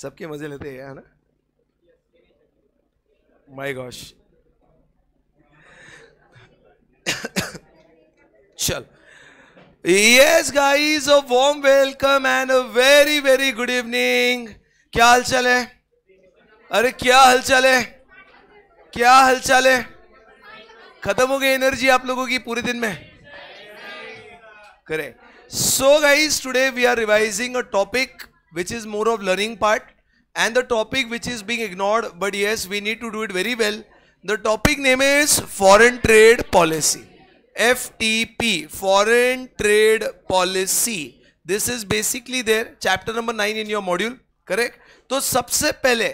सबके मज़े लेते हैं है ना माय गॉश चल yes guys a warm welcome and a very very good evening क्या हालचाल है अरे क्या हालचाल है क्या हालचाल है खत्म हो गई एनर्जी आप लोगों की पूरे दिन में करें so guys today we are revising a topic which is more of learning part and the topic which is being ignored but yes we need to do it very well the topic name is foreign trade policy ftp foreign trade policy this is basically there chapter number 9 in your module correct तो सबसे पहले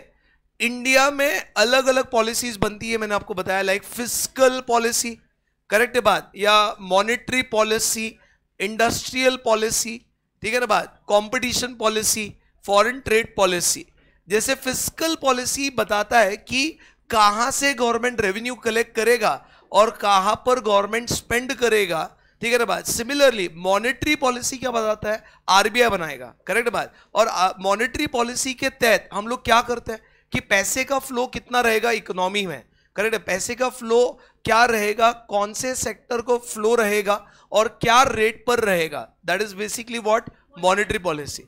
India में अलग अलग policies बनती है मैंने आपको बताया लाइक फिजिकल पॉलिसी करेक्ट बात या मॉनेटरी पॉलिसी इंडस्ट्रियल पॉलिसी ठीक है ना बात competition policy foreign trade policy जैसे फिजिकल पॉलिसी बताता है कि कहां से गवर्नमेंट रेवेन्यू कलेक्ट करेगा और कहां पर गवर्नमेंट स्पेंड करेगा ठीक है ना बात सिमिलरली मॉनेटरी पॉलिसी क्या बताता है आरबीआई बनाएगा करेक्ट बात और मॉनेटरी पॉलिसी के तहत हम लोग क्या करते हैं कि पैसे का फ्लो कितना रहेगा इकोनॉमी में करेक्ट पैसे का फ्लो क्या रहेगा कौन से सेक्टर को फ्लो रहेगा और क्या रेट पर रहेगा that is basically what monetary policy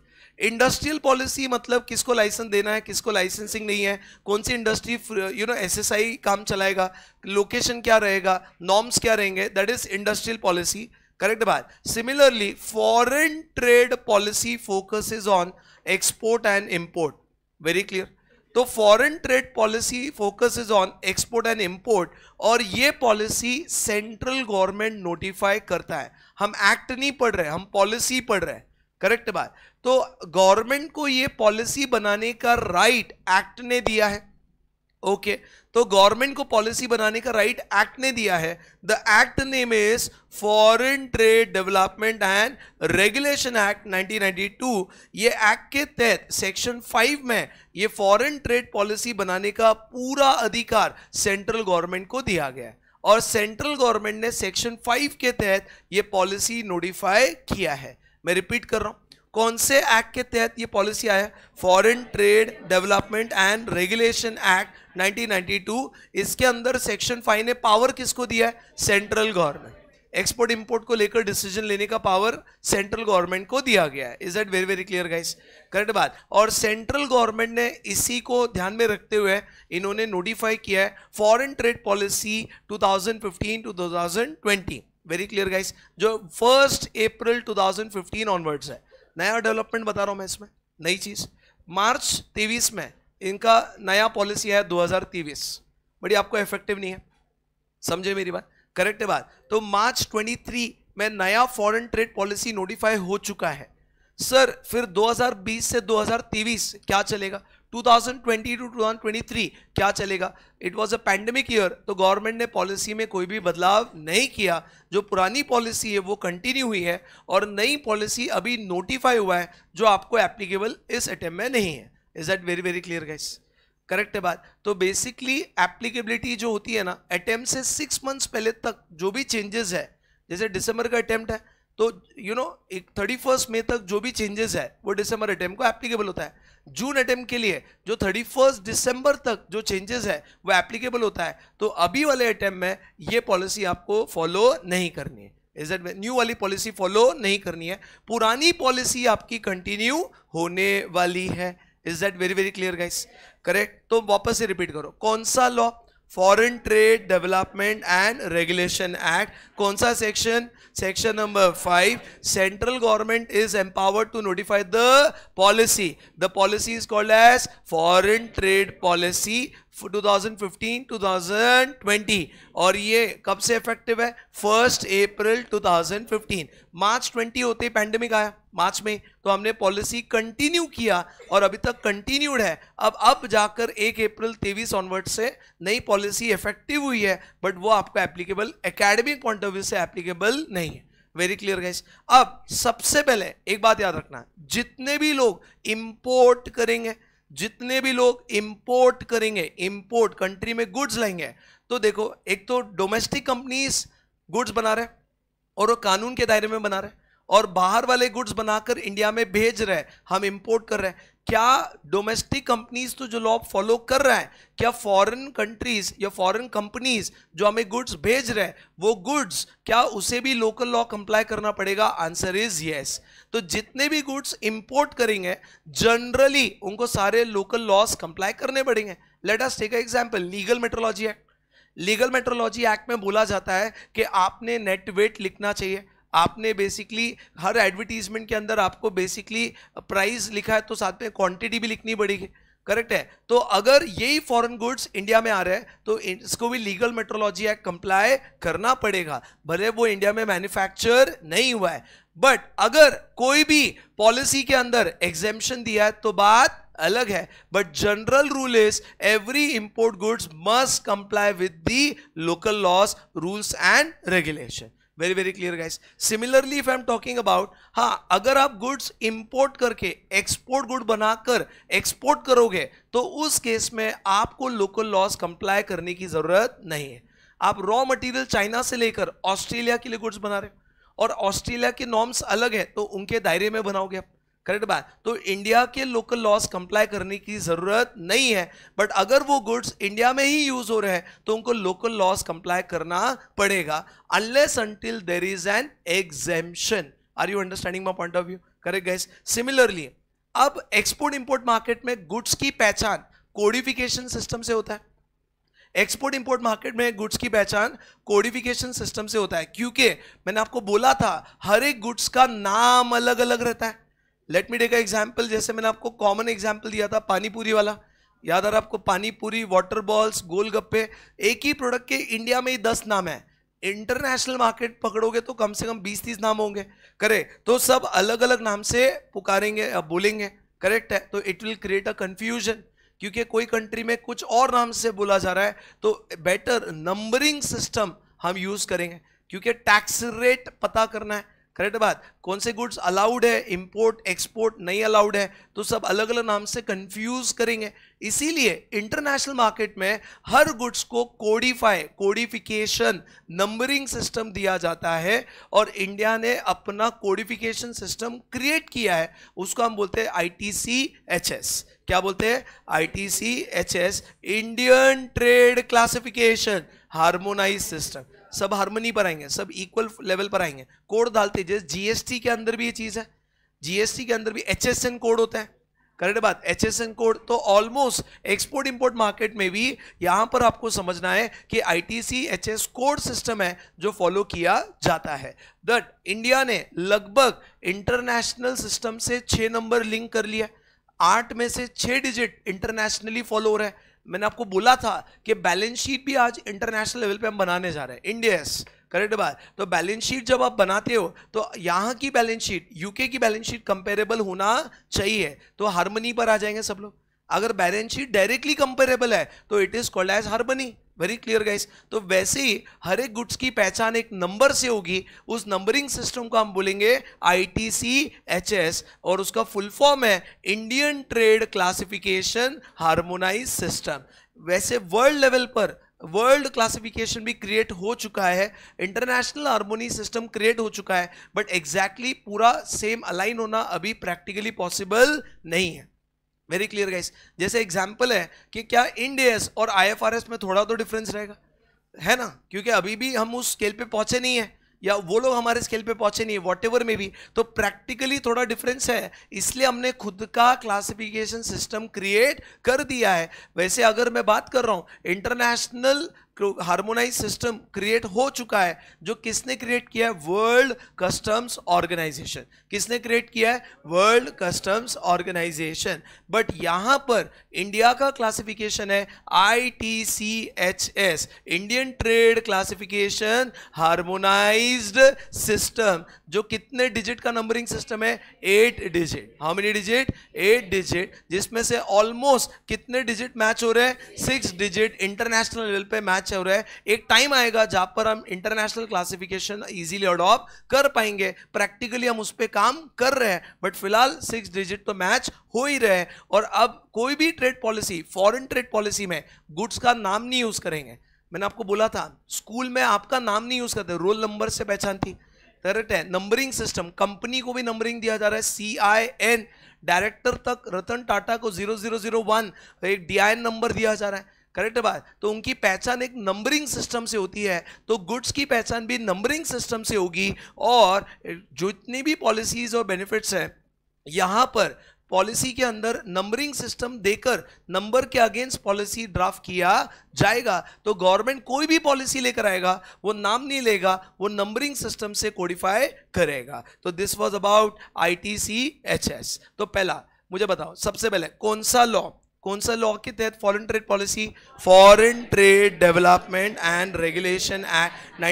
industrial policy मतलब किसको लाइसेंस देना है किसको लाइसेंसिंग नहीं है कौन सी इंडस्ट्री यू नो एसएसआई काम चलाएगा लोकेशन क्या रहेगा नॉर्म्स क्या रहेंगे that is industrial policy correct बात similarly foreign trade policy focus is on export and import very clear तो foreign trade policy focus is on export and import और ये पॉलिसी सेंट्रल गवर्नमेंट नोटिफाई करता है हम act नहीं पढ़ रहे हम पॉलिसी पढ़ रहे हैं करेक्ट बात तो गवर्नमेंट को ये पॉलिसी बनाने का राइट right एक्ट ने दिया है ओके तो गवर्नमेंट को पॉलिसी बनाने का राइट एक्ट ने दिया है the act name is foreign trade development and regulation act 1992 ये एक्ट के तहत सेक्शन 5 में ये फॉरेन ट्रेड पॉलिसी बनाने का पूरा अधिकार सेंट्रल गवर्नमेंट को दिया गया है और सेंट्रल गवर्नमेंट ने सेक्शन 5 के तहत ये पॉलिसी नोटिफाई किया है मैं रिपीट कर रहा हूँ कौन से एक्ट के तहत ये पॉलिसी आया foreign trade development and regulation act 1992 इसके अंदर सेक्शन फाइव ने पावर किसको दिया है सेंट्रल गवर्नमेंट एक्सपोर्ट इंपोर्ट को लेकर डिसीजन लेने का पावर सेंट्रल गवर्नमेंट को दिया गया है is that very very clear guys correct बात और सेंट्रल गवर्नमेंट ने इसी को ध्यान में रखते हुए इन्होंने नोटिफाई किया है foreign trade policy 2015 to 2020 very clear guys जो फर्स्ट अप्रैल 2015 ऑनवर्ड्स है नया डेवलपमेंट बता रहा हूँ मैं इसमें नई चीज़ मार्च तेईस में इनका नया पॉलिसी है 2023 बड़ी आपको इफेक्टिव नहीं है समझे मेरी बात करेक्ट है बात तो मार्च 23 में नया फॉरेन ट्रेड पॉलिसी नोटिफाई हो चुका है सर फिर 2020 से 2023 क्या चलेगा 2020 टू 2023 क्या चलेगा it was a pandemic year तो गवर्नमेंट ने पॉलिसी में कोई भी बदलाव नहीं किया जो पुरानी पॉलिसी है वो कंटिन्यू हुई है और नई पॉलिसी अभी नोटिफाई हुआ है जो आपको एप्लीकेबल इस अटैम्प में नहीं है is that very very clear guys correct है बात तो बेसिकली एप्लीकेबिलिटी जो होती है ना अटैम्प्ट से सिक्स मंथ्स पहले तक जो भी चेंजेस है जैसे दिसंबर का अटैम्प्ट है तो यू you नो know, एक थर्टी फर्स्ट मई तक जो भी चेंजेस है वो दिसंबर अटैम्प्ट को एप्लीकेबल होता है जून अटेम्प्ट के लिए जो थर्टी फर्स्ट दिसंबर तक जो चेंजेस है वो एप्लीकेबल होता है तो अभी वाले अटेम्प्ट में ये पॉलिसी आपको फॉलो नहीं करनी है इज एट न्यू वाली पॉलिसी फॉलो नहीं करनी है पुरानी पॉलिसी आपकी कंटिन्यू होने वाली है is that very very clear guys correct तो वापस से रिपीट करो कौन सा law foreign trade development and regulation act कौन सा section section number five central government is empowered to notify the policy the policy is called as foreign trade policy 2015-2020 और ये कब से इफेक्टिव है फर्स्ट अप्रैल 2015 मार्च 20 होते ही पैंडेमिक आया मार्च में तो हमने पॉलिसी कंटिन्यू किया और अभी तक कंटिन्यूड है अब अब जाकर एक अप्रैल तेईस ऑनवर्ड से नई पॉलिसी इफेक्टिव हुई है बट वो आपका applicable academic point of view से एप्लीकेबल नहीं है वेरी क्लियर गाइस अब सबसे पहले एक बात याद रखना जितने भी लोग इंपोर्ट करेंगे जितने भी लोग इंपोर्ट करेंगे इम्पोर्ट कंट्री में गुड्स लेंगे तो देखो एक तो डोमेस्टिक कंपनीज गुड्स बना रहे और वो कानून के दायरे में बना रहे और बाहर वाले गुड्स बनाकर इंडिया में भेज रहे हैं हम इंपोर्ट कर रहे हैं क्या डोमेस्टिक कंपनीज तो जो लॉ फॉलो कर रहे हैं क्या फॉरेन कंट्रीज या फॉरेन कंपनीज जो हमें गुड्स भेज रहे हैं वो गुड्स क्या उसे भी लोकल लॉ कंप्लाई करना पड़ेगा आंसर इज यस तो जितने भी गुड्स इंपोर्ट करेंगे जनरली उनको सारे लोकल लॉस कंप्लाई करने पड़ेंगे let us take example legal metrology act legal metrology act में बोला जाता है कि आपने नेट वेट लिखना चाहिए आपने बेसिकली हर एडवर्टीजमेंट के अंदर आपको बेसिकली प्राइस लिखा है तो साथ में क्वांटिटी भी लिखनी पड़ेगी करेक्ट है तो अगर यही फॉरेन गुड्स इंडिया में आ रहे हैं तो इसको भी लीगल मेट्रोलॉजी एक्ट कंप्लाई करना पड़ेगा भले वो इंडिया में मैन्युफैक्चर नहीं हुआ है बट अगर कोई भी पॉलिसी के अंदर एग्जेम्पन दिया है तो बात अलग है but general rule is every import goods must comply with the local laws rules and regulation very very clear guys similarly if I am talking about हाँ अगर आप गुड्स इंपोर्ट करके एक्सपोर्ट गुड बनाकर एक्सपोर्ट करोगे तो उस case में आपको लोकल लॉस कंप्लाई करने की ज़रूरत नहीं है आप रॉ मटेरियल चाइना से लेकर ऑस्ट्रेलिया के लिए गुड्स बना रहे हो और ऑस्ट्रेलिया के नॉर्म्स अलग है तो उनके दायरे में बनाओगे आप करेक्ट बात तो इंडिया के लोकल लॉस कंप्लाई करने की ज़रूरत नहीं है बट अगर वो गुड्स इंडिया में ही यूज़ हो रहे हैं तो उनको लोकल लॉस कंप्लाई करना पड़ेगा unless until there is an exemption are you understanding my point of view correct guys similarly अब एक्सपोर्ट इंपोर्ट मार्केट में गुड्स की पहचान कोडिफिकेशन सिस्टम से होता है एक्सपोर्ट इंपोर्ट मार्केट में गुड्स की पहचान कोडिफिकेशन सिस्टम से होता है क्योंकि मैंने आपको बोला था हर एक गुड्स का नाम अलग अलग रहता है लेट मी टेक एग्जाम्पल जैसे मैंने आपको कॉमन एग्जाम्पल दिया था पानी पूरी वाला याद आ रहा आपको पानी पूरी वाटर बॉल्स गोलगप्पे एक ही प्रोडक्ट के इंडिया में ही दस नाम है इंटरनेशनल मार्केट पकड़ोगे तो कम से कम बीस तीस नाम होंगे करे तो सब अलग अलग नाम से पुकारेंगे बोलेंगे करेक्ट है तो it will create a confusion क्योंकि कोई कंट्री में कुछ और नाम से बोला जा रहा है तो बेटर नंबरिंग सिस्टम हम यूज़ करेंगे क्योंकि टैक्स रेट पता करना है करेक्ट बात कौन से गुड्स अलाउड है इंपोर्ट एक्सपोर्ट नहीं अलाउड है तो सब अलग अलग नाम से कंफ्यूज करेंगे इसीलिए इंटरनेशनल मार्केट में हर गुड्स को कोडिफाई कोडिफिकेशन नंबरिंग सिस्टम दिया जाता है और इंडिया ने अपना कोडिफिकेशन सिस्टम क्रिएट किया है उसको हम बोलते हैं I T C H S क्या बोलते हैं I T C H S Indian trade classification harmonise system सब हारमोनी पर आएंगे सब इक्वल लेवल पर आएंगे कोड डालते जैसे जीएसटी के अंदर भी ये चीज़ है जीएसटी के अंदर भी एच कोड होता है करेक्ट बात एच एस एन कोड तो ऑलमोस्ट एक्सपोर्ट इंपोर्ट मार्केट में भी यहां पर आपको समझना है कि I T C H S code system है जो फॉलो किया जाता है दट इंडिया ने लगभग इंटरनेशनल सिस्टम से छह नंबर लिंक कर लिया आठ में से छह डिजिट इंटरनेशनली फॉलो हो रहा है मैंने आपको बोला था कि बैलेंस शीट भी आज इंटरनेशनल लेवल पे हम बनाने जा रहे हैं इंडियस करेक्ट बात तो बैलेंस शीट जब आप बनाते हो तो यहाँ की बैलेंस शीट यूके की बैलेंस शीट कंपेरेबल होना चाहिए तो हारमोनी पर आ जाएंगे सब लोग अगर बैलेंस शीट डायरेक्टली कंपेरेबल है तो it is called as harmony very clear guys तो वैसे ही हर एक गुड्स की पहचान एक नंबर से होगी उस नंबरिंग सिस्टम को हम बोलेंगे एस और उसका फुल फॉर्म है Indian trade classification harmonise system वैसे वर्ल्ड लेवल पर वर्ल्ड क्लासिफिकेशन भी क्रिएट हो चुका है इंटरनेशनल हार्मोनी सिस्टम क्रिएट हो चुका है बट एग्जैक्टली exactly पूरा सेम अलाइन होना अभी प्रैक्टिकली पॉसिबल नहीं है वेरी क्लियर गाइस जैसे एग्जाम्पल है कि क्या इंड एस और आईएफआरएस में थोड़ा तो डिफरेंस रहेगा है ना क्योंकि अभी भी हम उस स्केल पे पहुंचे नहीं है या वो लोग हमारे स्केल पे पहुंचे नहीं है वॉट एवर में भी तो प्रैक्टिकली थोड़ा डिफरेंस है इसलिए हमने खुद का क्लासिफिकेशन सिस्टम क्रिएट कर दिया है वैसे अगर मैं बात कर रहा हूँ इंटरनेशनल हार्मोनाइज सिस्टम क्रिएट हो चुका है जो किसने क्रिएट किया है वर्ल्ड कस्टम्स ऑर्गेनाइजेशन किसने क्रिएट किया है वर्ल्ड कस्टम्स ऑर्गेनाइजेशन बट यहां पर इंडिया का क्लासिफिकेशन है I T C H S Indian trade classification harmonised system जो कितने डिजिट का नंबरिंग सिस्टम है eight digit how many digit eight digit जिसमें से ऑलमोस्ट कितने डिजिट मैच हो रहे हैं सिक्स डिजिट इंटरनेशनल लेवल पे मैच हो रहे हैं एक टाइम आएगा जहाँ पर हम इंटरनेशनल क्लासिफिकेशन ईजिली अडॉप्ट कर पाएंगे प्रैक्टिकली हम उस पर काम कर रहे हैं बट फिलहाल सिक्स डिजिट तो मैच हो ही रहे हैं और अब कोई भी trade policy foreign trade policy में गुड्स का नाम नहीं यूज़ करेंगे मैंने आपको बोला था स्कूल में आपका नाम नहीं यूज़ करते रोल नंबर से पहचानती डायरेक्ट है नंबरिंग सिस्टम कंपनी को भी नंबरिंग दिया जा रहा है सी आई एन डायरेक्टर तक रतन टाटा को जीरो जीरो जीरो वन एक डी आई एन नंबर दिया जा रहा है करेक्ट बात तो उनकी पहचान एक नंबरिंग सिस्टम से होती है तो गुड्स की पहचान भी नंबरिंग सिस्टम से होगी और जितनी भी पॉलिसीज और बेनिफिट्स हैं यहाँ पर पॉलिसी के अंदर नंबरिंग सिस्टम देकर नंबर के अगेंस्ट पॉलिसी ड्राफ्ट किया जाएगा तो गवर्नमेंट कोई भी पॉलिसी लेकर आएगा वो नाम नहीं लेगा वो नंबरिंग सिस्टम से कोडिफाई करेगा तो this was about I T C H S तो पहला मुझे बताओ सबसे पहले कौन सा लॉ कौन सा लॉ के तहत foreign trade policy foreign trade development and regulation act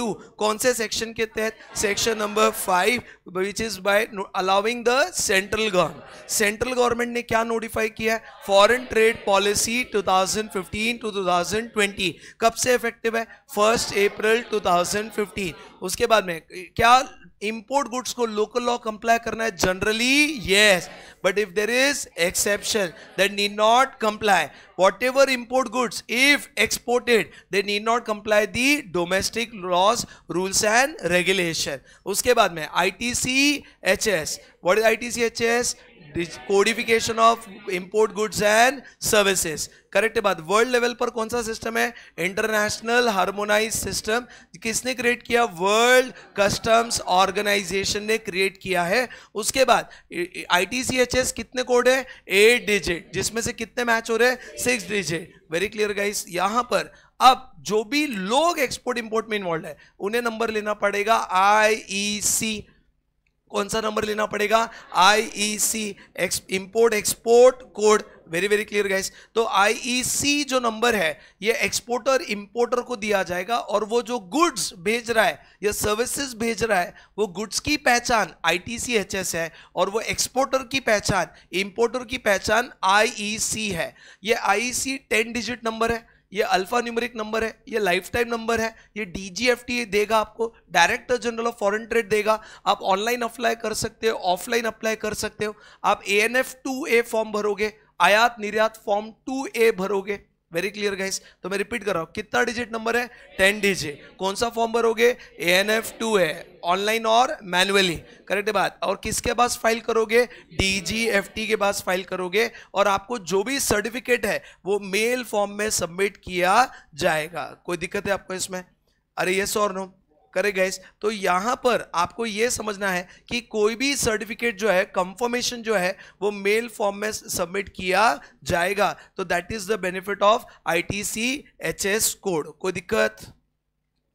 1992 कौन से सेक्शन के तहत section number five which is by allowing the central government central government ने क्या नोटिफाई किया है फॉरेन ट्रेड पॉलिसी 2015 टू 2020 कब से इफेक्टिव है फर्स्ट अप्रैल 2015 उसके बाद में क्या इंपोर्ट गुड्स को लोकल लॉ कंप्लाई करना है generally yes but if there is exception they need not comply whatever import goods if exported they need not comply the domestic laws rules and regulation उसके बाद में I T C H S what is I T C H S codification of import goods and services correct बात world level पर कौन सा system है international harmonise system किसने create किया वर्ल्ड कस्टम्स ऑर्गेनाइजेशन ने क्रिएट किया है उसके बाद आईटीसीएचएस कितने कोड है एट डिजिट जिसमें से कितने मैच हो रहे हैं six digit very clear guys यहां पर अब जो भी लोग एक्सपोर्ट इंपोर्ट में इन्वॉल्व है उन्हें नंबर लेना पड़ेगा आई कौन सा नंबर लेना पड़ेगा I E C ex export code very very clear guys तो आईईसी e जो नंबर है ये एक्सपोर्टर इंपोर्टर को दिया जाएगा और वो जो गुड्स भेज रहा है या सर्विसेज भेज रहा है वो गुड्स की पहचान आईटीसीएचएस है और वो एक्सपोर्टर की पहचान इंपोर्टर की पहचान आईईसी e है ये आईईसी टेन डिजिट नंबर है ये अल्फा न्यूमरिक नंबर है ये लाइफ टाइम नंबर है ये डी देगा आपको director general of foreign trade देगा आप ऑनलाइन अप्लाई कर सकते हो ऑफलाइन अप्लाई कर सकते हो आप A N F two A form भरोगे आयात निर्यात फॉर्म टू ए भरोगे वेरी क्लियर गाइस तो मैं रिपीट कर रहा हूँ कितना डिजिट नंबर है टेन डिजिट कौन सा फॉर्म भरोगे ए एन एफ टू है ऑनलाइन और मैनुअली करेक्ट बात और किसके पास फाइल करोगे डी जी एफ टी के पास फाइल करोगे और आपको जो भी सर्टिफिकेट है वो मेल फॉर्म में सबमिट किया जाएगा कोई दिक्कत है आपको इसमें अरे यस और नो करे गैस तो यहाँ पर आपको ये समझना है कि कोई भी सर्टिफिकेट जो है कंफर्मेशन जो है वो मेल फॉर्म में सबमिट किया जाएगा तो that is the benefit of I T C H S code कोई दिक्कत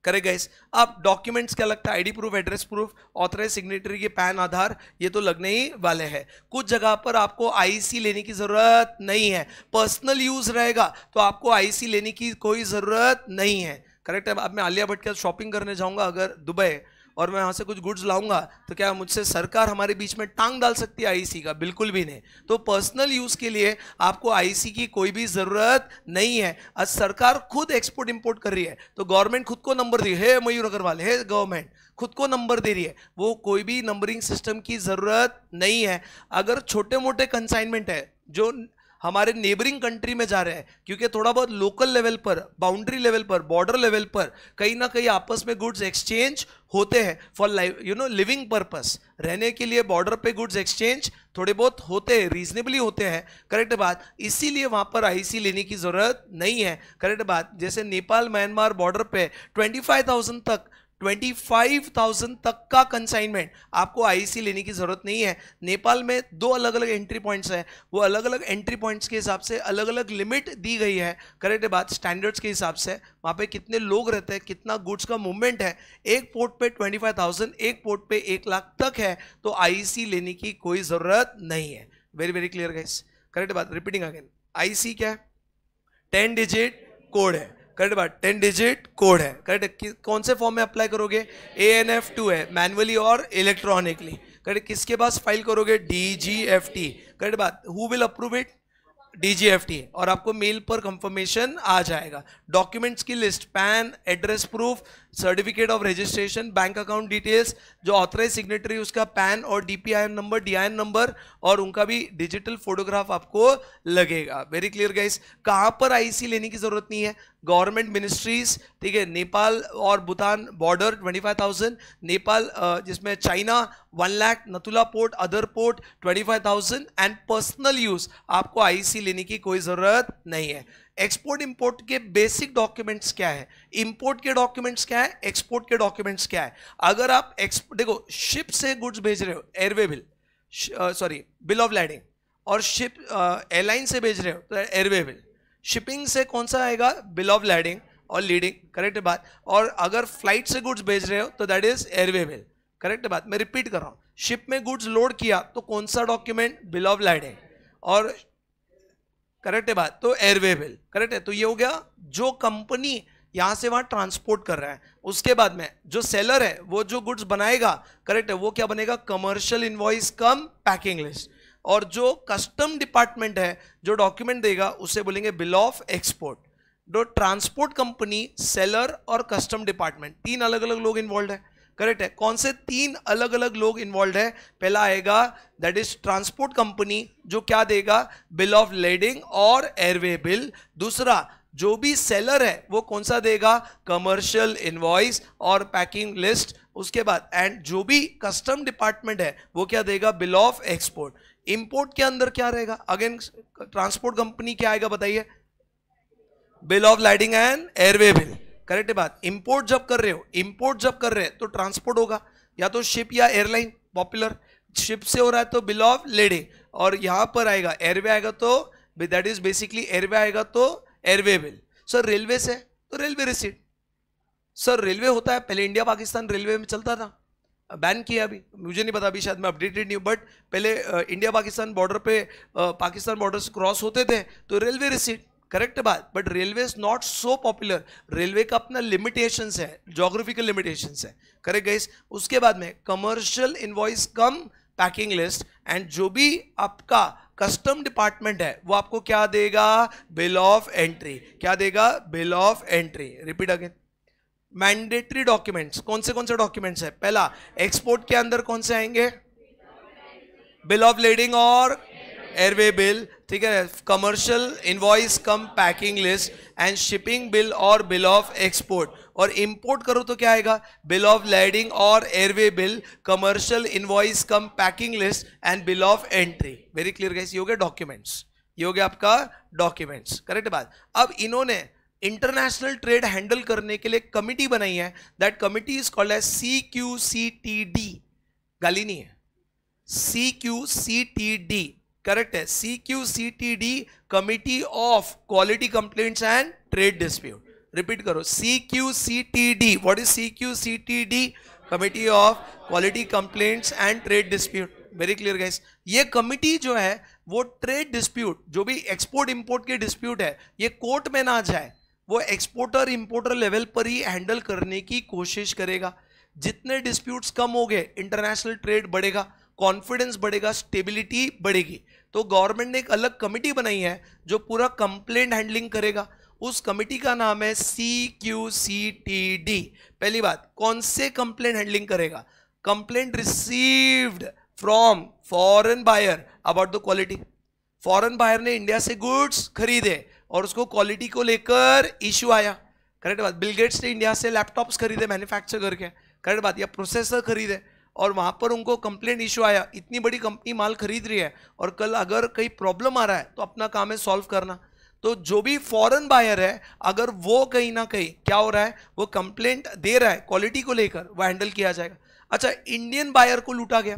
करे गैस अब डॉक्यूमेंट्स क्या लगता है ID proof address proof authorise signatory के पैन आधार ये तो लगने ही वाले हैं कुछ जगह पर आपको आईसी e लेने की ज़रूरत नहीं है पर्सनल यूज़ रहेगा तो आपको आईसी e लेने की कोई ज़रूरत नहीं है करेक्ट है अब मैं आलिया भट्ट के साथ शॉपिंग करने जाऊँगा अगर दुबई और मैं वहाँ से कुछ गुड्स लाऊंगा तो क्या मुझसे सरकार हमारे बीच में टांग डाल सकती है आई का बिल्कुल भी नहीं तो पर्सनल यूज़ के लिए आपको आई की कोई भी ज़रूरत नहीं है आज सरकार खुद एक्सपोर्ट इम्पोर्ट कर रही है तो गवर्नमेंट खुद को नंबर दी है मयूर अग्रवाल है गवर्नमेंट खुद को नंबर दे रही है वो कोई भी नंबरिंग सिस्टम की ज़रूरत नहीं है अगर छोटे मोटे कंसाइनमेंट है जो हमारे नेबरिंग कंट्री में जा रहे हैं क्योंकि थोड़ा बहुत लोकल लेवल पर बाउंड्री लेवल पर बॉर्डर लेवल पर कहीं ना कहीं आपस में गुड्स एक्सचेंज होते हैं for live you know living purpose रहने के लिए बॉर्डर पे गुड्स एक्सचेंज थोड़े बहुत होते हैं रीजनेबली होते हैं करेक्ट बात इसीलिए वहाँ पर आईसी लेने की ज़रूरत नहीं है करेक्ट बात जैसे नेपाल म्यांमार बॉर्डर पर ट्वेंटी तक 25,000 तक का कंसाइनमेंट आपको आईसी e लेने की ज़रूरत नहीं है नेपाल में दो अलग अलग एंट्री पॉइंट्स हैं वो अलग अलग एंट्री पॉइंट्स के हिसाब से अलग अलग लिमिट दी गई है करेक्ट बात स्टैंडर्ड्स के हिसाब से वहाँ पे कितने लोग रहते हैं कितना गुड्स का मूवमेंट है एक पोर्ट पे 25,000 एक पोर्ट पे एक लाख तक है तो आई e लेने की कोई ज़रूरत नहीं है very very clear guys correct बात रिपीटिंग अगेन आई क्या है टेन डिजिट कोड है करेक्ट बात टेन डिजिट कोड है करेक्ट कौन से फॉर्म में अप्लाई करोगे ए एन एफ टू है मैनुअली और इलेक्ट्रॉनिकली करेक्ट किसके पास फाइल करोगे D G F T correct बात हु विल अप्रूव इट टी और आपको मेल पर कंफर्मेशन आ जाएगा डॉक्यूमेंट्स की list PAN address proof certificate of registration bank account details जो ऑथराइज सिग्नेटरी उसका पैन और DPIN number D I N number और उनका भी डिजिटल फोटोग्राफ आपको लगेगा वेरी क्लियर गाइस कहाँ पर आई सी लेने की जरूरत नहीं है गवर्नमेंट मिनिस्ट्रीज ठीक है नेपाल और भूटान बॉर्डर 25,000 नेपाल जिसमें China one lakh Nathula port other port 25,000 and personal use आपको आईसी e लेने की कोई ज़रूरत नहीं है एक्सपोर्ट इंपोर्ट के बेसिक डॉक्यूमेंट्स क्या है इंपोर्ट के डॉक्यूमेंट्स क्या है एक्सपोर्ट के डॉक्यूमेंट्स क्या है अगर आप एक्सपोर्ट देखो शिप से गुड्स भेज रहे हो airway bill sorry bill of landing और शिप एयरलाइन से भेज रहे हो तो एयरवे बिल शिपिंग से कौन सा आएगा बिल ऑफ लैडिंग और लीडिंग करेक्ट बात और अगर फ्लाइट से गुड्स भेज रहे हो तो that is airway bill correct बात मैं रिपीट कर रहा हूँ शिप में गुड्स लोड किया तो कौन सा डॉक्यूमेंट बिल ऑफ लैडिंग और करेक्ट है बात तो एयरवे बिल करेक्ट है तो ये हो गया जो कंपनी यहाँ से वहाँ ट्रांसपोर्ट कर रहा है उसके बाद में जो सेलर है वो जो गुड्स बनाएगा करेक्ट है वो क्या बनेगा commercial invoice cum packing list और जो कस्टम डिपार्टमेंट है जो डॉक्यूमेंट देगा उसे बोलेंगे बिल ऑफ एक्सपोर्ट जो ट्रांसपोर्ट कंपनी सेलर और कस्टम डिपार्टमेंट तीन अलग अलग लोग इन्वॉल्व है करेक्ट है कौन से तीन अलग अलग लोग इन्वॉल्व है पहला आएगा दैट इज ट्रांसपोर्ट कंपनी जो क्या देगा बिल ऑफ लेडिंग और एयरवे बिल दूसरा जो भी सेलर है वो कौन सा देगा कमर्शियल इन्वाइस और पैकिंग लिस्ट उसके बाद एंड जो भी कस्टम डिपार्टमेंट है वो क्या देगा बिल ऑफ एक्सपोर्ट इंपोर्ट के अंदर क्या रहेगा अगेन ट्रांसपोर्ट कंपनी क्या आएगा बताइए bill of lading and airway bill correct बात इंपोर्ट जब कर रहे हो इंपोर्ट जब कर रहे हैं तो ट्रांसपोर्ट होगा या तो शिप या एयरलाइन पॉपुलर शिप से हो रहा है तो बिल ऑफ लेडिंग और यहां पर आएगा एयरवे आएगा तो दैट इज बेसिकली एयरवे आएगा तो एयरवे बिल सर रेलवे से तो रेलवे रिसीट सर रेलवे होता है पहले इंडिया पाकिस्तान रेलवे में चलता था बैन किया अभी मुझे नहीं पता अभी शायद मैं अपडेटेड नहीं हूँ बट पहले इंडिया पाकिस्तान बॉर्डर पे पाकिस्तान बॉर्डर से क्रॉस होते थे तो रेलवे रिसीट करेक्ट बात but railway is not so popular railway का अपना लिमिटेशन है जोग्राफिकल लिमिटेशन है करेक्ट गाइस उसके बाद में commercial invoice cum packing list and जो भी आपका कस्टम डिपार्टमेंट है वो आपको क्या देगा बिल ऑफ एंट्री क्या देगा bill of entry repeat again mandatory documents कौन से कौन से डॉक्यूमेंट्स है पहला एक्सपोर्ट के अंदर कौन से आएंगे बिल ऑफ लेडिंग और एयरवे बिल ठीक है commercial invoice cum packing list and shipping bill और बिल ऑफ एक्सपोर्ट और इंपोर्ट करो तो क्या आएगा बिल ऑफ लैडिंग और airway bill commercial invoice cum packing list and bill of entry very clear guys ये हो गया डॉक्यूमेंट्स ये हो गया आपका डॉक्यूमेंट्स करेक्ट बात अब इन्होंने इंटरनेशनल ट्रेड हैंडल करने के लिए कमिटी बनाई है that committee is called as C Q C T D गाली नहीं है C Q C T D correct है C Q C T D committee of quality complaints and trade dispute repeat करो C Q C T D what is C Q C T D committee of quality complaints and trade dispute very clear guys ये committee जो है वो trade dispute जो भी export import के dispute है ये कोर्ट में ना जाए वो एक्सपोर्टर इंपोर्टर लेवल पर ही हैंडल करने की कोशिश करेगा जितने डिस्प्यूट्स कम हो गए इंटरनेशनल ट्रेड बढ़ेगा कॉन्फिडेंस बढ़ेगा स्टेबिलिटी बढ़ेगी तो गवर्नमेंट ने एक अलग कमेटी बनाई है जो पूरा कंप्लेंट हैंडलिंग करेगा उस कमेटी का नाम है C Q C T D पहली बात कौन से कंप्लेंट हैंडलिंग करेगा complaint received from foreign buyer about the quality foreign buyer ने इंडिया से गुड्स खरीदे और उसको क्वालिटी को लेकर इश्यू आया करेक्ट बात बिलगेट्स ने इंडिया से लैपटॉप्स खरीदे मैन्युफैक्चर करके करेक्ट बात या प्रोसेसर खरीदे और वहाँ पर उनको कंप्लेंट इशू आया इतनी बड़ी कंपनी माल खरीद रही है और कल अगर कहीं प्रॉब्लम आ रहा है तो अपना काम है सॉल्व करना तो जो भी फॉरेन बायर है अगर वो कहीं ना कहीं क्या हो रहा है वो कंप्लेंट दे रहा है क्वालिटी को लेकर वो हैंडल किया जाएगा अच्छा इंडियन बायर को लूटा गया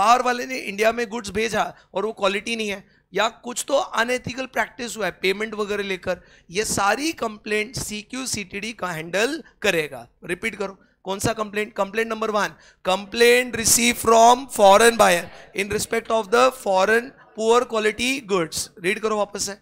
बाहर वाले ने इंडिया में गुड्स भेजा और वो क्वालिटी नहीं है या कुछ तो अनएथिकल प्रैक्टिस हुआ है पेमेंट वगैरह लेकर ये सारी complaint C Q C T D का हैंडल करेगा रिपीट करो कौन सा complaint complaint number one complaint receive from foreign buyer in respect of the foreign poor quality goods read करो वापस है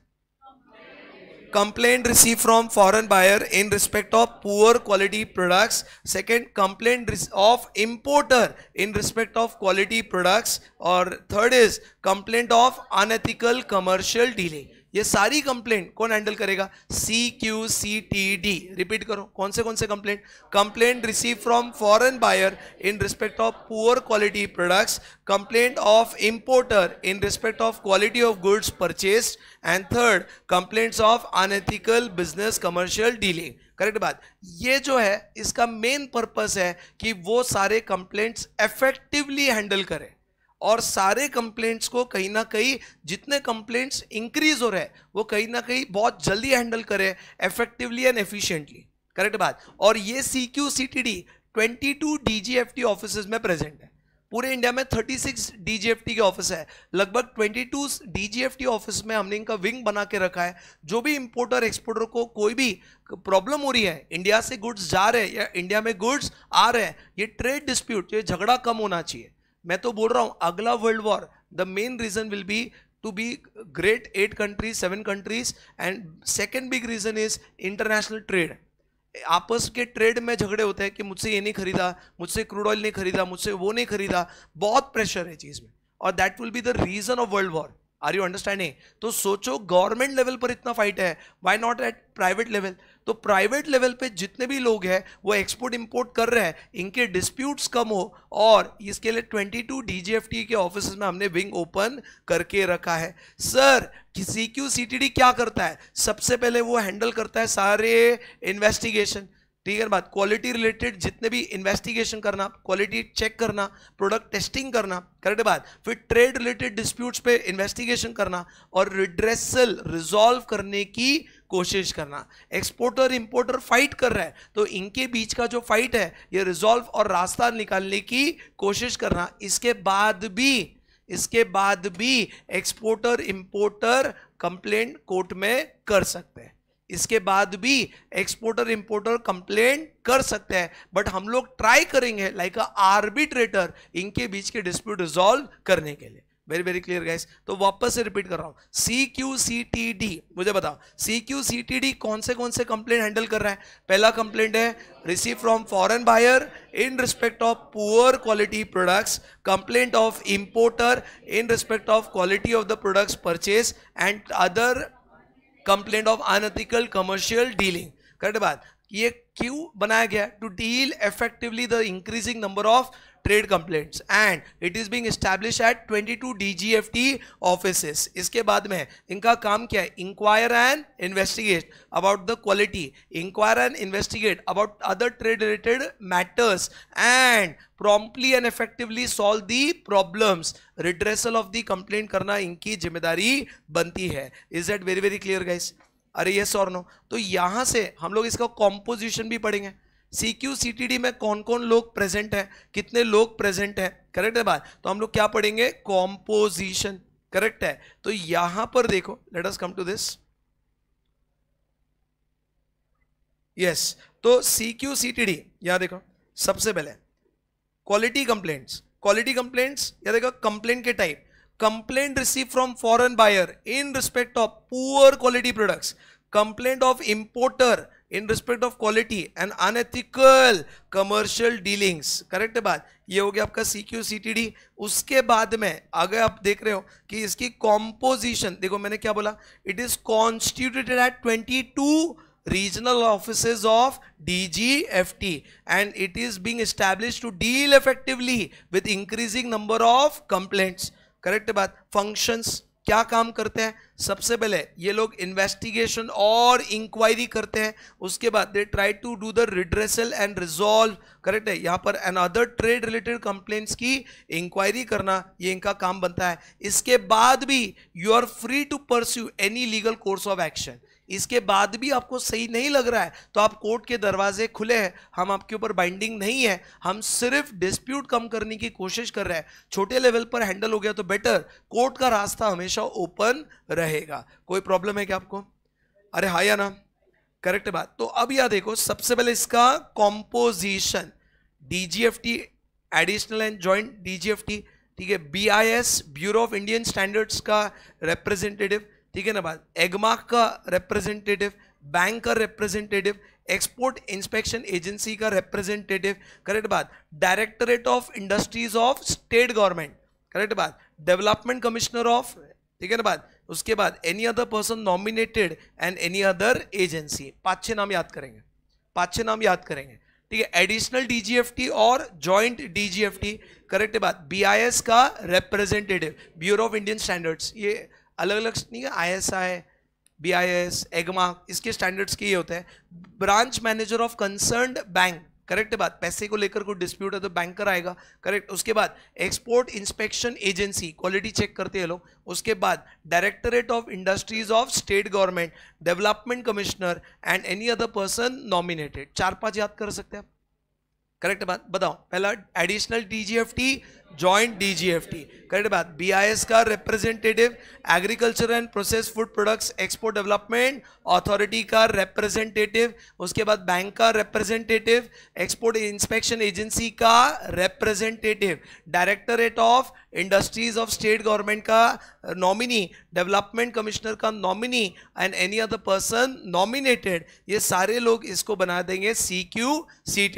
complaint received from foreign buyer in respect of poor quality products. Second, complaint of importer in respect of quality products. Or third is complaint of unethical commercial dealing. ये सारी complaint कौन handle करेगा C Q C T D repeat करो कौन से कौन से complaint complaint receive from foreign buyer in respect of poor quality products complaint of importer in respect of quality of goods purchased and third complaints of unethical business commercial dealing correct बात ये जो है इसका main purpose है कि वो सारे complaints effectively handle करें और सारे कंप्लेंट्स को कहीं ना कहीं जितने कंप्लेंट्स इंक्रीज हो रहे हैं वो कहीं ना कहीं बहुत जल्दी हैंडल करे इफेक्टिवली एंड एफिशिएंटली करेक्ट बात और ये C Q C T D twenty two D G F T office में प्रेजेंट है पूरे इंडिया में thirty six D G F T के ऑफिस है लगभग twenty two D G F T office में हमने इनका विंग बना के रखा है जो भी इंपोर्टर एक्सपोर्टर को कोई भी प्रॉब्लम हो रही है इंडिया से गुड्स जा रहे हैं या इंडिया में गुड्स आ रहे हैं ये ट्रेड डिस्प्यूट ये झगड़ा कम होना चाहिए मैं तो बोल रहा हूँ अगला world war the main reason will be to be great eight countries seven countries and second big reason is international trade आपस के ट्रेड में झगड़े होते हैं कि मुझसे ये नहीं खरीदा मुझसे क्रूड ऑयल नहीं खरीदा मुझसे वो नहीं खरीदा बहुत प्रेशर है चीज़ में और that will be the reason of world war are you understanding तो सोचो गवर्नमेंट लेवल पर इतना फाइट है why not at private level तो प्राइवेट लेवल पे जितने भी लोग हैं वो एक्सपोर्ट इंपोर्ट कर रहे हैं इनके डिस्प्यूट्स कम हो और इसके लिए 22 डीजीएफटी के ऑफिस में हमने विंग ओपन करके रखा है सर सी क्यू क्या करता है सबसे पहले वो हैंडल करता है सारे इन्वेस्टिगेशन ठीक है बात क्वालिटी रिलेटेड जितने भी इन्वेस्टिगेशन करना क्वालिटी चेक करना प्रोडक्ट टेस्टिंग करना करेक्ट बात फिर ट्रेड रिलेटेड डिस्प्यूट्स पे इन्वेस्टिगेशन करना और रिड्रेसल रिजॉल्व करने की कोशिश करना एक्सपोर्टर इंपोर्टर फाइट कर रहा है तो इनके बीच का जो फाइट है ये रिजॉल्व और रास्ता निकालने की कोशिश करना इसके बाद भी इसके बाद भी एक्सपोर्टर इंपोर्टर कंप्लेंट कोर्ट में कर सकते हैं इसके बाद भी एक्सपोर्टर इंपोर्टर कंप्लेंट कर सकते हैं बट हम लोग ट्राई करेंगे लाइक अ आर्बिट्रेटर इनके बीच के डिस्प्यूट रिजॉल्व करने के लिए वेरी वेरी क्लियर गाइस तो वापस से रिपीट कर रहा हूँ C Q C T D मुझे बताओ C Q C T D कौन से कौन से कंप्लेंट हैंडल कर रहा है पहला कंप्लेंट है receive from foreign buyer in respect of poor quality products complaint of importer in respect of quality of the products purchase and other complaint of unethical commercial dealing correct बात ये क्यू बनाया गया to deal effectively the increasing number of trade complaints and it is being establish at 22 DGFT offices इसके बाद में इनका काम क्या है inquire and investigate about the quality inquire and investigate about other trade related matters and promptly and effectively solve the problems redressal of the complaint करना इनकी जिम्मेदारी बनती है is that very very clear guys अरे yes और no तो यहां से हम लोग इसका कॉम्पोजिशन भी पढ़ेंगे C Q C T D में कौन कौन लोग प्रेजेंट है कितने लोग प्रेजेंट है करेक्ट है बात तो हम लोग क्या पढ़ेंगे कॉम्पोजिशन करेक्ट है तो यहां पर देखो let us come to this yes तो C Q C T D यहां देखो सबसे पहले क्वालिटी कंप्लेंट्स क्वालिटी कंप्लेंट्स या देखो कंप्लेंट के type complaint receive from foreign buyer in respect of poor quality products complaint of importer in respect of quality and unethical commercial dealings correct बात ये हो गया आपका C Q C T D उसके बाद में अगर आप देख रहे हो कि इसकी कॉम्पोजिशन देखो मैंने क्या बोला it is constituted at twenty two regional offices of DGFT and it is being established to deal effectively with increasing number of complaints. Correct about functions. क्या काम करते हैं सबसे पहले ये लोग इन्वेस्टिगेशन और इंक्वायरी करते हैं उसके बाद they try to do the redressal and resolve correct है यहाँ पर an other trade related complain की इंक्वायरी करना ये इनका काम बनता है इसके बाद भी you are free to pursue any legal course of action इसके बाद भी आपको सही नहीं लग रहा है तो आप कोर्ट के दरवाजे खुले हैं हम आपके ऊपर बाइंडिंग नहीं है हम सिर्फ डिस्प्यूट कम करने की कोशिश कर रहे हैं छोटे लेवल पर हैंडल हो गया तो बेटर कोर्ट का रास्ता हमेशा ओपन रहेगा कोई प्रॉब्लम है क्या आपको अरे हाँ या ना करेक्ट बात तो अब यह देखो सबसे पहले इसका composition DGFT additional and joint DGFT ठीक है B bureau of Indian standards का रिप्रेजेंटेटिव ठीक है ना बात एगमार्क का रिप्रेजेंटेटिव बैंक का रिप्रेजेंटेटिव एक्सपोर्ट इंस्पेक्शन एजेंसी का रिप्रेजेंटेटिव करेक्ट बात directorate of industries of state government correct बात डेवलपमेंट कमिश्नर ऑफ ठीक है ना बात उसके बाद any other person nominated and any other agency पाँच छः नाम याद करेंगे पाँच छः नाम याद करेंगे ठीक है एडिशनल डीजीएफटी और जॉइंट डीजीएफटी करेक्ट बात बीआईएस का representative bureau of Indian standards ये अलग अलग नहीं I S I B I S Agmark इसके स्टैंडर्ड्स के ये होते हैं branch manager of concern bank correct बात पैसे को लेकर कोई डिस्प्यूट है तो बैंकर आएगा करेक्ट उसके बाद export inspection agency quality check करते हैं लोग उसके बाद directorate of industries of state government development commissioner and any other person nominated चार पांच याद कर सकते हैं करेक्ट बात बताओ पहला additional T joint DGFT correct बात बीआईएस का representative agriculture and process food products export development authority का रिप्रेजेंटेटिव उसके बाद बैंक का रिप्रेजेंटेटिव एक्सपोर्ट इंस्पेक्शन एजेंसी का representative directorate of industries of state government का नॉमिनी डेवलपमेंट कमिश्नर का nominee and any other person nominated ये सारे लोग इसको बना देंगे C Q C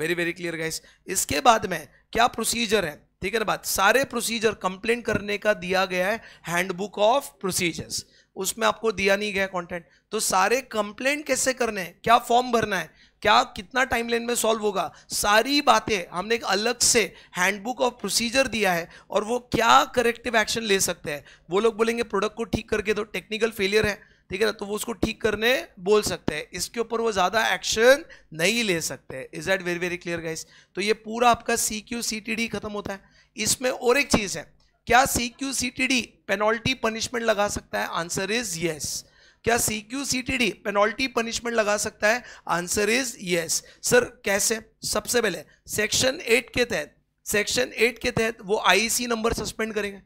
very very clear guys इसके बाद में क्या प्रोसीजर है ठीक है ना बात सारे प्रोसीजर कंप्लेंट करने का दिया गया है हैंडबुक ऑफ प्रोसीजर्स उसमें आपको दिया नहीं गया कंटेंट तो सारे कंप्लेंट कैसे करने हैं क्या फॉर्म भरना है क्या कितना टाइम लेन में सॉल्व होगा सारी बातें हमने एक अलग से हैंडबुक ऑफ प्रोसीजर दिया है और वो क्या करेक्टिव एक्शन ले सकते हैं वो लोग बोलेंगे प्रोडक्ट को ठीक करके दो टेक्निकल फेलियर है ठीक है ना तो वो उसको ठीक करने बोल सकते हैं इसके ऊपर वो ज़्यादा एक्शन नहीं ले सकते is that very very clear guys तो ये पूरा आपका C Q C T D खत्म होता है इसमें और एक चीज़ है क्या C Q C T D penalty punishment लगा सकता है आंसर इज यस क्या C Q C T D penalty punishment लगा सकता है आंसर इज यस सर कैसे सबसे पहले सेक्शन एट के तहत सेक्शन एट के तहत वो आईसी नंबर सस्पेंड करेंगे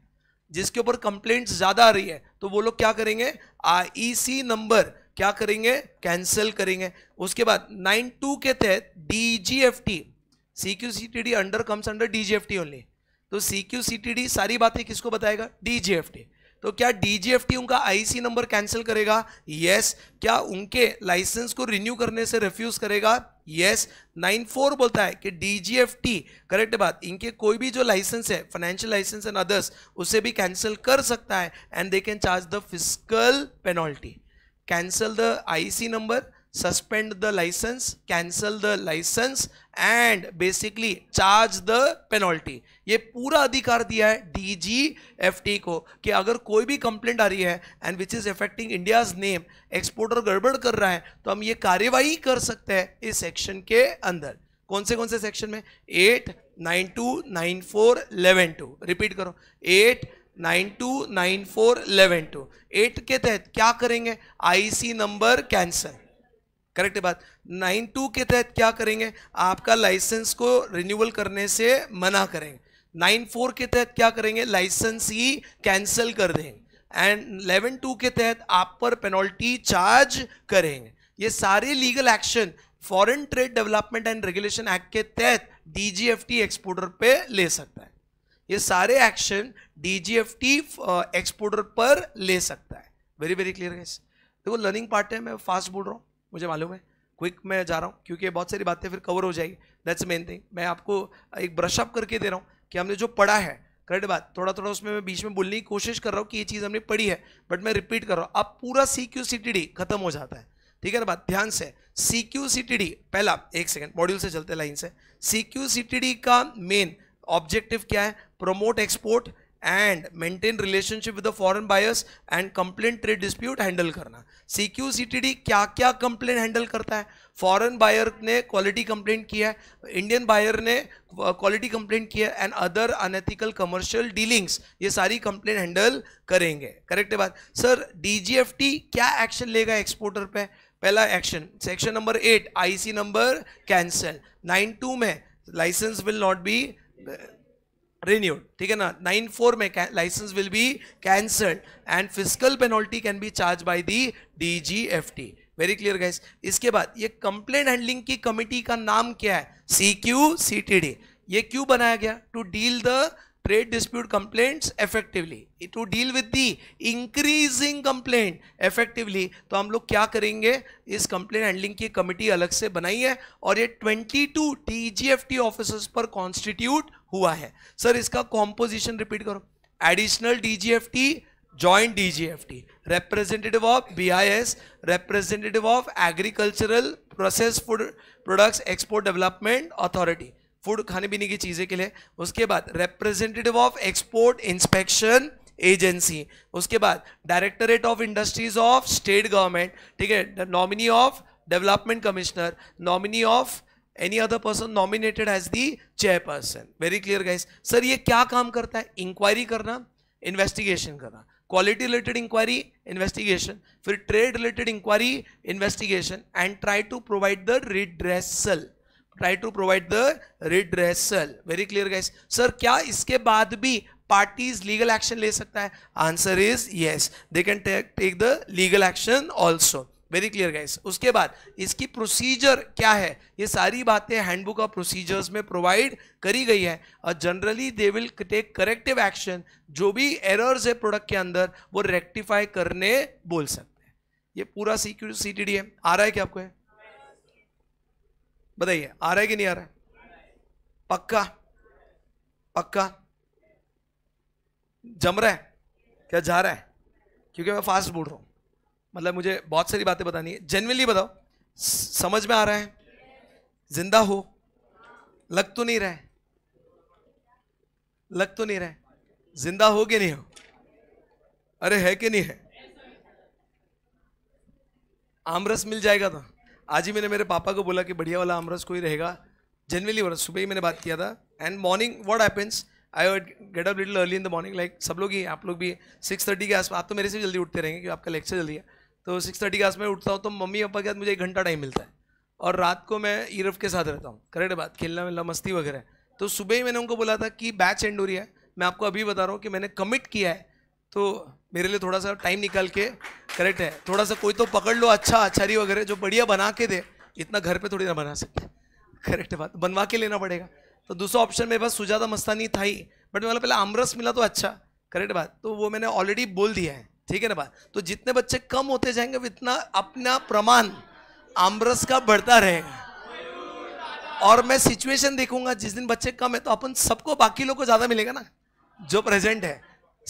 जिसके ऊपर कंप्लेंट ज़्यादा आ रही है तो वो लोग क्या करेंगे आईसी नंबर e क्या करेंगे कैंसिल करेंगे उसके बाद नाइन टू के तहत D G F T C Q C T D under comes under D G F T only तो C Q C T D सारी बातें किसको बताएगा डीजीएफटी तो क्या डीजीएफटी उनका आईसी नंबर कैंसिल करेगा यस क्या उनके लाइसेंस को रिन्यू करने से रिफ्यूज करेगा यस नाइन फोर बोलता है कि डीजीएफटी करेक्ट बात इनके कोई भी जो लाइसेंस है फाइनेंशियल लाइसेंस एंड अदर्स उसे भी कैंसिल कर सकता है and they can charge the physical penalty cancel the IC number suspend the license cancel the license and basically charge the penalty ये पूरा अधिकार दिया है डी जी एफ टी को कि अगर कोई भी कंप्लेंट आ रही है and which is affecting India's name exporter गड़बड़ कर रहा है तो हम ये कार्यवाही कर सकते हैं इस सेक्शन के अंदर कौन से कौन से सेक्शन में eight nine two nine four eleven two repeat करो eight nine two nine four eleven two eight के तहत क्या करेंगे आईसी नंबर कैंसिल करेक्ट बात नाइन टू के तहत क्या करेंगे आपका लाइसेंस को रिन्यूअल करने से मना करेंगे नाइन फोर के तहत क्या करेंगे लाइसेंस ही कैंसिल कर देंगे एंड इलेवन टू के तहत आप पर पेनल्टी चार्ज करेंगे ये सारे legal action foreign trade development and regulation act के तहत डीजीएफटी एक्सपोर्टर पे ले सकता है ये सारे एक्शन डीजीएफटी एक्सपोर्टर पर ले सकता है वेरी वेरी क्लियर है देखो लर्निंग पार्ट है मैं फास्ट बोल रहा हूँ मुझे मालूम है क्विक मैं जा रहा हूँ क्योंकि बहुत सारी बातें फिर कवर हो जाएगी दैट्स मेन थिंग मैं आपको एक ब्रश अप करके दे रहा हूँ कि हमने जो पढ़ा है करेक्ट बात थोड़ा थोड़ा उसमें मैं बीच में बोलने की कोशिश कर रहा हूँ कि ये चीज़ हमने पढ़ी है बट मैं रिपीट कर रहा हूँ अब पूरा C Q C T D खत्म हो जाता है ठीक है ना बात ध्यान से C Q C T D पहला एक सेकेंड मॉड्यूल से चलते लाइन से C Q C T D का मेन ऑब्जेक्टिव क्या है promote export and maintain relationship with the foreign buyers and complaint trade dispute handle करना C Q C T D क्या क्या कंप्लेंट हैंडल करता है फॉरेन बायर ने क्वालिटी कंप्लेंट किया है इंडियन बायर ने क्वालिटी कंप्लेंट किया है and other unethical commercial dealings ये सारी कंप्लेंट हैंडल करेंगे करेक्ट बात सर टी क्या एक्शन लेगा एक्सपोर्टर पर पहला action section number eight C number cancel nine two में licence will not be renewed ठीक है ना 94 में license will be cancelled and fiscal penalty can be charged by the DGFT very clear guys इसके बाद ये कंप्लेंट हैंडलिंग की committee का नाम क्या है C Q C T D ये क्यों बनाया गया to deal the trade dispute complaints effectively to deal with the increasing complaint effectively तो हम लोग क्या करेंगे इस complaint handling की कमेटी अलग से बनाई है और ये 22 TGFT officers पर constitute हुआ है सर इसका कॉम्पोजिशन रिपीट करो additional DGFT joint DGFT representative of BIS representative of agricultural process food products export development authority food खाने पीने की चीज़ें के लिए उसके बाद representative of export inspection agency उसके बाद directorate of industries of state government ठीक है nominee of development commissioner nominee of any other person nominated as the chairperson very clear guys sir ये क्या काम करता है इंक्वायरी करना इन्वेस्टिगेशन करना क्वालिटी रिलेटेड इंक्वायरी इन्वेस्टिगेशन फिर trade related inquiry investigation and try to provide the redressal try to provide the redressal very clear guys sir क्या इसके बाद भी पार्टीज लीगल एक्शन ले सकता है answer is yes they can take the legal action also very clear guys उसके बाद इसकी प्रोसीजर क्या है ये सारी बातें हैंडबुक ऑफ प्रोसीजर्स में प्रोवाइड करी गई है और generally they will take corrective action जो भी एरर्स है प्रोडक्ट के अंदर वो रेक्टिफाई करने बोल सकते हैं ये पूरा C Q C T D है आ रहा है क्या आपको है बताइए आ रहा है कि नहीं आ रहा है पक्का पक्का जम रहा है क्या जा रहा है क्योंकि मैं फास्ट बोल रहा हूँ मतलब मुझे बहुत सारी बातें बतानी है जेनविनली बताओ समझ में आ रहा है जिंदा हो लग तो नहीं रहे लग तो नहीं रहे जिंदा हो कि नहीं हो अरे है कि नहीं है आमरस मिल जाएगा था तो। आज ही मैंने मेरे पापा को बोला कि बढ़िया वाला आमरस कोई रहेगा जनरली बोला सुबह ही मैंने बात किया था and morning what happens I would get up little early in the morning like सब लोग ही आप लोग भी सिक्स थर्टी के आसपास आप तो मेरे से जल्दी उठते रहेंगे क्योंकि आपका लेक्चर जल्दी है तो सिक्स थर्टी के आसपास उठता हूँ तो मम्मी पापा के साथ मुझे एक घंटा टाइम मिलता है और रात को मैं ईरफ के साथ रहता हूँ करेक्ट बात खेलना वेलना मस्ती वगैरह तो सुबह ही मैंने उनको बोला था कि बैच एंड हो रही है मैं आपको अभी बता रहा हूँ कि मैंने कमिट किया है तो मेरे लिए थोड़ा सा टाइम निकाल के करेक्ट है थोड़ा सा कोई तो पकड़ लो अच्छा अचारी वगैरह जो बढ़िया बना के दे इतना घर पर थोड़ी ना बना सकते करेक्ट बात बनवा के लेना पड़ेगा तो दूसरा ऑप्शन मेरे पास सुजाता मस्तानी था ही बट मैं पहले आमरस मिला तो अच्छा करेक्ट बात तो वो मैंने ऑलरेडी बोल दिया है ठीक है ना बात तो जितने बच्चे कम होते जाएंगे उतना अपना प्रमाण आमरस का बढ़ता रहेगा और मैं सिचुएशन देखूंगा जिस दिन बच्चे कम है तो अपन सबको बाकी लोग को ज्यादा मिलेगा ना जो प्रेजेंट है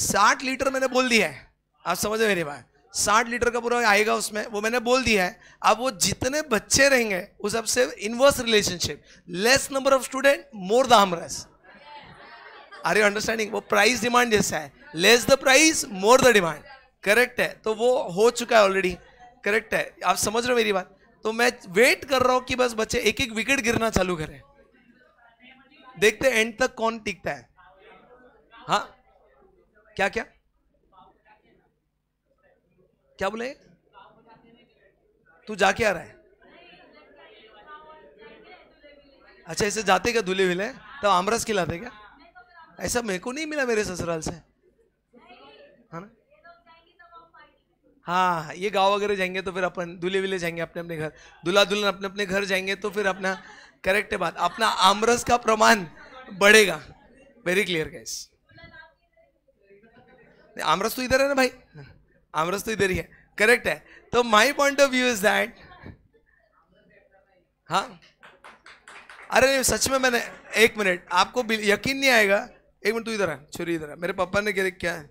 साठ लीटर मैंने बोल दिया है आप समझे मेरी बात साठ लीटर का पूरा आएगा उसमें वो मैंने बोल दिया है अब वो जितने बच्चे रहेंगे उस सबसे inverse relationship less number of student more the humorous are you understanding वो प्राइस डिमांड जैसा है less the price more the demand correct है तो वो हो चुका है ऑलरेडी करेक्ट है आप समझ रहे हो मेरी बात तो मैं वेट कर रहा हूं कि बस बच्चे एक एक विकेट गिरना चालू करें देखते एंड तक कौन टिकता है हाँ क्या क्या क्या बोले तू जाके आ रहा है अच्छा ऐसे जाते क्या दूल्हे विले तब तो आमरस खिलाते क्या ऐसा मेरे को नहीं मिला मेरे ससुराल से हाँ ये गांव वगैरह जाएंगे तो फिर अपन दूल्हे विले जाएंगे अपने अपने घर दूल्हा दुल्हन अपने अपने घर जाएंगे तो फिर अपना करेक्ट बात अपना आमरस का प्रमाण बढ़ेगा वेरी क्लियर गैस आमरस तो इधर है ना भाई आमरस तो इधर ही है करेक्ट है तो my point of view is that हाँ अरे सच में मैंने एक मिनट आपको यकीन नहीं आएगा एक मिनट तू इधर है छोरी इधर है मेरे पापा ने क्या है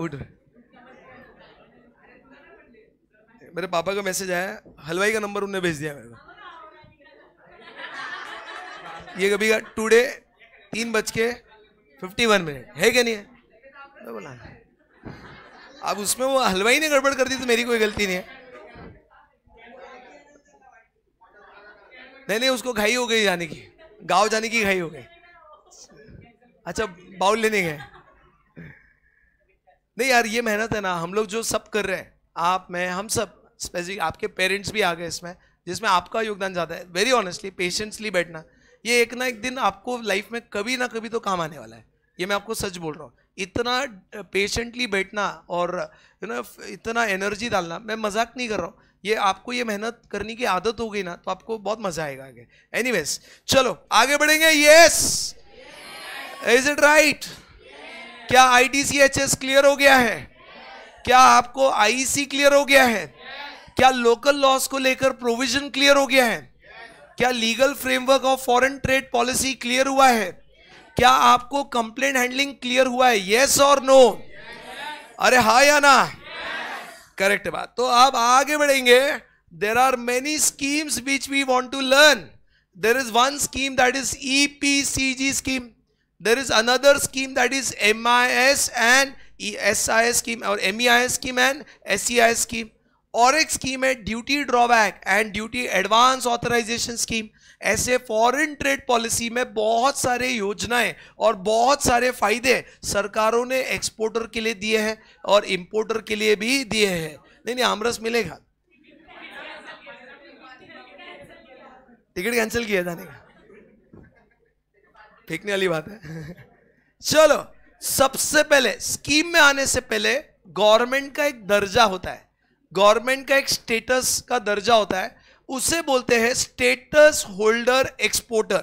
उठ मेरे पापा का मैसेज आया हलवाई का नंबर उन्हें भेज दिया मेरे को ये कभी का टुडे तीन बज के फिफ्टी वन मिनट है क्या नहीं है मैं बोला अब उसमें वो हलवाई ने गड़बड़ कर दी तो मेरी कोई गलती नहीं है नहीं नहीं उसको घाई हो गई जाने की गांव जाने की घाई हो गई अच्छा बाउल लेने गए नहीं यार ये मेहनत है ना हम लोग जो सब कर रहे हैं आप मैं हम सब स्पेसिफिक आपके पेरेंट्स भी आ गए इसमें जिसमें आपका योगदान ज़्यादा है वेरी ऑनेस्टली पेशेंसली बैठना ये एक ना एक दिन आपको लाइफ में कभी ना कभी तो काम आने वाला है ये मैं आपको सच बोल रहा हूँ इतना पेशेंटली बैठना और यू नो इतना एनर्जी डालना मैं मजाक नहीं कर रहा हूँ ये आपको ये मेहनत करने की आदत हो गई ना तो आपको बहुत मजा आएगा आगे एनीवेज चलो आगे बढ़ेंगे यस इज इट राइट क्या आईडीसीएचएस क्लियर हो गया है क्या आपको आईसी क्लियर e हो गया है क्या लोकल लॉस को लेकर प्रोविजन क्लियर हो गया है क्या legal framework of foreign trade policy clear हुआ है क्या आपको कंप्लेन हैंडलिंग क्लियर हुआ है येस और नो अरे हा या ना करेक्ट बात तो आप आगे बढ़ेंगे there are many schemes which we want to learn there is one scheme that is E P C G scheme there is another scheme that is MIS and SIS e scheme or MEIS scheme and SEIS e scheme और एक scheme है duty drawback and duty advance authorisation scheme ऐसे foreign trade policy में बहुत सारे योजनाएं और बहुत सारे फायदे सरकारों ने एक्सपोर्टर के लिए दिए हैं और इंपोर्टर के लिए भी दिए हैं नहीं नहीं आमरस मिलेगा टिकट कैंसिल किया जाने का फेंकने वाली बात है चलो सबसे पहले स्कीम में आने से पहले गवर्नमेंट का एक दर्जा होता है गवर्नमेंट का एक स्टेटस का दर्जा होता है उसे बोलते हैं स्टेटस होल्डर एक्सपोर्टर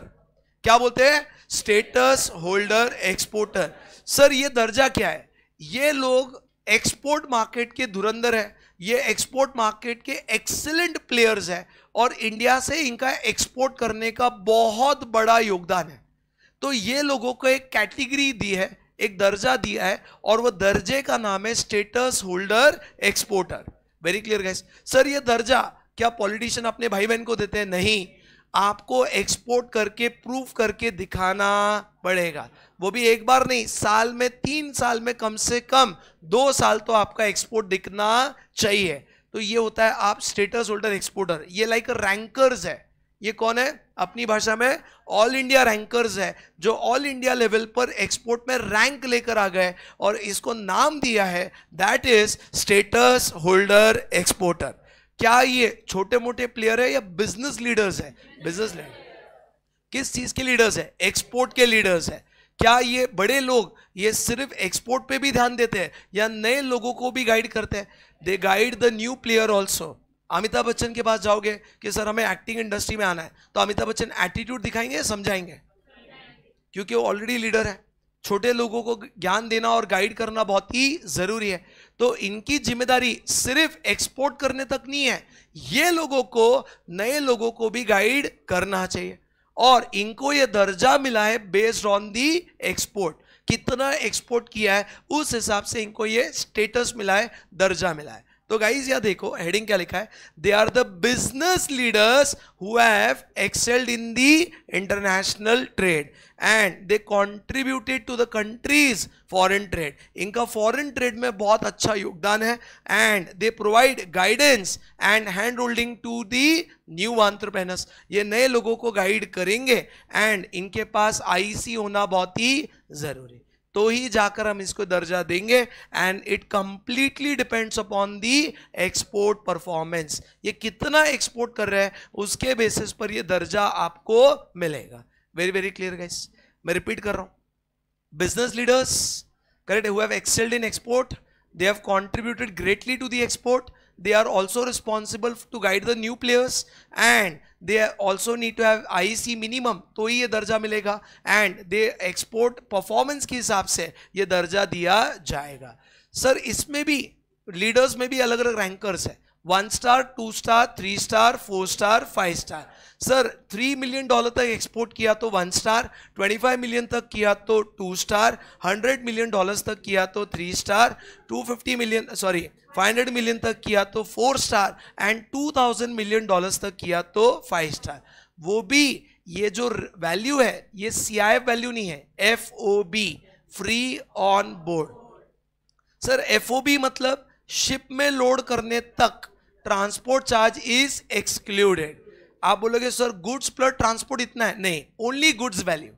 क्या बोलते हैं स्टेटस होल्डर एक्सपोर्टर सर ये दर्जा क्या है ये लोग एक्सपोर्ट मार्केट के धुरंधर है ये एक्सपोर्ट मार्केट के एक्सेलेंट प्लेयर्स है और इंडिया से इनका एक्सपोर्ट करने का बहुत बड़ा योगदान है तो ये लोगों को एक कैटेगरी दी है एक दर्जा दिया है और वो दर्जे का नाम है status holder exporter very clear guys sir ये दर्जा क्या पॉलिटिशियन अपने भाई बहन को देते हैं नहीं आपको एक्सपोर्ट करके प्रूफ करके दिखाना पड़ेगा वो भी एक बार नहीं साल में तीन साल में कम से कम दो साल तो आपका एक्सपोर्ट दिखना चाहिए तो ये होता है आप स्टेटस होल्डर एक्सपोर्टर ये लाइक रैंकर्स है ये कौन है अपनी भाषा में ऑल इंडिया रैंकर्स है जो ऑल इंडिया लेवल पर एक्सपोर्ट में रैंक लेकर आ गए और इसको नाम दिया है that is status holder exporter क्या ये छोटे मोटे प्लेयर है या बिजनेस लीडर्स है बिजनेस लीडर किस चीज के लीडर्स है एक्सपोर्ट के लीडर्स है क्या ये बड़े लोग ये सिर्फ एक्सपोर्ट पे भी ध्यान देते हैं या नए लोगों को भी गाइड करते हैं they guide the new player also Amitabh Bachchan के पास जाओगे कि सर हमें एक्टिंग इंडस्ट्री में आना है तो अमिताभ बच्चन एटीट्यूड दिखाएंगे या समझाएंगे क्योंकि वो ऑलरेडी लीडर है छोटे लोगों को ज्ञान देना और गाइड करना बहुत ही ज़रूरी है तो इनकी जिम्मेदारी सिर्फ एक्सपोर्ट करने तक नहीं है ये लोगों को नए लोगों को भी गाइड करना चाहिए और इनको ये दर्जा मिला है बेस्ड ऑन दी एक्सपोर्ट कितना एक्सपोर्ट किया है उस हिसाब से इनको ये स्टेटस मिला है दर्जा मिला है तो गाइज या देखो हेडिंग क्या लिखा है they are the business leaders who have excelled in the international trade and they contributed to the country's foreign trade इनका फॉरन ट्रेड में बहुत अच्छा योगदान है and they provide guidance and hand holding to the new entrepreneurs ये नए लोगों को गाइड करेंगे एंड इनके पास आईसी होना बहुत ही ज़रूरी तो ही जाकर हम इसको दर्जा देंगे and it completely depends upon the export performance ये कितना एक्सपोर्ट कर रहे हैं उसके बेसिस पर ये दर्जा आपको मिलेगा वेरी वेरी क्लियर गाइस मैं रिपीट कर रहा हूं business leaders correct who excelled in export they have contributed greatly to the export they are also responsible to guide the new players and they also need to have IEC minimum तो ही ये दर्जा मिलेगा and they export performance के हिसाब से ये दर्जा दिया जाएगा सर इसमें भी लीडर्स में भी अलग अलग रैंकर्स है one star two star three star four star five star sir three million dollar तक एक्सपोर्ट किया तो one star twenty five million तक किया तो two star hundred million dollars तक किया तो three star two fifty million sorry five hundred million तक किया तो four star and two thousand million dollars तक किया तो फाइव स्टार वो भी ये जो वैल्यू है ये सी आई एफ वैल्यू नहीं है F O B free on board sir F O B मतलब शिप में लोड करने तक ट्रांसपोर्ट चार्ज इज एक्सक्लूडेड आप बोलोगे सर गुड्स प्लस ट्रांसपोर्ट इतना है नहीं only goods value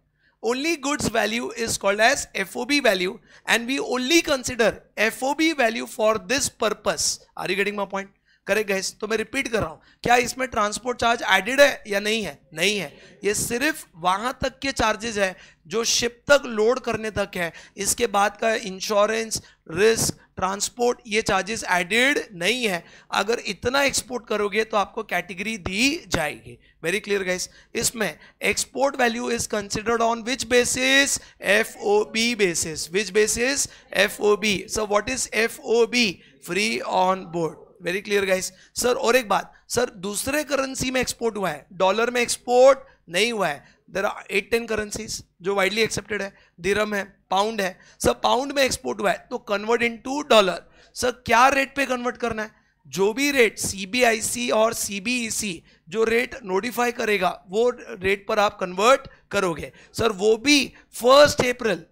value is called as F as FOB value and we only consider F value for this purpose are you getting my point correct guys तो मैं repeat कर रहा हूं क्या इसमें ट्रांसपोर्ट चार्ज एडेड है या नहीं है नहीं है ये सिर्फ वहां तक के चार्जेज है जो शिप तक लोड करने तक है इसके बाद का इंश्योरेंस रिस्क ट्रांसपोर्ट ये चार्जेस एडेड नहीं है अगर इतना एक्सपोर्ट करोगे तो आपको कैटेगरी दी जाएगी वेरी क्लियर गाइस इसमें export value is considered on which basis F O B basis which basis F O B sir what is F O B free on board very clear guys sir और एक बात sir दूसरे currency में export हुआ है dollar में export नहीं हुआ है there are eight ten currencies जो वाइडली एक्सेप्टेड है दिरम है पाउंड है सर पाउंड में एक्सपोर्ट हुआ है तो convert in to dollar sir क्या रेट पे कन्वर्ट करना है जो भी रेट सीबीआईसी और सीबीईसी e जो रेट नोटिफाई करेगा वो रेट पर आप कन्वर्ट करोगे सर वो भी फर्स्ट अप्रैल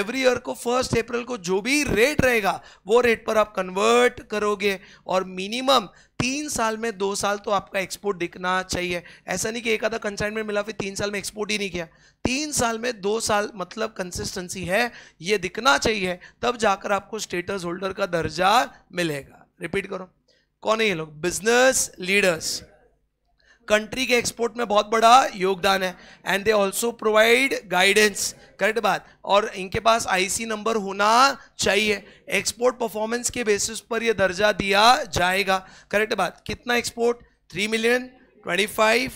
एवरी ईयर को फर्स्ट अप्रैल को जो भी रेट रहेगा वो रेट पर आप कन्वर्ट करोगे और मिनिमम तीन साल में दो साल तो आपका एक्सपोर्ट दिखना चाहिए ऐसा नहीं कि एक आधा कंसाइनमेंट मिला फिर तीन साल में एक्सपोर्ट ही नहीं किया तीन साल में दो साल मतलब कंसिस्टेंसी है ये दिखना चाहिए तब जाकर आपको स्टेटस होल्डर का दर्जा मिलेगा रिपीट करो कौन है ये लोग बिजनेस लीडर्स कंट्री के एक्सपोर्ट में बहुत बड़ा योगदान है and they also provide guidance correct बात और इनके पास आईसी नंबर होना चाहिए एक्सपोर्ट परफॉर्मेंस के बेसिस पर यह दर्जा दिया जाएगा करेक्ट बात कितना export three million twenty five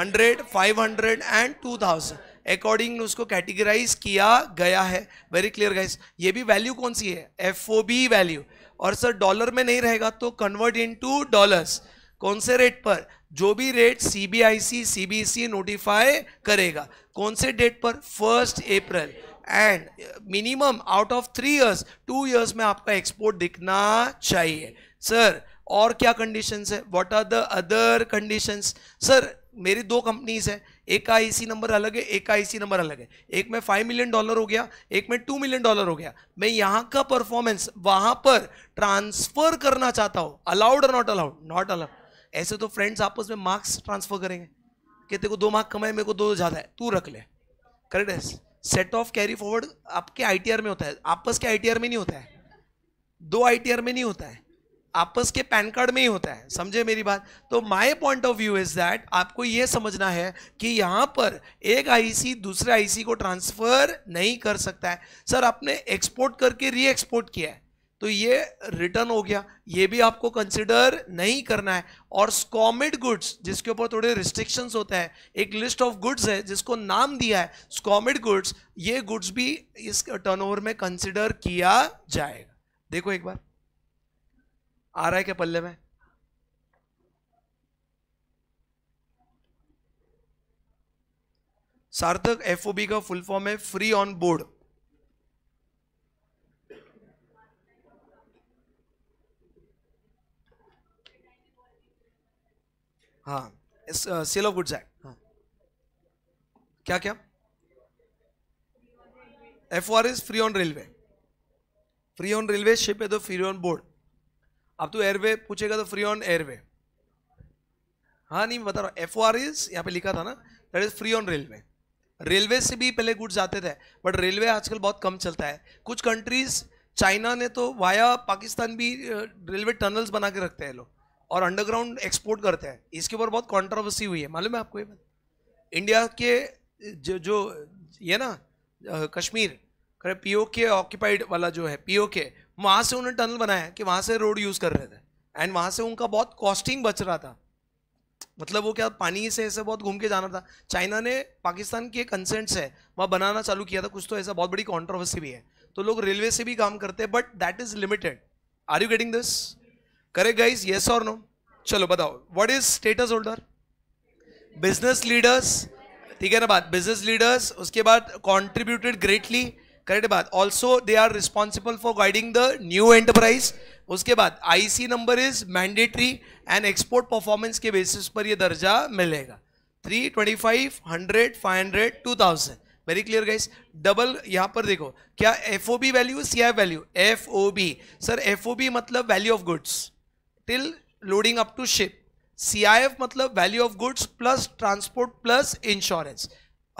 hundred five hundred and two thousand according उसको कैटेगराइज किया गया है वेरी क्लियर गाइस ये भी वैल्यू कौन सी है एफ वैल्यू और सर डॉलर में नहीं रहेगा तो कन्वर्ट इन टू डॉलर्स कौन से रेट पर जो भी रेट सीबीआईसी सीबीसी नोटिफाई करेगा कौन से डेट पर first April and minimum out of three years two years में आपका एक्सपोर्ट दिखना चाहिए सर और क्या कंडीशंस है what are the other conditions sir मेरी दो कंपनीज है एक का आईसी नंबर अलग है एक का आईसी नंबर अलग है एक में फाइव मिलियन डॉलर हो गया एक में टू मिलियन डॉलर हो गया मैं यहाँ का परफॉर्मेंस वहाँ पर ट्रांसफर करना चाहता हूँ अलाउड और नॉट अलाउड नॉट अलाउड ऐसे तो फ्रेंड्स आपस में मार्क्स ट्रांसफर करेंगे कहते को दो मार्क कमाए मेरे को दो ज़्यादा है तू रख ले करेक्ट है सेट ऑफ कैरी फॉरवर्ड आपके आई में होता है आपस के आई में नहीं होता है दो आई में नहीं होता है आपस के पैन कार्ड में ही होता है समझे मेरी बात तो my point of view is that आपको ये समझना है कि यहाँ पर एक आईसी दूसरे आईसी को ट्रांसफर नहीं कर सकता है सर आपने एक्सपोर्ट करके री एक्सपोर्ट किया है तो ये रिटर्न हो गया ये भी आपको कंसिडर नहीं करना है और स्कॉमिड गुड्स जिसके ऊपर थोड़े रिस्ट्रिक्शंस होते हैं एक लिस्ट ऑफ गुड्स है जिसको नाम दिया है स्कॉमिड गुड्स ये गुड्स भी इस टर्न में कंसिडर किया जाएगा देखो एक बार आ रहा है क्या पल्ले में सार्थक एफओबी का फुल फॉर्म है फ्री ऑन बोर्ड हाँ सेल ऑफ गुड्स एक्ट हाँ क्या क्या F R is free on railway free on railway ship है तो फ्री ऑन बोर्ड अब तो एयरवे पूछेगा तो फ्री ऑन एयरवे हाँ नहीं बता रहा एफ एफ आर इज यहाँ पे लिखा था ना that is free on railway railway से भी पहले गुड्स आते थे बट रेलवे आजकल बहुत कम चलता है कुछ कंट्रीज चाइना ने तो वाया पाकिस्तान भी रेलवे टनल्स बना के रखते हैं लोग और अंडरग्राउंड एक्सपोर्ट करते हैं इसके ऊपर बहुत कॉन्ट्रोवर्सी हुई है मालूम है आपको ये बात इंडिया के जो जो ये ना कश्मीर करे पी के ऑक्यूपाइड वाला जो है पी के वहाँ से उन्होंने टनल बनाया कि वहाँ से रोड यूज़ कर रहे थे एंड वहाँ से उनका बहुत कॉस्टिंग बच रहा था मतलब वो क्या पानी से ऐसे बहुत घूम के जाना था चाइना ने पाकिस्तान के कंसेंट से वहाँ बनाना चालू किया था कुछ तो ऐसा बहुत बड़ी कॉन्ट्रोवर्सी भी है तो लोग रेलवे से भी काम करते हैं but that is limited are you getting this correct guys yes और नो चलो बताओ what is status holder business leaders ठीक है ना बात बिजनेस लीडर्स उसके बाद कॉन्ट्रीब्यूटेड ग्रेटली करेक्ट बात also they are responsible for guiding the new enterprise उसके बाद IC number is mandatory and export performance के बेसिस पर यह दर्जा मिलेगा three twenty five hundred five hundred two thousand very clear guys double यहाँ पर देखो क्या F O B value C I value F O B sir F O B मतलब value of goods up to ship C I F मतलब value of goods plus transport plus insurance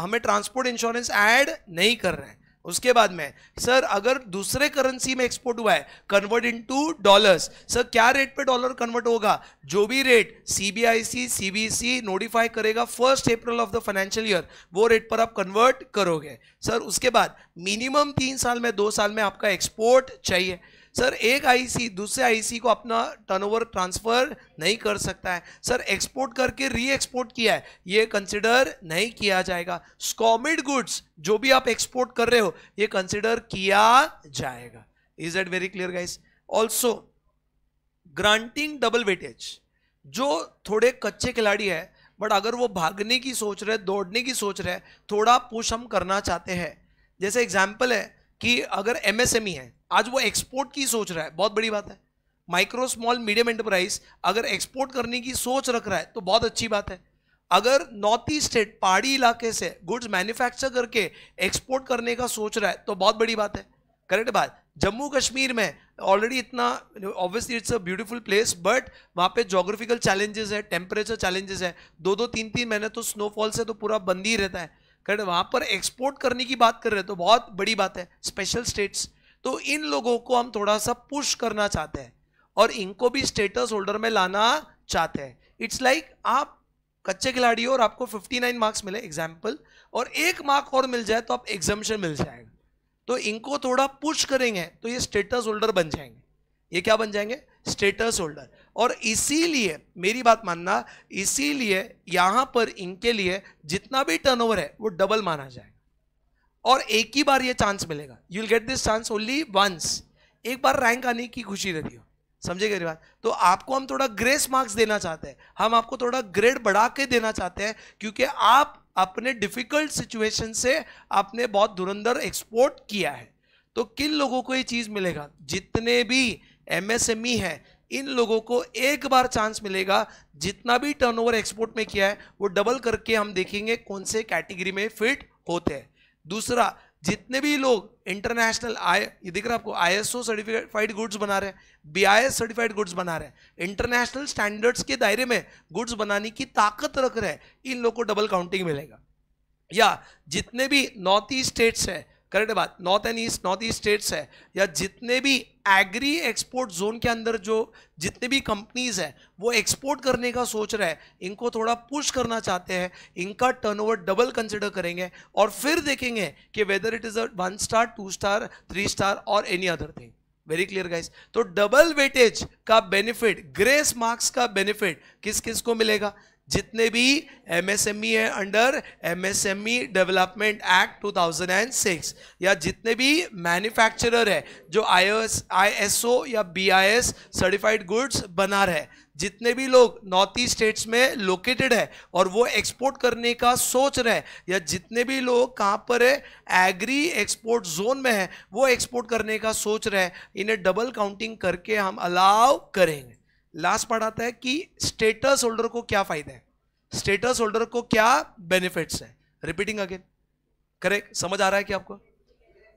हमें transport insurance add नहीं कर रहे हैं उसके बाद में सर अगर दूसरे करेंसी में एक्सपोर्ट हुआ है कन्वर्ट इनटू डॉलर्स सर क्या रेट पे डॉलर कन्वर्ट होगा जो भी रेट सीबीआईसी सीबीसी नोटिफाई करेगा first April of the financial year वो रेट पर आप कन्वर्ट करोगे सर उसके बाद मिनिमम तीन साल में दो साल में आपका एक्सपोर्ट चाहिए सर एक आईसी दूसरे आईसी को अपना टर्नओवर ट्रांसफ़र नहीं कर सकता है सर एक्सपोर्ट करके री एक्सपोर्ट किया है ये कंसिडर नहीं किया जाएगा स्कॉमिड गुड्स जो भी आप एक्सपोर्ट कर रहे हो ये कंसिडर किया जाएगा is eight very clear guys also granting double weightage जो थोड़े कच्चे खिलाड़ी है बट अगर वो भागने की सोच रहे दौड़ने की सोच रहे थोड़ा पुश हम करना चाहते हैं जैसे एग्जाम्पल है कि अगर एमएसएमई e है आज वो एक्सपोर्ट की सोच रहा है बहुत बड़ी बात है माइक्रो स्मॉल मीडियम एंटरप्राइज अगर एक्सपोर्ट करने की सोच रख रहा है तो बहुत अच्छी बात है अगर नॉर्थ ईस्ट स्टेट पहाड़ी इलाके से गुड्स मैन्युफैक्चर करके एक्सपोर्ट करने का सोच रहा है तो बहुत बड़ी बात है करेक्ट बात जम्मू कश्मीर में ऑलरेडी इतना obviously it's a beautiful place but वहाँ पे जोग्राफिकल चैलेंजेस है टेम्परेचर चैलेंजेस है दो दो तीन तीन महीने तो स्नोफॉल से तो पूरा बंद ही रहता है कर वहां पर एक्सपोर्ट करने की बात कर रहे तो बहुत बड़ी बात है स्पेशल स्टेट्स तो इन लोगों को हम थोड़ा सा पुश करना चाहते हैं और इनको भी स्टेटस होल्डर में लाना चाहते हैं इट्स लाइक like आप कच्चे खिलाड़ी हो और आपको 59 मार्क्स मिले एग्जाम्पल और एक मार्क और मिल जाए तो आप एग्जामेशन मिल जाएगा तो इनको थोड़ा पुश करेंगे तो ये स्टेटस होल्डर बन जाएंगे ये क्या बन जाएंगे स्टेटस होल्डर और इसीलिए मेरी बात मानना इसीलिए यहां पर इनके लिए जितना भी टर्नओवर है वो डबल माना जाएगा और एक ही बार ये चांस मिलेगा you will get this chance only once एक बार रैंक आने की खुशी रहती हो समझे मेरी बात तो आपको हम थोड़ा ग्रेस मार्क्स देना चाहते हैं हम आपको थोड़ा ग्रेड बढ़ा के देना चाहते हैं क्योंकि आप अपने डिफिकल्ट सिचुएशन से आपने बहुत धुरंधर एक्सपोर्ट किया है तो किन लोगों को ये चीज़ मिलेगा जितने भी एमएसएमई e है इन लोगों को एक बार चांस मिलेगा जितना भी टर्नओवर एक्सपोर्ट में किया है वो डबल करके हम देखेंगे कौन से कैटेगरी में फिट होते हैं दूसरा जितने भी लोग इंटरनेशनल आई ये देख रहे है आपको आईएसओ सर्टिफाइड गुड्स बना रहे हैं बीआईएस सर्टिफाइड गुड्स बना रहे हैं इंटरनेशनल स्टैंडर्ड्स के दायरे में गुड्स बनाने की ताकत रख रहे हैं इन लोगों को डबल काउंटिंग मिलेगा या जितने भी नॉर्थ ईस्ट स्टेट्स हैं करेक्ट बात north and east north east states है या जितने भी एग्री एक्सपोर्ट जोन के अंदर जो जितने भी कंपनीज हैं वो एक्सपोर्ट करने का सोच रहे हैं इनको थोड़ा पुश करना चाहते हैं इनका टर्नओवर डबल कंसिडर करेंगे और फिर देखेंगे कि whether it is a one star two star three star और any other thing very clear guys तो डबल वेटेज का बेनिफिट ग्रेस मार्क्स का बेनिफिट किस किस को मिलेगा जितने भी एमएसएमई है अंडर एमएसएमई डेवलपमेंट एक्ट 2006 या जितने भी मैन्युफैक्चरर है जो एस आईएसओ या बीआईएस सर्टिफाइड गुड्स बना रहे जितने भी लोग नॉर्थ ईस्ट स्टेट्स में लोकेटेड है और वो एक्सपोर्ट करने का सोच रहे हैं या जितने भी लोग कहाँ पर है एग्री एक्सपोर्ट जोन में है वो एक्सपोर्ट करने का सोच रहे हैं इन्हें डबल काउंटिंग करके हम अलाउ करेंगे लास्ट पार्ट आता है कि स्टेटस होल्डर को क्या फायदा है स्टेटस होल्डर को क्या बेनिफिट्स है रिपीटिंग अगेन करेक्ट समझ आ रहा है क्या आपको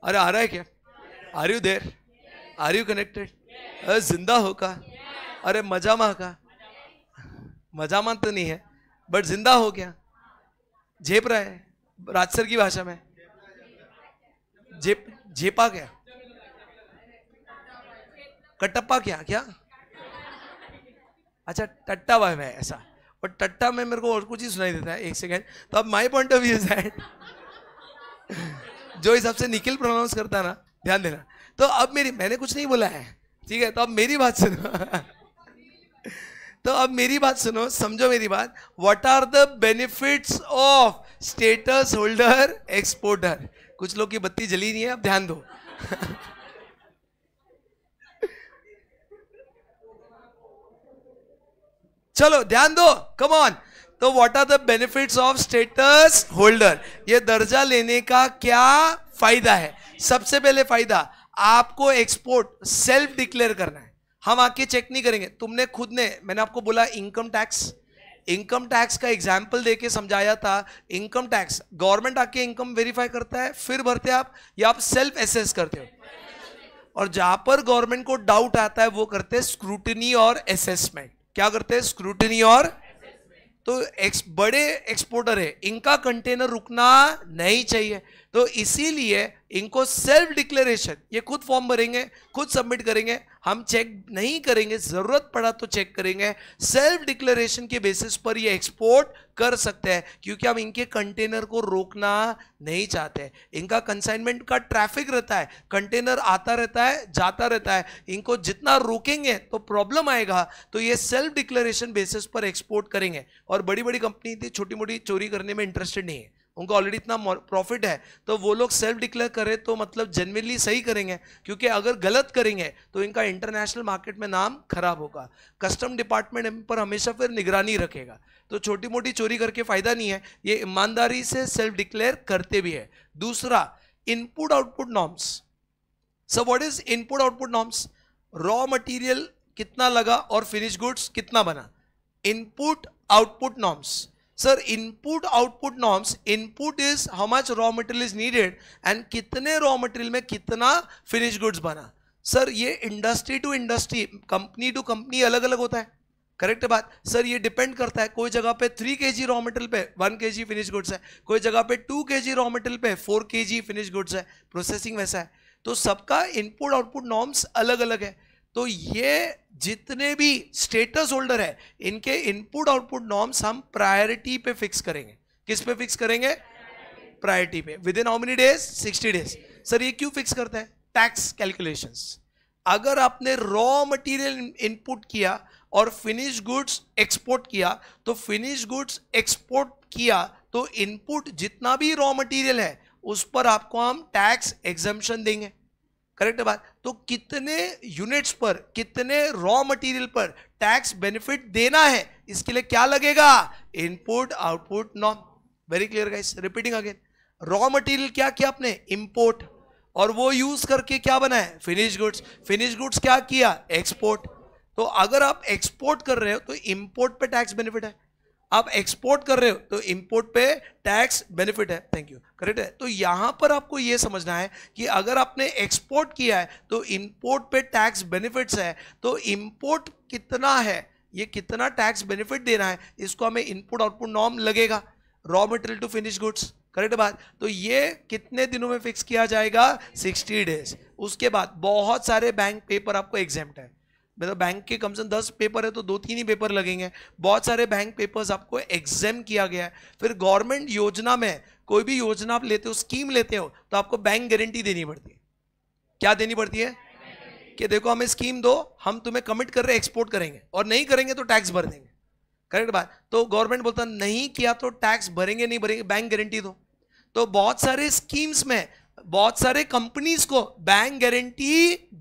अरे आ रहा है क्या are you there are you connected अरे जिंदा हो का अरे मजा का मजामा तो नहीं है बट जिंदा हो क्या झेप रहा है राजसर की भाषा में झेप झेपा क्या कटप्पा क्या क्या अच्छा टट्टा भाई में ऐसा और टट्टा में मेरे को और कुछ ही सुनाई देता है एक सेकेंड तो अब my point of view is that जो हिसाब से निखिल प्रोनाउंस करता ना ध्यान देना तो अब मेरी मैंने कुछ नहीं बोला है ठीक है तो अब मेरी बात सुनो तो अब मेरी बात सुनो समझो मेरी बात what are the benefits of status holder exporter कुछ लोग की बत्ती जली नहीं है अब ध्यान दो चलो ध्यान दो कम ऑन तो what are the benefits of status holder ये दर्जा लेने का क्या फायदा है सबसे पहले फायदा आपको एक्सपोर्ट सेल्फ डिक्लेयर करना है हम आके चेक नहीं करेंगे तुमने खुद ने मैंने आपको बोला इनकम टैक्स इनकम टैक्स का एग्जाम्पल देके समझाया था इनकम टैक्स गवर्नमेंट आके इनकम वेरीफाई करता है फिर भरते आप या आप सेल्फ एसेस करते हो और जहां पर गवर्नमेंट को डाउट आता है वो करते हैं स्क्रूटनी और एसेसमेंट क्या करते हैं स्क्रूटनी और तो एक्स बड़े एक्सपोर्टर है इनका कंटेनर रुकना नहीं चाहिए तो इसीलिए इनको सेल्फ डिक्लेरेशन ये खुद फॉर्म भरेंगे खुद सबमिट करेंगे हम चेक नहीं करेंगे ज़रूरत पड़ा तो चेक करेंगे सेल्फ डिक्लेरेशन के बेसिस पर ये एक्सपोर्ट कर सकते हैं क्योंकि हम इनके कंटेनर को रोकना नहीं चाहते इनका कंसाइनमेंट का ट्रैफिक रहता है कंटेनर आता रहता है जाता रहता है इनको जितना रोकेंगे तो प्रॉब्लम आएगा तो ये सेल्फ डिक्लेरेशन बेसिस पर एक्सपोर्ट करेंगे और बड़ी बड़ी कंपनी थी छोटी मोटी चोरी करने में इंटरेस्टेड नहीं है उनका ऑलरेडी इतना प्रॉफिट है तो वो लोग सेल्फ डिक्लेयर करें तो मतलब जेनविनली सही करेंगे क्योंकि अगर गलत करेंगे तो इनका इंटरनेशनल मार्केट में नाम खराब होगा कस्टम डिपार्टमेंट पर हमेशा फिर निगरानी रखेगा तो छोटी मोटी चोरी करके फ़ायदा नहीं है ये ईमानदारी से सेल्फ डिक्लेयर करते भी है दूसरा इनपुट आउटपुट नॉर्म्स सब what is input output norms raw material कितना लगा और फिनिश गुड्स कितना बना input output norms sir input output norms input is how much raw material is needed and कितने रॉ मटेरियल में कितना फिनिश गुड्स बना सर ये industry to industry company to company अलग अलग होता है करेक्ट बात सर ये डिपेंड करता है कोई जगह पे three K G raw material पे one K G finish goods है कोई जगह पे two K G raw material पे four K G finish goods है प्रोसेसिंग वैसा है तो सबका इनपुट आउटपुट नॉर्म्स अलग अलग है तो ये जितने भी स्टेटस होल्डर है इनके इनपुट आउटपुट नॉर्म्स हम प्रायोरिटी पे फिक्स करेंगे किस पे फिक्स करेंगे प्रायोरिटी पे within how many days 60 days sir ये क्यों फिक्स करते हैं टैक्स कैलकुलेशंस अगर आपने रॉ मटेरियल इनपुट किया और फिनिश गुड्स एक्सपोर्ट किया तो फिनिश गुड्स एक्सपोर्ट किया तो इनपुट जितना भी रॉ मटेरियल है उस पर आपको हम टैक्स एग्जम्पन देंगे करेक्ट बात तो कितने यूनिट्स पर कितने रॉ मटेरियल पर टैक्स बेनिफिट देना है इसके लिए क्या लगेगा इनपुट आउटपुट नॉम very clear guys repeating again raw material क्या किया आपने इंपोर्ट और वो यूज करके क्या बना है फिनिश गुड्स फिनिश गुड्स क्या किया एक्सपोर्ट तो अगर आप एक्सपोर्ट कर रहे हो तो इंपोर्ट पे टैक्स बेनिफिट है आप एक्सपोर्ट कर रहे हो तो इंपोर्ट पे टैक्स बेनिफिट है थैंक यू करेक्ट है तो यहाँ पर आपको यह समझना है कि अगर आपने एक्सपोर्ट किया है तो इंपोर्ट पे टैक्स बेनिफिट्स है तो इंपोर्ट कितना है ये कितना टैक्स बेनिफिट देना है इसको हमें इनपुट आउटपुट नॉर्म लगेगा raw material to finish goods correct बात तो ये कितने दिनों में फिक्स किया जाएगा 60 डेज उसके बाद बहुत सारे बैंक पेपर आपको एग्जाम है मतलब बैंक के कम से कम दस पेपर है तो दो तीन ही पेपर लगेंगे बहुत सारे बैंक पेपर्स आपको एग्जाम किया गया है फिर गवर्नमेंट योजना में कोई भी योजना आप लेते हो स्कीम लेते हो तो आपको बैंक गारंटी देनी पड़ती है क्या देनी पड़ती है कि देखो हमें स्कीम दो हम तुम्हें कमिट कर रहे एक्सपोर्ट करेंगे और नहीं करेंगे तो टैक्स भर देंगे करेक्ट बात तो गवर्नमेंट बोलता नहीं किया तो टैक्स भरेंगे नहीं भरेंगे बैंक गारंटी दो तो बहुत सारे स्कीम्स में बहुत सारे कंपनीज को बैंक गारंटी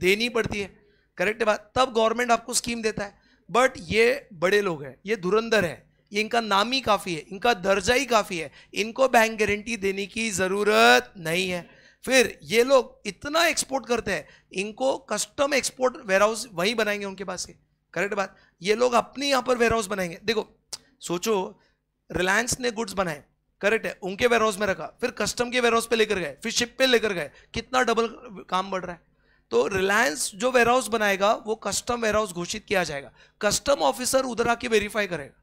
देनी पड़ती है करेक्ट बात तब गवर्नमेंट आपको स्कीम देता है बट ये बड़े लोग हैं ये धुरंधर है ये इनका नाम ही काफ़ी है इनका दर्जा ही काफ़ी है इनको बैंक गारंटी देने की ज़रूरत नहीं है फिर ये लोग इतना एक्सपोर्ट करते हैं इनको कस्टम एक्सपोर्ट वेयरहाउस वहीं बनाएंगे उनके पास से करेक्ट बात ये लोग अपने यहाँ पर वेयरहाउस बनाएंगे देखो सोचो रिलायंस ने गुड्स बनाए करेक्ट है उनके वेयरहाउस में रखा फिर कस्टम के वेयरहाउस पे लेकर गए फिर शिप पे लेकर गए कितना डबल काम बढ़ रहा है तो रिलायंस जो वेयरहाउस बनाएगा वो कस्टम वेयरहाउस घोषित किया जाएगा कस्टम ऑफिसर उधर आके वेरीफाई करेगा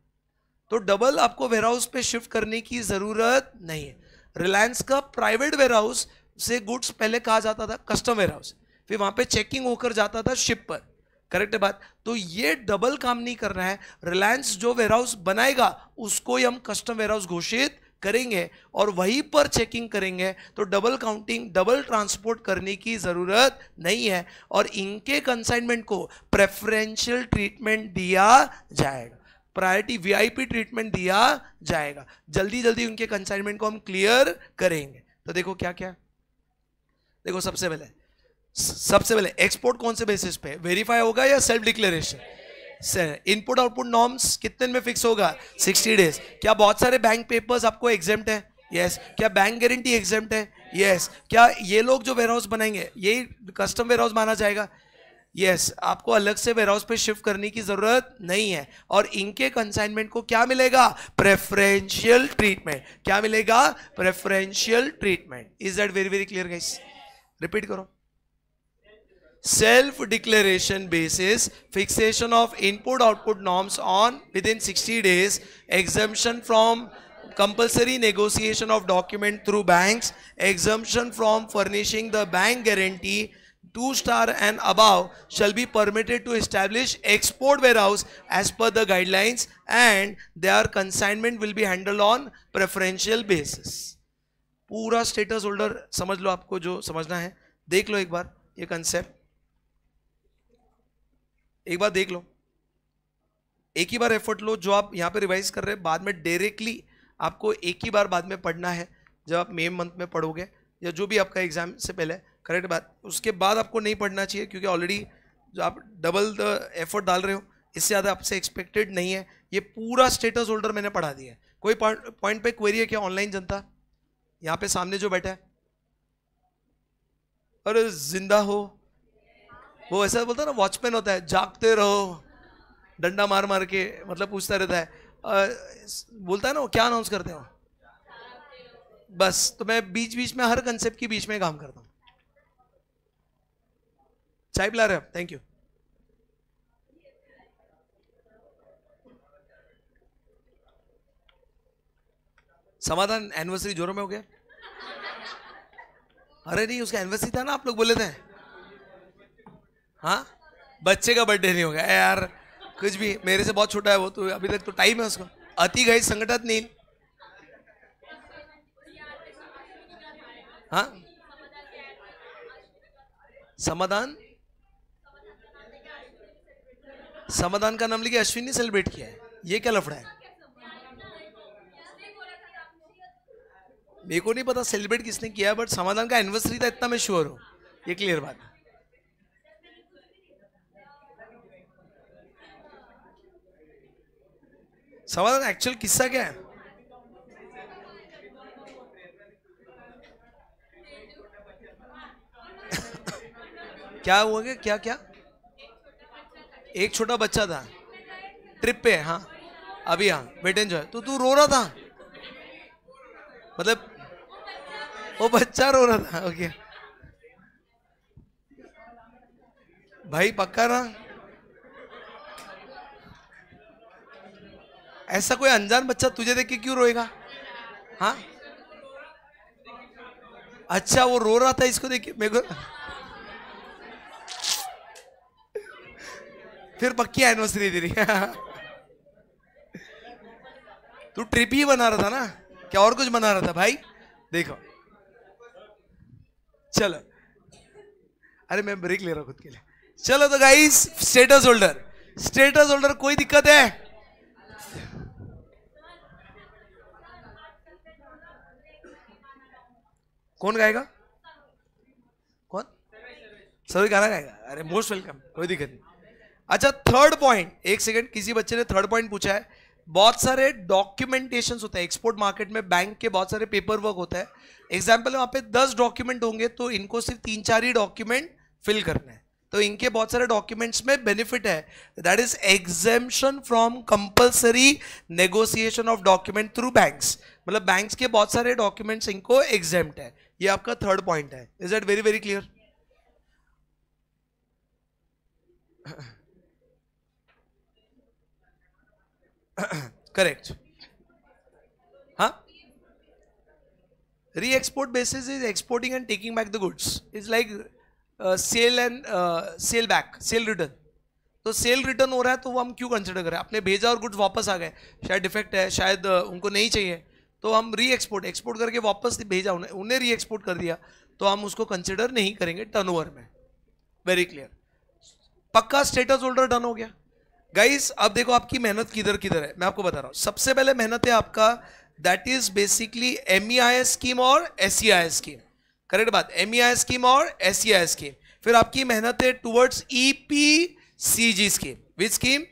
तो डबल आपको वेयरहाउस पे शिफ्ट करने की ज़रूरत नहीं है रिलायंस का प्राइवेट वेयरहाउस से गुड्स पहले कहा जाता था कस्टम वेयरहाउस फिर वहां पे चेकिंग होकर जाता था शिप पर करेक्ट बात तो ये डबल काम नहीं करना है रिलायंस जो वेयरहाउस बनाएगा उसको ही हम कस्टम वेयरहाउस घोषित करेंगे और वहीं पर चेकिंग करेंगे तो डबल काउंटिंग डबल ट्रांसपोर्ट करने की ज़रूरत नहीं है और इनके कंसाइनमेंट को प्रेफरेंशियल ट्रीटमेंट दिया जाएगा प्रायोरिटी वीआईपी ट्रीटमेंट दिया जाएगा जल्दी जल्दी उनके कंसाइनमेंट को हम क्लियर करेंगे तो देखो क्या क्या देखो सबसे पहले सबसे पहले एक्सपोर्ट कौन से बेसिस पे वेरीफाई होगा या self declaration input output norms कितने में फिक्स होगा 60 डेज क्या बहुत सारे बैंक पेपर्स आपको एग्जाम है यस yes. क्या बैंक गारंटी एग्जाम है यस yes. क्या ये लोग जो वेयरहाउस बनाएंगे यही कस्टम वेयरहाउस माना जाएगा यस yes, आपको अलग से वेयरहाउस पे शिफ्ट करने की ज़रूरत नहीं है और इनके कंसाइनमेंट को क्या मिलेगा प्रेफरेंशियल ट्रीटमेंट क्या मिलेगा preferential treatment is that very very clear guys repeat करो self declaration basis fixation of input output norms on within 60 days exemption from compulsory negotiation of document through banks exemption from furnishing the bank guarantee two star and above shall be permitted to establish export warehouse as per the guidelines and their consignment will be handled on preferential basis पूरा status holder समझ लो आपको जो समझना है देख लो एक बार ये कंसेप्ट एक बार देख लो एक ही बार एफर्ट लो जो आप यहाँ पे रिवाइज कर रहे हैं बाद में डायरेक्टली आपको एक ही बार बाद में पढ़ना है जब आप मे मंथ में पढ़ोगे या जो भी आपका एग्जाम से पहले करेक्ट बात उसके बाद आपको नहीं पढ़ना चाहिए क्योंकि ऑलरेडी जो आप डबल द एफर्ट डाल रहे हो इससे ज़्यादा आपसे एक्सपेक्टेड नहीं है ये पूरा स्टेटस होल्डर मैंने पढ़ा दिया है कोई पॉइंट पे क्वेरी है क्या ऑनलाइन जनता यहाँ पे सामने जो बैठा है अरे जिंदा हो वो ऐसा बोलता है ना वॉचमैन होता है जागते रहो डंडा मार मार के मतलब पूछता रहता है आ, बोलता है ना क्या अनाउंस करते हो बस तो मैं बीच बीच में हर कंसेप्ट के बीच में काम करता हूँ चाय पिला रहे आप थैंक यू समाधान एनिवर्सरी जोरों में हो गया अरे नहीं उसका एनिवर्सरी था ना आप लोग बोले थे हाँ बच्चे का बर्थडे नहीं होगा यार कुछ भी मेरे से बहुत छोटा है वो तो अभी तक तो टाइम है उसको अति गई संगठत नील हाँ समाधान समाधान का नाम लेके अश्विन ने सेलिब्रेट किया है ये क्या लफड़ा है मेरे को नहीं पता सेलिब्रेट किसने किया बट समाधान का एनिवर्सरी था इतना मैं श्योर हूँ ये क्लियर बात है सवाल एक्चुअल किस्सा क्या है क्या हुआ क्या क्या क्या एक छोटा बच्चा था ट्रिप पे हाँ अभी हाँ बेटे जो है तो तू रो रहा था मतलब वो बच्चा रो रहा था ओके भाई पक्का ना ऐसा कोई अनजान बच्चा तुझे देख के क्यों रोएगा हाँ अच्छा वो रो रहा था इसको देखिए मेरे को फिर पक्की एनिवर्सरी दे रही तू ट्रिप ही बना रहा था ना क्या और कुछ बना रहा था भाई देखो चलो अरे मैं ब्रेक ले रहा हूं खुद के लिए चलो तो guys status holder status holder कोई दिक्कत है कौन गाएगा कौन सभी गाना गाएगा अरे मोस्ट वेलकम कोई दिक्कत नहीं अच्छा थर्ड पॉइंट एक सेकंड किसी बच्चे ने थर्ड पॉइंट पूछा है बहुत सारे डॉक्यूमेंटेशन होते हैं एक्सपोर्ट मार्केट में बैंक के बहुत सारे पेपर वर्क होता है एग्जाम्पल वहां पे दस डॉक्यूमेंट होंगे तो इनको सिर्फ तीन चार ही डॉक्यूमेंट फिल करने हैं तो इनके बहुत सारे डॉक्यूमेंट्स में बेनिफिट है that is exemption from compulsory negotiation of document through banks मतलब बैंक्स के बहुत सारे डॉक्यूमेंट्स इनको एग्जेम्प्ट है ये आपका थर्ड पॉइंट है is that very very clear correct हाँ re export basis is exporting and taking back the goods is like sale and sale back sale return तो सेल रिटर्न हो रहा है तो वो हम क्यों कंसिडर करें आपने भेजा और गुड्स वापस आ गए शायद डिफेक्ट है शायद uh, उनको नहीं चाहिए तो हम री एक्सपोर्ट एक्सपोर्ट करके वापस भेजा उन्हें उन्हें री एक्सपोर्ट कर दिया तो हम उसको कंसिडर नहीं करेंगे टर्न में वेरी क्लियर पक्का स्टेटस होल्डर डन हो गया गाइस अब देखो आपकी मेहनत किधर किधर है मैं आपको बता रहा हूँ सबसे पहले मेहनत है आपका that is basically M scheme और एस स्कीम करेक्ट बात एम स्कीम e और एस स्कीम e फिर आपकी मेहनत है towards E P C G scheme which scheme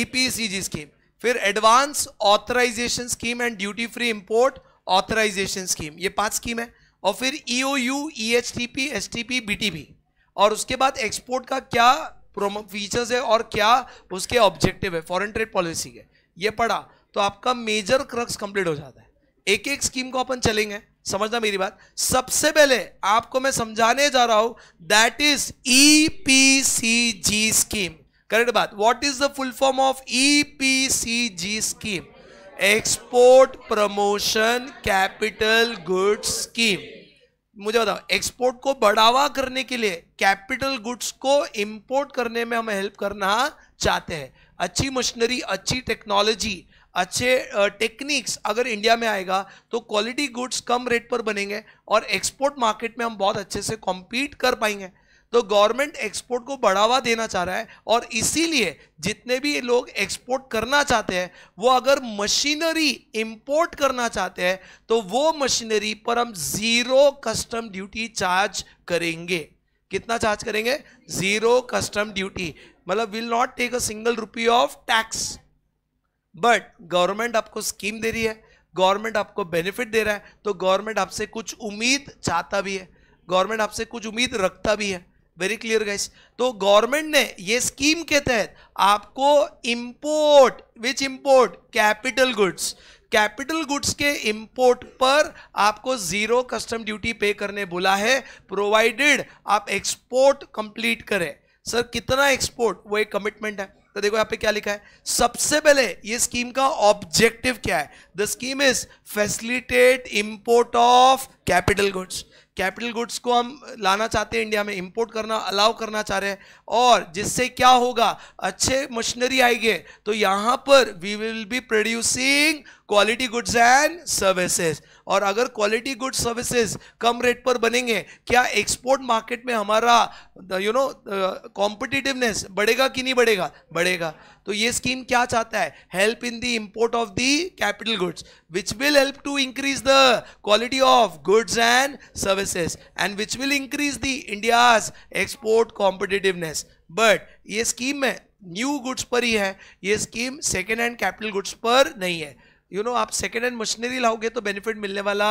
E P C G scheme फिर advance authorisation scheme and duty free import authorisation scheme ये पांच scheme है और फिर ईओयू ईएचटीपी एसटीपी बीटीपी और उसके बाद एक्सपोर्ट का क्या प्रोमो फीचर्स है और क्या उसके ऑब्जेक्टिव है फॉरेन ट्रेड पॉलिसी के ये पढ़ा तो आपका मेजर क्रक्स कंप्लीट हो जाता है एक एक स्कीम को अपन चलेंगे समझना मेरी बात सबसे पहले आपको मैं समझाने जा रहा हूं that is G scheme correct बात what is the full form of EPCG scheme export promotion capital goods scheme मुझे बताओ एक्सपोर्ट को बढ़ावा करने के लिए कैपिटल गुड्स को इंपोर्ट करने में हम हेल्प करना चाहते हैं अच्छी मशीनरी अच्छी टेक्नोलॉजी अच्छे टेक्निक्स अगर इंडिया में आएगा तो क्वालिटी गुड्स कम रेट पर बनेंगे और एक्सपोर्ट मार्केट में हम बहुत अच्छे से कॉम्पीट कर पाएंगे तो गवर्नमेंट एक्सपोर्ट को बढ़ावा देना चाह रहा है और इसीलिए जितने भी लोग एक्सपोर्ट करना चाहते हैं वो अगर मशीनरी इंपोर्ट करना चाहते हैं तो वो मशीनरी पर हम ज़ीरो कस्टम ड्यूटी चार्ज करेंगे कितना चार्ज करेंगे ज़ीरो कस्टम ड्यूटी मतलब will not take a single rupee of tax but government आपको स्कीम दे रही है गवर्नमेंट आपको बेनिफिट दे रहा है तो गवर्नमेंट आपसे कुछ उम्मीद चाहता भी है गवर्नमेंट आपसे कुछ उम्मीद रखता भी है वेरी क्लियर गाइस तो गवर्नमेंट ने ये स्कीम के तहत आपको import which import capital goods capital goods के इंपोर्ट पर आपको जीरो कस्टम ड्यूटी पे करने बोला है प्रोवाइडेड आप एक्सपोर्ट कंप्लीट करें सर कितना एक्सपोर्ट वो एक कमिटमेंट है तो देखो यहाँ पे क्या लिखा है सबसे पहले ये स्कीम का ऑब्जेक्टिव क्या है the scheme is facilitate import of capital goods capital goods को हम लाना चाहते हैं इंडिया में इंपोर्ट करना अलाउ करना चाह रहे हैं और जिससे क्या होगा अच्छे मशीनरी आएंगे तो यहां पर we will be producing quality goods and services और अगर क्वालिटी गुड्स सर्विसेज कम रेट पर बनेंगे क्या एक्सपोर्ट मार्केट में हमारा यू नो कॉम्पिटिटिवनेस बढ़ेगा कि नहीं बढ़ेगा बढ़ेगा तो ये स्कीम क्या चाहता है help in the import of the capital goods which will help to increase the quality of goods and services and which will increase the India's export competitiveness but ये स्कीम में न्यू गुड्स पर ही है ये scheme second hand capital goods पर नहीं है you you know know, आप सेकेंड हैंड मशीनरी लाओगे तो बेनिफिट मिलने वाला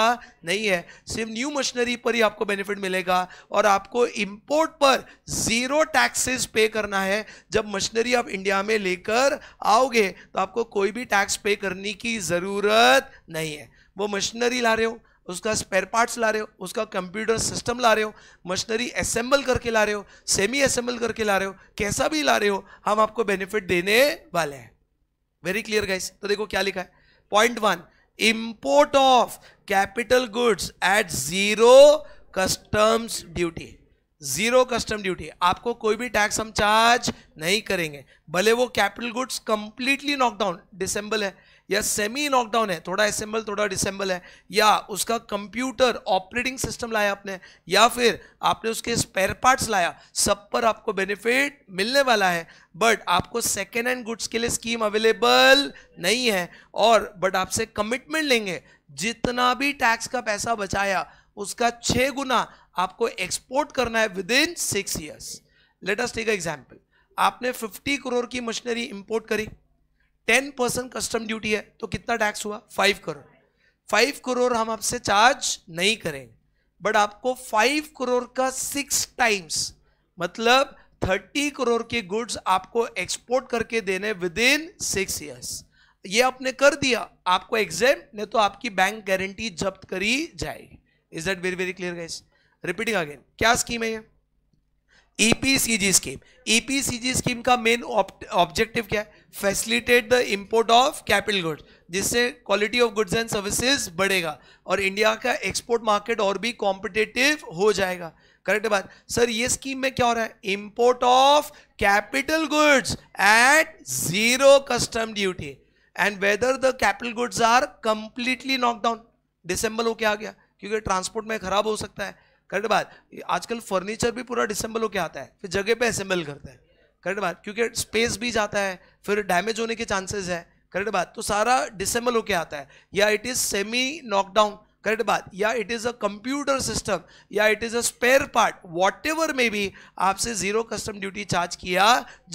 नहीं है सिर्फ न्यू मशीनरी पर ही आपको बेनिफिट मिलेगा और आपको इंपोर्ट पर ज़ीरो टैक्सेस पे करना है जब मशीनरी आप इंडिया में लेकर आओगे तो आपको कोई भी टैक्स पे करने की ज़रूरत नहीं है वो मशीनरी ला रहे हो उसका स्पेयर पार्ट्स ला रहे हो उसका कंप्यूटर सिस्टम ला रहे हो मशीनरी असेंबल करके ला रहे हो सेमी असेंबल करके ला रहे हो कैसा भी ला रहे हो हम आपको बेनिफिट देने वाले हैं वेरी क्लियर गाइस तो देखो क्या लिखा है point one import of capital goods at zero customs duty zero custom duty आपको कोई भी टैक्स हम चार्ज नहीं करेंगे भले वो capital goods completely knockdown disassemble है या सेमी लॉकडाउन है थोड़ा असेंबल थोड़ा डिसेंबल है या उसका कंप्यूटर ऑपरेटिंग सिस्टम लाया आपने या फिर आपने उसके स्पेयर पार्ट्स लाया सब पर आपको बेनिफिट मिलने वाला है बट आपको सेकेंड हैंड गुड्स के लिए स्कीम अवेलेबल नहीं है और बट आपसे कमिटमेंट लेंगे जितना भी टैक्स का पैसा बचाया उसका छः गुना आपको एक्सपोर्ट करना है within six years latest एक एग्जाम्पल आपने 50 करोड़ की मशीनरी इंपोर्ट करी टेन परसेंट कस्टम ड्यूटी है तो कितना टैक्स हुआ फाइव करोड़ फाइव करोड़ हम आपसे चार्ज नहीं करेंगे बट आपको फाइव करोड़ का सिक्स टाइम्स मतलब थर्टी करोड़ के गुड्स आपको एक्सपोर्ट करके देने विद इन सिक्स ईयर्स ये आपने कर दिया आपको एग्जाम नहीं तो आपकी बैंक गारंटी जब्त करी जाएगी is that very very clear guys repeating again क्या स्कीम है ये ईपीसीजी स्कीम ईपीसीजी स्कीम का मेन ऑब्जेक्टिव क्या है facilitate the import of capital goods जिससे quality of goods and services बढ़ेगा और इंडिया का एक्सपोर्ट मार्केट और भी कॉम्पिटेटिव हो जाएगा करेक्ट बात सर ये स्कीम में क्या हो रहा है import of capital goods at zero custom duty and whether the capital goods are completely knockdown disassembled होके आ गया क्योंकि ट्रांसपोर्ट में खराब हो सकता है करेक्ट बात आजकल फर्नीचर भी पूरा डिसम्बल होके आता है फिर जगह पे असेंबल करता है करेक्ट बात क्योंकि स्पेस भी जाता है फिर डैमेज होने के चांसेस है करेक्ट बात तो सारा डिसेबल होके आता है या it is semi knockdown correct बात या it is a computer system या it is a spare part whatever में भी आपसे ज़ीरो कस्टम ड्यूटी चार्ज किया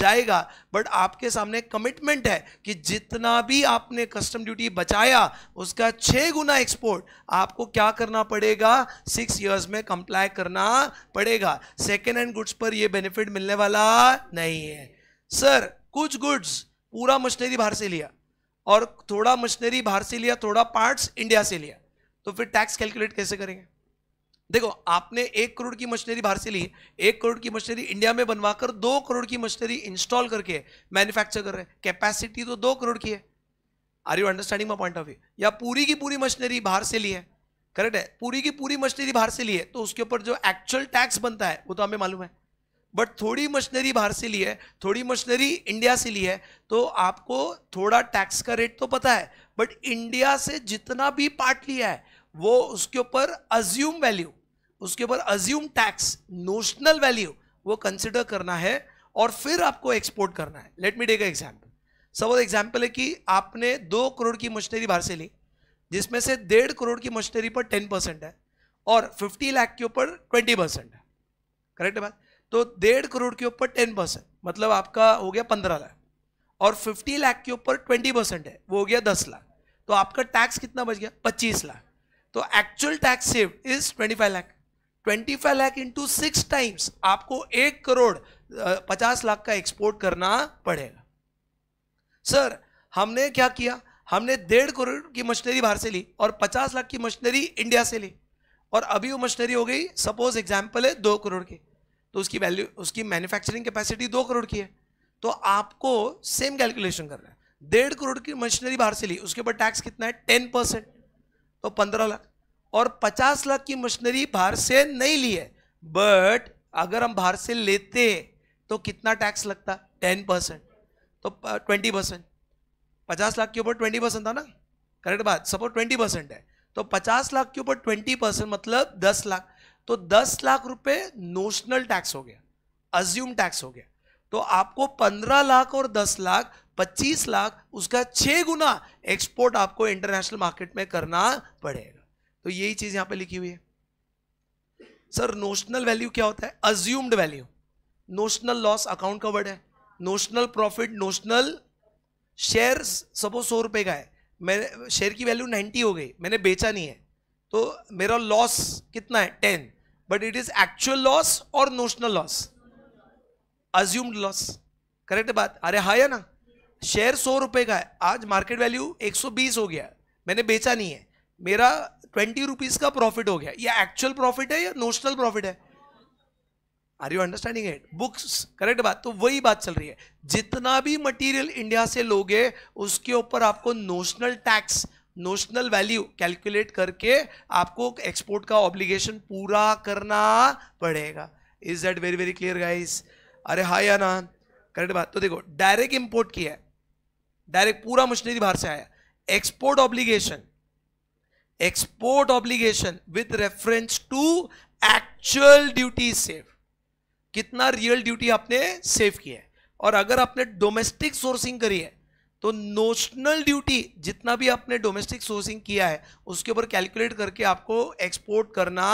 जाएगा बट आपके सामने कमिटमेंट है कि जितना भी आपने कस्टम ड्यूटी बचाया उसका छः गुना एक्सपोर्ट आपको क्या करना पड़ेगा सिक्स ईयर्स में कंप्लाई करना पड़ेगा सेकेंड हैंड गुड्स पर यह बेनिफिट मिलने वाला नहीं है सर कुछ गुड्स पूरा मशीनरी बाहर से लिया और थोड़ा मशीनरी बाहर से लिया थोड़ा पार्ट्स इंडिया से लिया तो फिर टैक्स कैलकुलेट कैसे करेंगे देखो आपने एक करोड़ की मशीनरी बाहर से ली एक करोड़ की मशीनरी इंडिया में बनवाकर दो करोड़ की मशीनरी इंस्टॉल करके मैन्युफैक्चर कर रहे हैं कैपेसिटी तो दो करोड़ की है are you understanding my point of view या पूरी की पूरी मशीनरी बाहर से ली है करेक्ट है पूरी की पूरी मशीनरी बाहर से ली है तो उसके ऊपर जो एक्चुअल टैक्स बनता है वो तो हमें मालूम है बट थोड़ी मशीनरी बाहर से ली है थोड़ी मशीनरी इंडिया से ली है तो आपको थोड़ा टैक्स का रेट तो पता है बट इंडिया से जितना भी पार्ट लिया है वो उसके ऊपर अज्यूम वैल्यू उसके ऊपर अज्यूम टैक्स नोशनल वैल्यू वो कंसिडर करना है और फिर आपको एक्सपोर्ट करना है लेट मी टेक एग्जाम्पल सब एग्जाम्पल है कि आपने दो करोड़ की मशीनरी बाहर से ली जिसमें से डेढ़ करोड़ की मशीनरी पर टेन परसेंट है और फिफ्टी लाख के ऊपर ट्वेंटी परसेंट है करेक्ट बात तो डेढ़ करोड़ के ऊपर टेन परसेंट मतलब आपका हो गया पंद्रह लाख और फिफ्टी लाख के ऊपर ट्वेंटी परसेंट है वो हो गया दस लाख तो आपका टैक्स कितना बच गया पच्चीस लाख तो actual tax save is 25 lakh 25 lakh into six times आपको एक करोड़ पचास लाख का एक्सपोर्ट करना पड़ेगा सर हमने क्या किया हमने डेढ़ करोड़ की मशीनरी बाहर से ली और पचास लाख की मशीनरी इंडिया से ली और अभी वो मशीनरी हो गई सपोज एग्जाम्पल है दो करोड़ की तो उसकी वैल्यू उसकी मैन्युफैक्चरिंग कैपेसिटी दो करोड़ की है तो आपको सेम कैलकुलेशन करना है डेढ़ करोड़ की मशीनरी बाहर से ली उसके ऊपर टैक्स कितना है टेन परसेंट तो पंद्रह लाख और पचास लाख की मशीनरी बाहर से नहीं ली है बट अगर हम बाहर से लेते तो कितना टैक्स लगता टेन परसेंट तो ट्वेंटी परसेंट पचास लाख के ऊपर ट्वेंटी परसेंट था ना करेक्ट बात सपोज ट्वेंटी परसेंट है तो पचास लाख के ऊपर ट्वेंटी परसेंट मतलब दस लाख तो दस लाख रुपए नोशनल टैक्स हो गया अज्यूम टैक्स हो गया तो आपको पंद्रह लाख और दस लाख पच्चीस लाख उसका छः गुना एक्सपोर्ट आपको इंटरनेशनल मार्केट में करना पड़ेगा तो यही चीज़ यहाँ पे लिखी हुई है सर नोशनल वैल्यू क्या होता है assumed value notional loss account का वर्ड है notional profit notional share suppose सौ रुपये का है मैंने शेयर की वैल्यू नाइन्टी हो गई मैंने बेचा नहीं है तो मेरा लॉस कितना है ten but it is actual loss और notional loss assumed loss correct बात अरे हाँ या ना शेयर सौ रुपये का है आज मार्केट वैल्यू 120 हो गया मैंने बेचा नहीं है मेरा ट्वेंटी रुपीज़ का प्रॉफिट हो गया ये एक्चुअल प्रॉफिट है या नोशनल प्रॉफिट है are you understanding it books correct बात तो वही बात चल रही है जितना भी मटेरियल इंडिया से लोगे उसके ऊपर आपको notional tax notional value calculate करके आपको एक्सपोर्ट का ऑब्लिगेशन पूरा करना पड़ेगा is that very very clear guys अरे हाय आना करेक्ट बात तो देखो डायरेक्ट इंपोर्ट किया है डायरेक्ट पूरा मशीनरी बाहर से आया export obligation export obligation with reference to actual duty save कितना रियल ड्यूटी आपने सेव किया है और अगर आपने डोमेस्टिक सोर्सिंग करी है तो नोशनल ड्यूटी जितना भी आपने डोमेस्टिक सोर्सिंग किया है उसके ऊपर कैलकुलेट करके आपको एक्सपोर्ट करना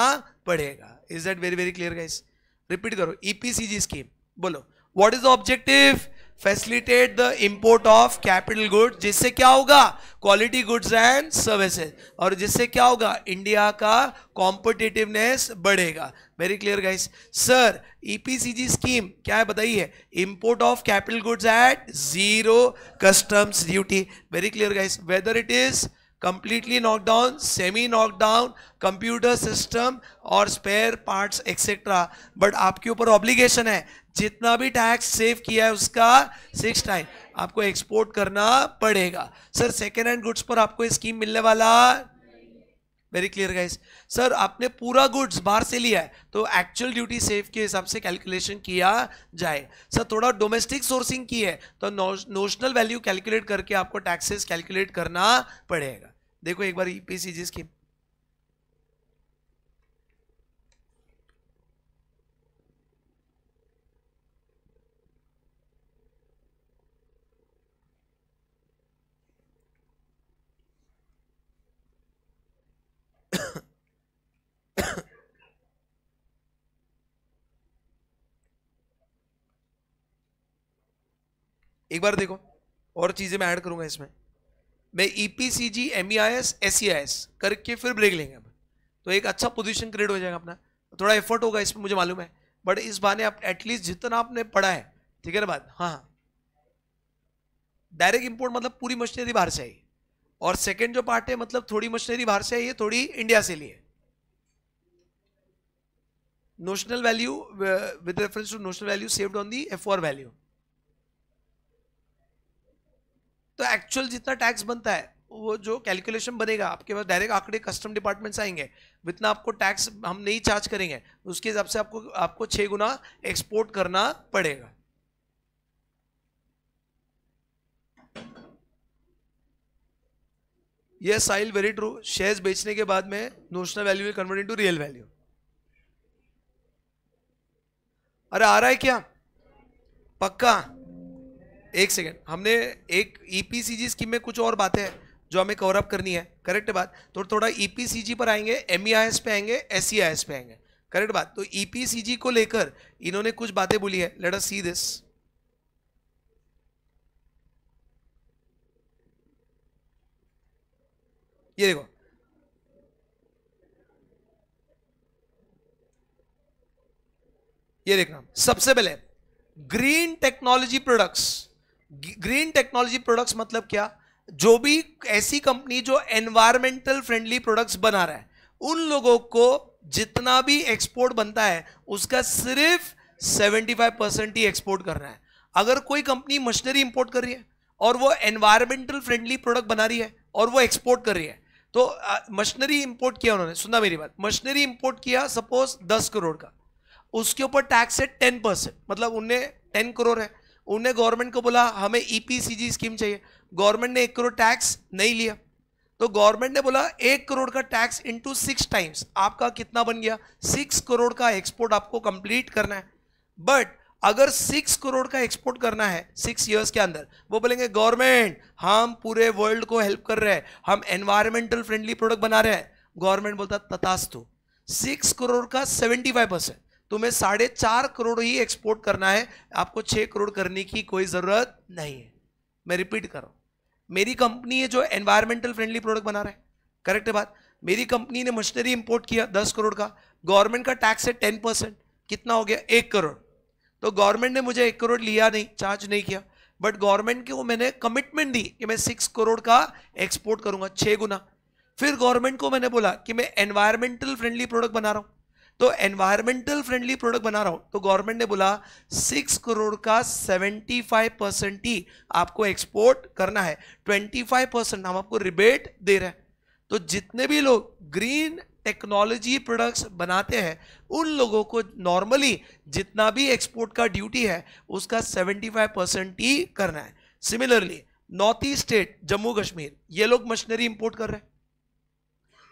पड़ेगा is that very very clear guys repeat करो ईपीसीजी e स्कीम बोलो what is the objective facilitate the import of capital good जिससे क्या होगा क्वालिटी गुड्स एंड सर्विसेज और जिससे क्या होगा इंडिया का कॉम्पिटिटिवनेस बढ़ेगा very clear guys sir EPCG scheme क्या है बताइए import of capital goods at zero customs duty very clear guys whether it is completely knockdown semi knockdown computer system और स्पेयर पार्ट्स एक्सेट्रा बट आपके ऊपर obligation है जितना भी tax save किया है उसका सिक्स टाइम आपको एक्सपोर्ट करना पड़ेगा सर सेकेंड हैंड गुड्स पर आपको स्कीम मिलने वाला वेरी क्लियर गाइस सर आपने पूरा गुड्स बाहर से लिया है तो एक्चुअल ड्यूटी सेव के हिसाब से कैलकुलेशन किया जाए सर थोड़ा डोमेस्टिक सोर्सिंग की है तो नोशनल वैल्यू कैलकुलेट करके आपको टैक्सेस कैलकुलेट करना पड़ेगा देखो एक बार ई पी स्कीम एक बार देखो और चीज़ें मैं ऐड करूंगा इसमें मैं E P C G M E I S S C I S करके फिर ब्रेक लेंगे अब तो एक अच्छा पोजीशन क्रिएट हो जाएगा अपना थोड़ा एफर्ट होगा इसमें मुझे मालूम है बट इस बहाने आप एटलीस्ट जितना आपने पढ़ा है ठीक है ना बात हाँ हाँ डायरेक्ट इंपोर्ट मतलब पूरी मशीनरी बाहर से आई और सेकेंड जो पार्ट है मतलब थोड़ी मशीनरी बाहर से आई है थोड़ी इंडिया से लिए notional value with reference to notional value saved on the F value तो एक्चुअल जितना टैक्स बनता है वो जो कैलकुलेशन बनेगा आपके पास डायरेक्ट आंकड़े कस्टम डिपार्टमेंट से आएंगे जितना आपको टैक्स हम नहीं चार्ज करेंगे उसके हिसाब से आपको आपको छः गुना एक्सपोर्ट करना पड़ेगा यह साइल वेरी ट्रू शेयर्स बेचने के बाद में notional value convert into real value अरे आ रहा है क्या पक्का एक सेकेंड हमने एक ईपीसीजी e स्कीम में कुछ और बातें हैं जो हमें कवर अप करनी है करेक्ट बात तो थोड़ा ईपीसीजी e पर आएंगे एम e पे आएंगे एस पे आएंगे करेक्ट बात तो ईपीसीजी को लेकर इन्होंने कुछ बातें बोली है लेट अस सी दिस ये देखो ये देखना सबसे पहले green technology products green technology products मतलब क्या जो भी ऐसी कंपनी जो एनवायरमेंटल फ्रेंडली प्रोडक्ट्स बना रहा है उन लोगों को जितना भी एक्सपोर्ट बनता है उसका सिर्फ 75 परसेंट ही एक्सपोर्ट कर रहा है अगर कोई कंपनी मशीनरी इंपोर्ट कर रही है और वो एनवायरमेंटल फ्रेंडली प्रोडक्ट बना रही है और वो एक्सपोर्ट कर रही है तो मशीनरी इंपोर्ट किया उन्होंने सुना मेरी बात मशीनरी इंपोर्ट किया सपोज दस करोड़ का उसके ऊपर टैक्स है टेन परसेंट मतलब उनने टेन करोड़ है उन्होंने गवर्नमेंट को बोला हमें ईपीसीजी e स्कीम चाहिए गवर्नमेंट ने एक करोड़ टैक्स नहीं लिया तो गवर्नमेंट ने बोला एक करोड़ का टैक्स इंटू सिक्स टाइम्स आपका कितना बन गया सिक्स करोड़ का एक्सपोर्ट आपको कंप्लीट करना है बट अगर सिक्स करोड़ का एक्सपोर्ट करना है सिक्स इयर्स के अंदर वो बोलेंगे गवर्नमेंट हम पूरे वर्ल्ड को हेल्प कर रहे हैं हम एनवायरमेंटल फ्रेंडली प्रोडक्ट बना रहे हैं गवर्नमेंट बोलता तथास्तु सिक्स करोड़ का सेवेंटी फाइव परसेंट तुम्हें साढ़े चार करोड़ ही एक्सपोर्ट करना है आपको छः करोड़ करने की कोई ज़रूरत नहीं है मैं रिपीट कर रहा हूँ मेरी कंपनी है जो एनवायरमेंटल फ्रेंडली प्रोडक्ट बना रहा है करेक्ट है बात मेरी कंपनी ने मशीनरी इंपोर्ट किया दस करोड़ का गवर्नमेंट का टैक्स है टेन परसेंट कितना हो गया एक करोड़ तो गवर्नमेंट ने मुझे एक करोड़ लिया नहीं चार्ज नहीं किया बट गवर्नमेंट को मैंने कमिटमेंट दी कि मैं सिक्स करोड़ का एक्सपोर्ट करूंगा छः गुना फिर गवर्नमेंट को मैंने बोला कि मैं एनवायरमेंटल फ्रेंडली प्रोडक्ट बना रहा हूँ तो एनवायरमेंटल फ्रेंडली प्रोडक्ट बना रहा हूं तो गवर्नमेंट ने बोला सिक्स करोड़ का सेवेंटी फाइव परसेंट ही आपको एक्सपोर्ट करना है ट्वेंटी फाइव परसेंट हम आपको रिबेट दे रहे हैं तो जितने भी लोग ग्रीन टेक्नोलॉजी प्रोडक्ट्स बनाते हैं उन लोगों को नॉर्मली जितना भी एक्सपोर्ट का ड्यूटी है उसका सेवेंटी परसेंट ही करना है similarly north east state Jammu Kashmir ये लोग मशीनरी इंपोर्ट कर रहे हैं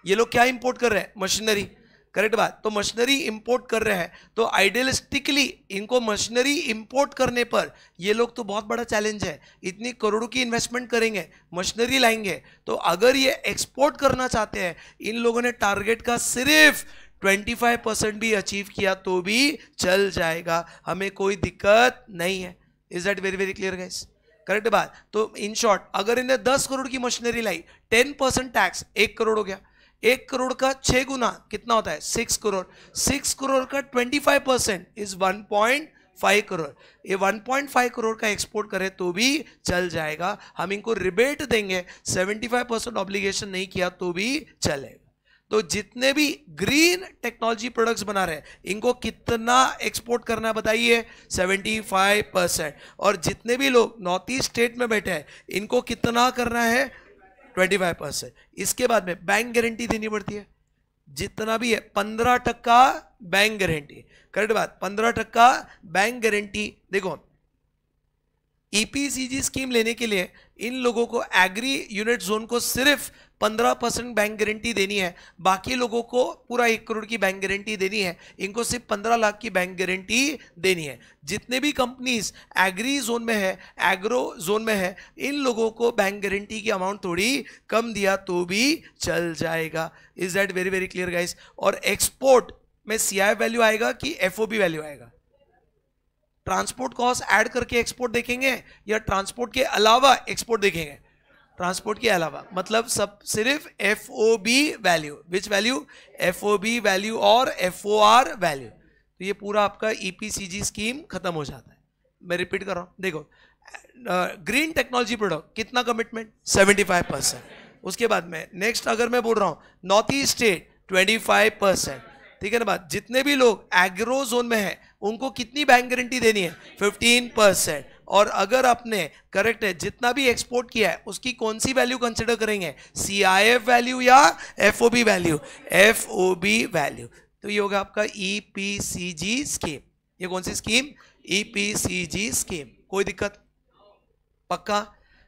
ये लोग क्या इंपोर्ट कर रहे हैं मशीनरी करेक्ट बात तो मशीनरी इंपोर्ट कर रहे हैं तो आइडियलिस्टिकली इनको मशीनरी इंपोर्ट करने पर ये लोग तो बहुत बड़ा चैलेंज है इतनी करोड़ों की इन्वेस्टमेंट करेंगे मशीनरी लाएंगे तो अगर ये एक्सपोर्ट करना चाहते हैं इन लोगों ने टारगेट का सिर्फ 25 परसेंट भी अचीव किया तो भी चल जाएगा हमें कोई दिक्कत नहीं है is that very very clear guys correct बात तो इन शॉर्ट अगर इन्हें 10 करोड़ की मशीनरी लाई 10 परसेंट टैक्स एक करोड़ हो गया एक करोड़ का छह गुना कितना होता है सिक्स करोड़ सिक्स करोड़ का twenty five percent is one point five crore ये वन पॉइंट फाइव करोड़ का एक्सपोर्ट करें तो भी चल जाएगा हम इनको रिबेट देंगे सेवेंटी फाइव परसेंट ऑब्लिगेशन नहीं किया तो भी चलेगा तो जितने भी ग्रीन टेक्नोलॉजी प्रोडक्ट्स बना रहे हैं इनको कितना एक्सपोर्ट करना है बताइए 75 परसेंट और जितने भी लोग नॉर्थ ईस्ट स्टेट में बैठे हैं इनको कितना करना है ट्वेंटी फाइव परसेंट इसके बाद में बैंक गारंटी देनी पड़ती है जितना भी है पंद्रह टक्का बैंक गारंटी करेक्ट बात पंद्रह टक्का बैंक गारंटी देखो ईपीसीजी e स्कीम लेने के लिए इन लोगों को एग्री यूनिट जोन को सिर्फ पंद्रह परसेंट बैंक गारंटी देनी है बाकी लोगों को पूरा एक करोड़ की बैंक गारंटी देनी है इनको सिर्फ पंद्रह लाख की बैंक गारंटी देनी है जितने भी कंपनीज एग्री जोन में है एग्रो जोन में है इन लोगों को बैंक गारंटी की अमाउंट थोड़ी कम दिया तो भी चल जाएगा is that very very clear guys और एक्सपोर्ट में सी वैल्यू आएगा कि एफ वैल्यू आएगा ट्रांसपोर्ट कॉस्ट ऐड करके एक्सपोर्ट देखेंगे या ट्रांसपोर्ट के अलावा एक्सपोर्ट देखेंगे ट्रांसपोर्ट के अलावा मतलब सब सिर्फ F O B value which value F O B value और एफ ओ आर वैल्यू तो ये पूरा आपका ई पी सी जी स्कीम खत्म हो जाता है मैं रिपीट कर रहा हूँ देखो ग्रीन टेक्नोलॉजी प्रोडक्ट कितना कमिटमेंट सेवेंटी फाइव परसेंट उसके बाद में नेक्स्ट अगर मैं बोल रहा हूँ north east state twenty five percent ठीक है ना बात जितने भी लोग एग्रो जोन में है उनको कितनी बैंक गारंटी देनी है फिफ्टीन परसेंट और अगर आपने करेक्ट है जितना भी एक्सपोर्ट किया है उसकी कौन सी वैल्यू कंसिडर करेंगे सी आई एफ वैल्यू या F O B value F O B value तो ये होगा आपका ई पी सी जी स्कीम ये कौन सी scheme E P C G scheme कोई दिक्कत पक्का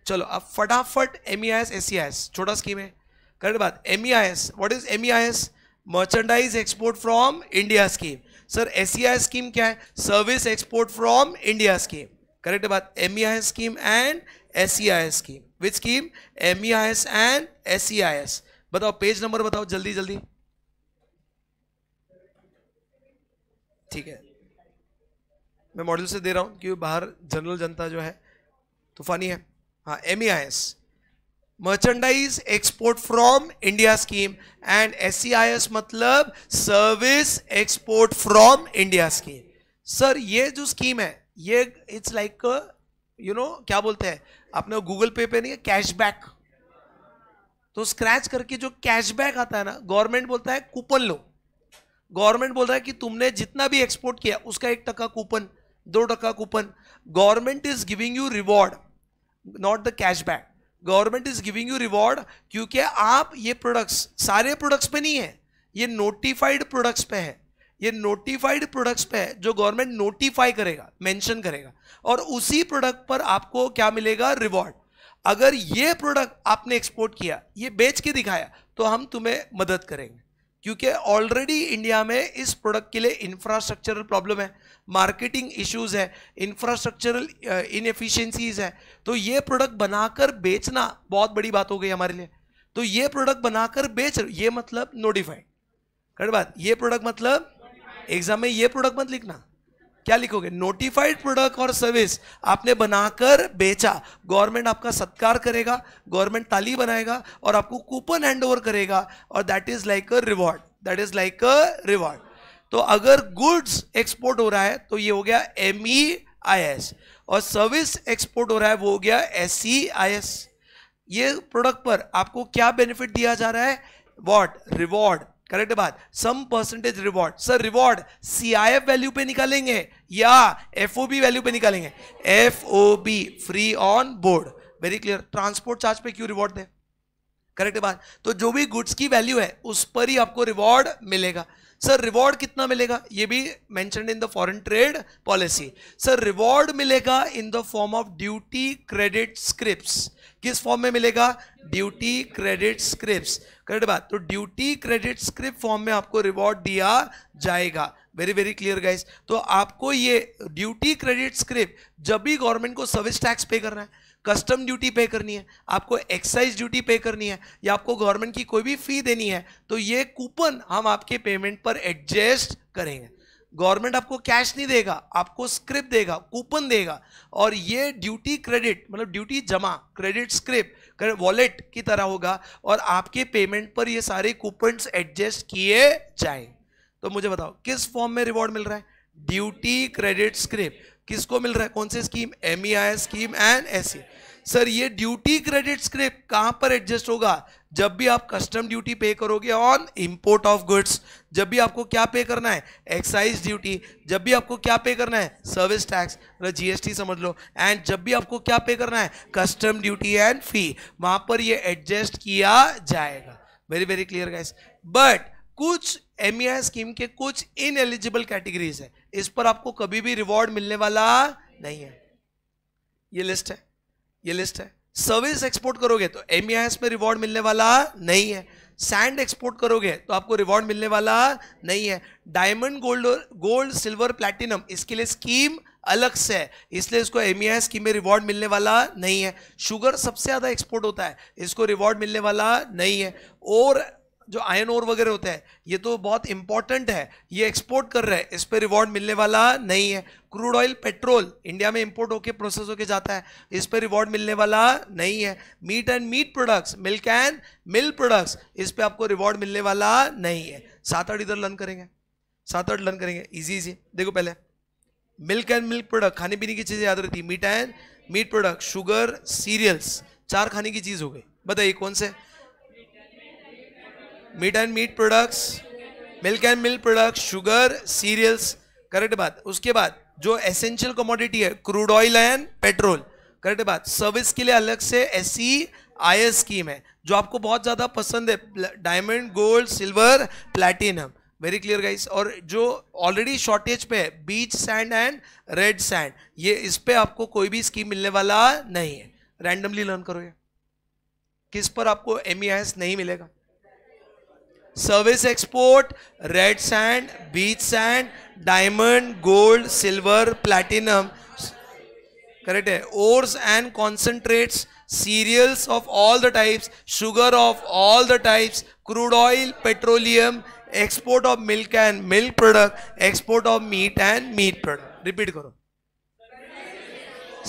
चलो अब फटाफट M E I S S C I S छोटा स्कीम है करेक्ट बात M E I S what is M E I S merchandise export from India scheme sir S C I scheme क्या है service export from India scheme correct बात M I S scheme and S I S scheme which scheme M E I S and S C I S बताओ page number बताओ जल्दी जल्दी ठीक है मैं मॉडल से दे रहा हूं क्योंकि बाहर जनरल जनता जो है तूफानी है हाँ M E I S merchandise export from India scheme and S C I S मतलब service export from India scheme sir ये जो स्कीम है ये इट्स लाइक यू नो क्या बोलते हैं आपने गूगल पे पे नहीं कैशबैक तो स्क्रैच करके जो कैशबैक आता है ना गवर्नमेंट बोलता है कूपन लो गवर्नमेंट बोल रहा है कि तुमने जितना भी एक्सपोर्ट किया उसका एक टका कूपन दो टका coupon government is giving you reward not the cashback government is giving you reward क्योंकि आप ये प्रोडक्ट्स सारे प्रोडक्ट्स पे नहीं है ये नोटिफाइड प्रोडक्ट्स पे है ये नोटिफाइड प्रोडक्ट्स पे है जो गवर्नमेंट नोटिफाई करेगा मेंशन करेगा और उसी प्रोडक्ट पर आपको क्या मिलेगा रिवॉर्ड अगर ये प्रोडक्ट आपने एक्सपोर्ट किया ये बेच के दिखाया तो हम तुम्हें मदद करेंगे क्योंकि ऑलरेडी इंडिया में इस प्रोडक्ट के लिए इंफ्रास्ट्रक्चरल प्रॉब्लम है मार्केटिंग इश्यूज है इंफ्रास्ट्रक्चरल इनएफिशिएंसीज uh, है तो ये प्रोडक्ट बनाकर बेचना बहुत बड़ी बात हो गई हमारे लिए तो ये प्रोडक्ट बनाकर बेच ये मतलब नोटिफाइड कर बात ये प्रोडक्ट मतलब एग्जाम में ये प्रोडक्ट मत लिखना क्या लिखोगे नोटिफाइड प्रोडक्ट और सर्विस आपने बनाकर बेचा गवर्नमेंट आपका सत्कार करेगा गवर्नमेंट ताली बनाएगा और आपको कूपन हैंड ओवर करेगा और that is like a reward that is like a reward तो अगर गुड्स एक्सपोर्ट हो रहा है तो ये हो गया एम ई आई एस और सर्विस एक्सपोर्ट हो रहा है वो हो गया एस सी आई एस ये प्रोडक्ट पर आपको क्या बेनिफिट दिया जा रहा है वॉट रिवॉर्ड करेक्ट बात some percentage reward sir reward CIF value पे निकालेंगे या एफओबी वैल्यू पे निकालेंगे FOB free on board very clear transport charge पे क्यों रिवॉर्ड दे करेक्ट बात तो जो भी गुड्स की वैल्यू है उस पर ही आपको रिवॉर्ड मिलेगा सर रिवॉर्ड कितना मिलेगा ये भी mention in the foreign trade policy sir reward मिलेगा in the form of duty credit script किस फॉर्म में मिलेगा ड्यूटी क्रेडिट स्क्रिप्ट करेक्ट बात तो ड्यूटी क्रेडिट स्क्रिप्ट फॉर्म में आपको रिवॉर्ड दिया जाएगा वेरी वेरी क्लियर गाइस तो आपको ये ड्यूटी क्रेडिट स्क्रिप्ट जब भी गवर्नमेंट को सर्विस टैक्स पे करना है कस्टम ड्यूटी पे करनी है आपको एक्साइज ड्यूटी पे करनी है या आपको गवर्नमेंट की कोई भी फी देनी है तो ये कूपन हम आपके पेमेंट पर एडजस्ट करेंगे गवर्नमेंट आपको कैश नहीं देगा आपको स्क्रिप्ट देगा कूपन देगा और ये ड्यूटी क्रेडिट मतलब ड्यूटी जमा क्रेडिट स्क्रिप्ट वॉलेट की तरह होगा और आपके पेमेंट पर ये सारे कूपन एडजस्ट किए जाए तो मुझे बताओ किस फॉर्म में रिवॉर्ड मिल रहा है ड्यूटी क्रेडिट स्क्रिप्ट किसको मिल रहा है कौन सी scheme M E I scheme and S sir ये ड्यूटी क्रेडिट स्क्रिप्ट कहां पर एडजस्ट होगा जब भी आप कस्टम ड्यूटी पे करोगे ऑन इंपोर्ट ऑफ गुड्स जब भी आपको क्या पे करना है एक्साइज ड्यूटी जब भी आपको क्या पे करना है सर्विस टैक्स जीएसटी समझ लो एंड जब भी आपको क्या पे करना है कस्टम ड्यूटी एंड फी वहां पर ये एडजस्ट किया जाएगा very very clear guys but कुछ एम स्कीम e के कुछ इन एलिजिबल कैटेगरीज है इस पर आपको कभी भी रिवॉर्ड मिलने वाला नहीं है ये लिस्ट है ये लिस्ट है सर्विस एक्सपोर्ट करोगे तो एम e में रिवॉर्ड मिलने वाला नहीं है सैंड एक्सपोर्ट करोगे तो आपको रिवॉर्ड मिलने वाला नहीं है diamond gold gold silver platinum इसके लिए स्कीम अलग से है इसलिए इसको एम स्कीम e में रिवॉर्ड मिलने वाला नहीं है शुगर सबसे ज़्यादा एक्सपोर्ट होता है इसको रिवॉर्ड मिलने वाला नहीं है और जो आयन और वगैरह होते हैं ये तो बहुत इंपॉर्टेंट है ये एक्सपोर्ट कर रहे हैं इस पर रिवॉर्ड मिलने वाला नहीं है क्रूड ऑयल पेट्रोल इंडिया में इंपोर्ट होके प्रोसेस होके जाता है इस पर रिवॉर्ड मिलने वाला नहीं है meat and meat products milk and milk products इस पर आपको रिवॉर्ड मिलने वाला नहीं है सात आठ इधर लर्न करेंगे सात आठ लर्न करेंगे ईजी ईजी देखो पहले मिल्क एंड मिल्क प्रोडक्ट खाने पीने की चीज़ें याद रहती meat and meat product sugar cereals चार खाने की चीज़ हो गई बताइए कौन से meat and meat products milk and milk products sugar cereals correct बात उसके बाद जो एसेंशियल कमोडिटी है crude oil and petrol correct बात सर्विस के लिए अलग से ऐसी आई स्कीम है जो आपको बहुत ज़्यादा पसंद है diamond gold silver platinum very clear guys और जो ऑलरेडी शॉर्टेज पे है beach sand and red sand ये इस पे आपको कोई भी स्कीम मिलने वाला नहीं है रैंडमली लर्न करो ये किस पर आपको एम e नहीं मिलेगा service export red sand beach sand diamond gold silver platinum correct है ores and concentrate cereals of all the types sugar of all the types crude oil petroleum export of milk and milk product export of meat and meat product repeat करो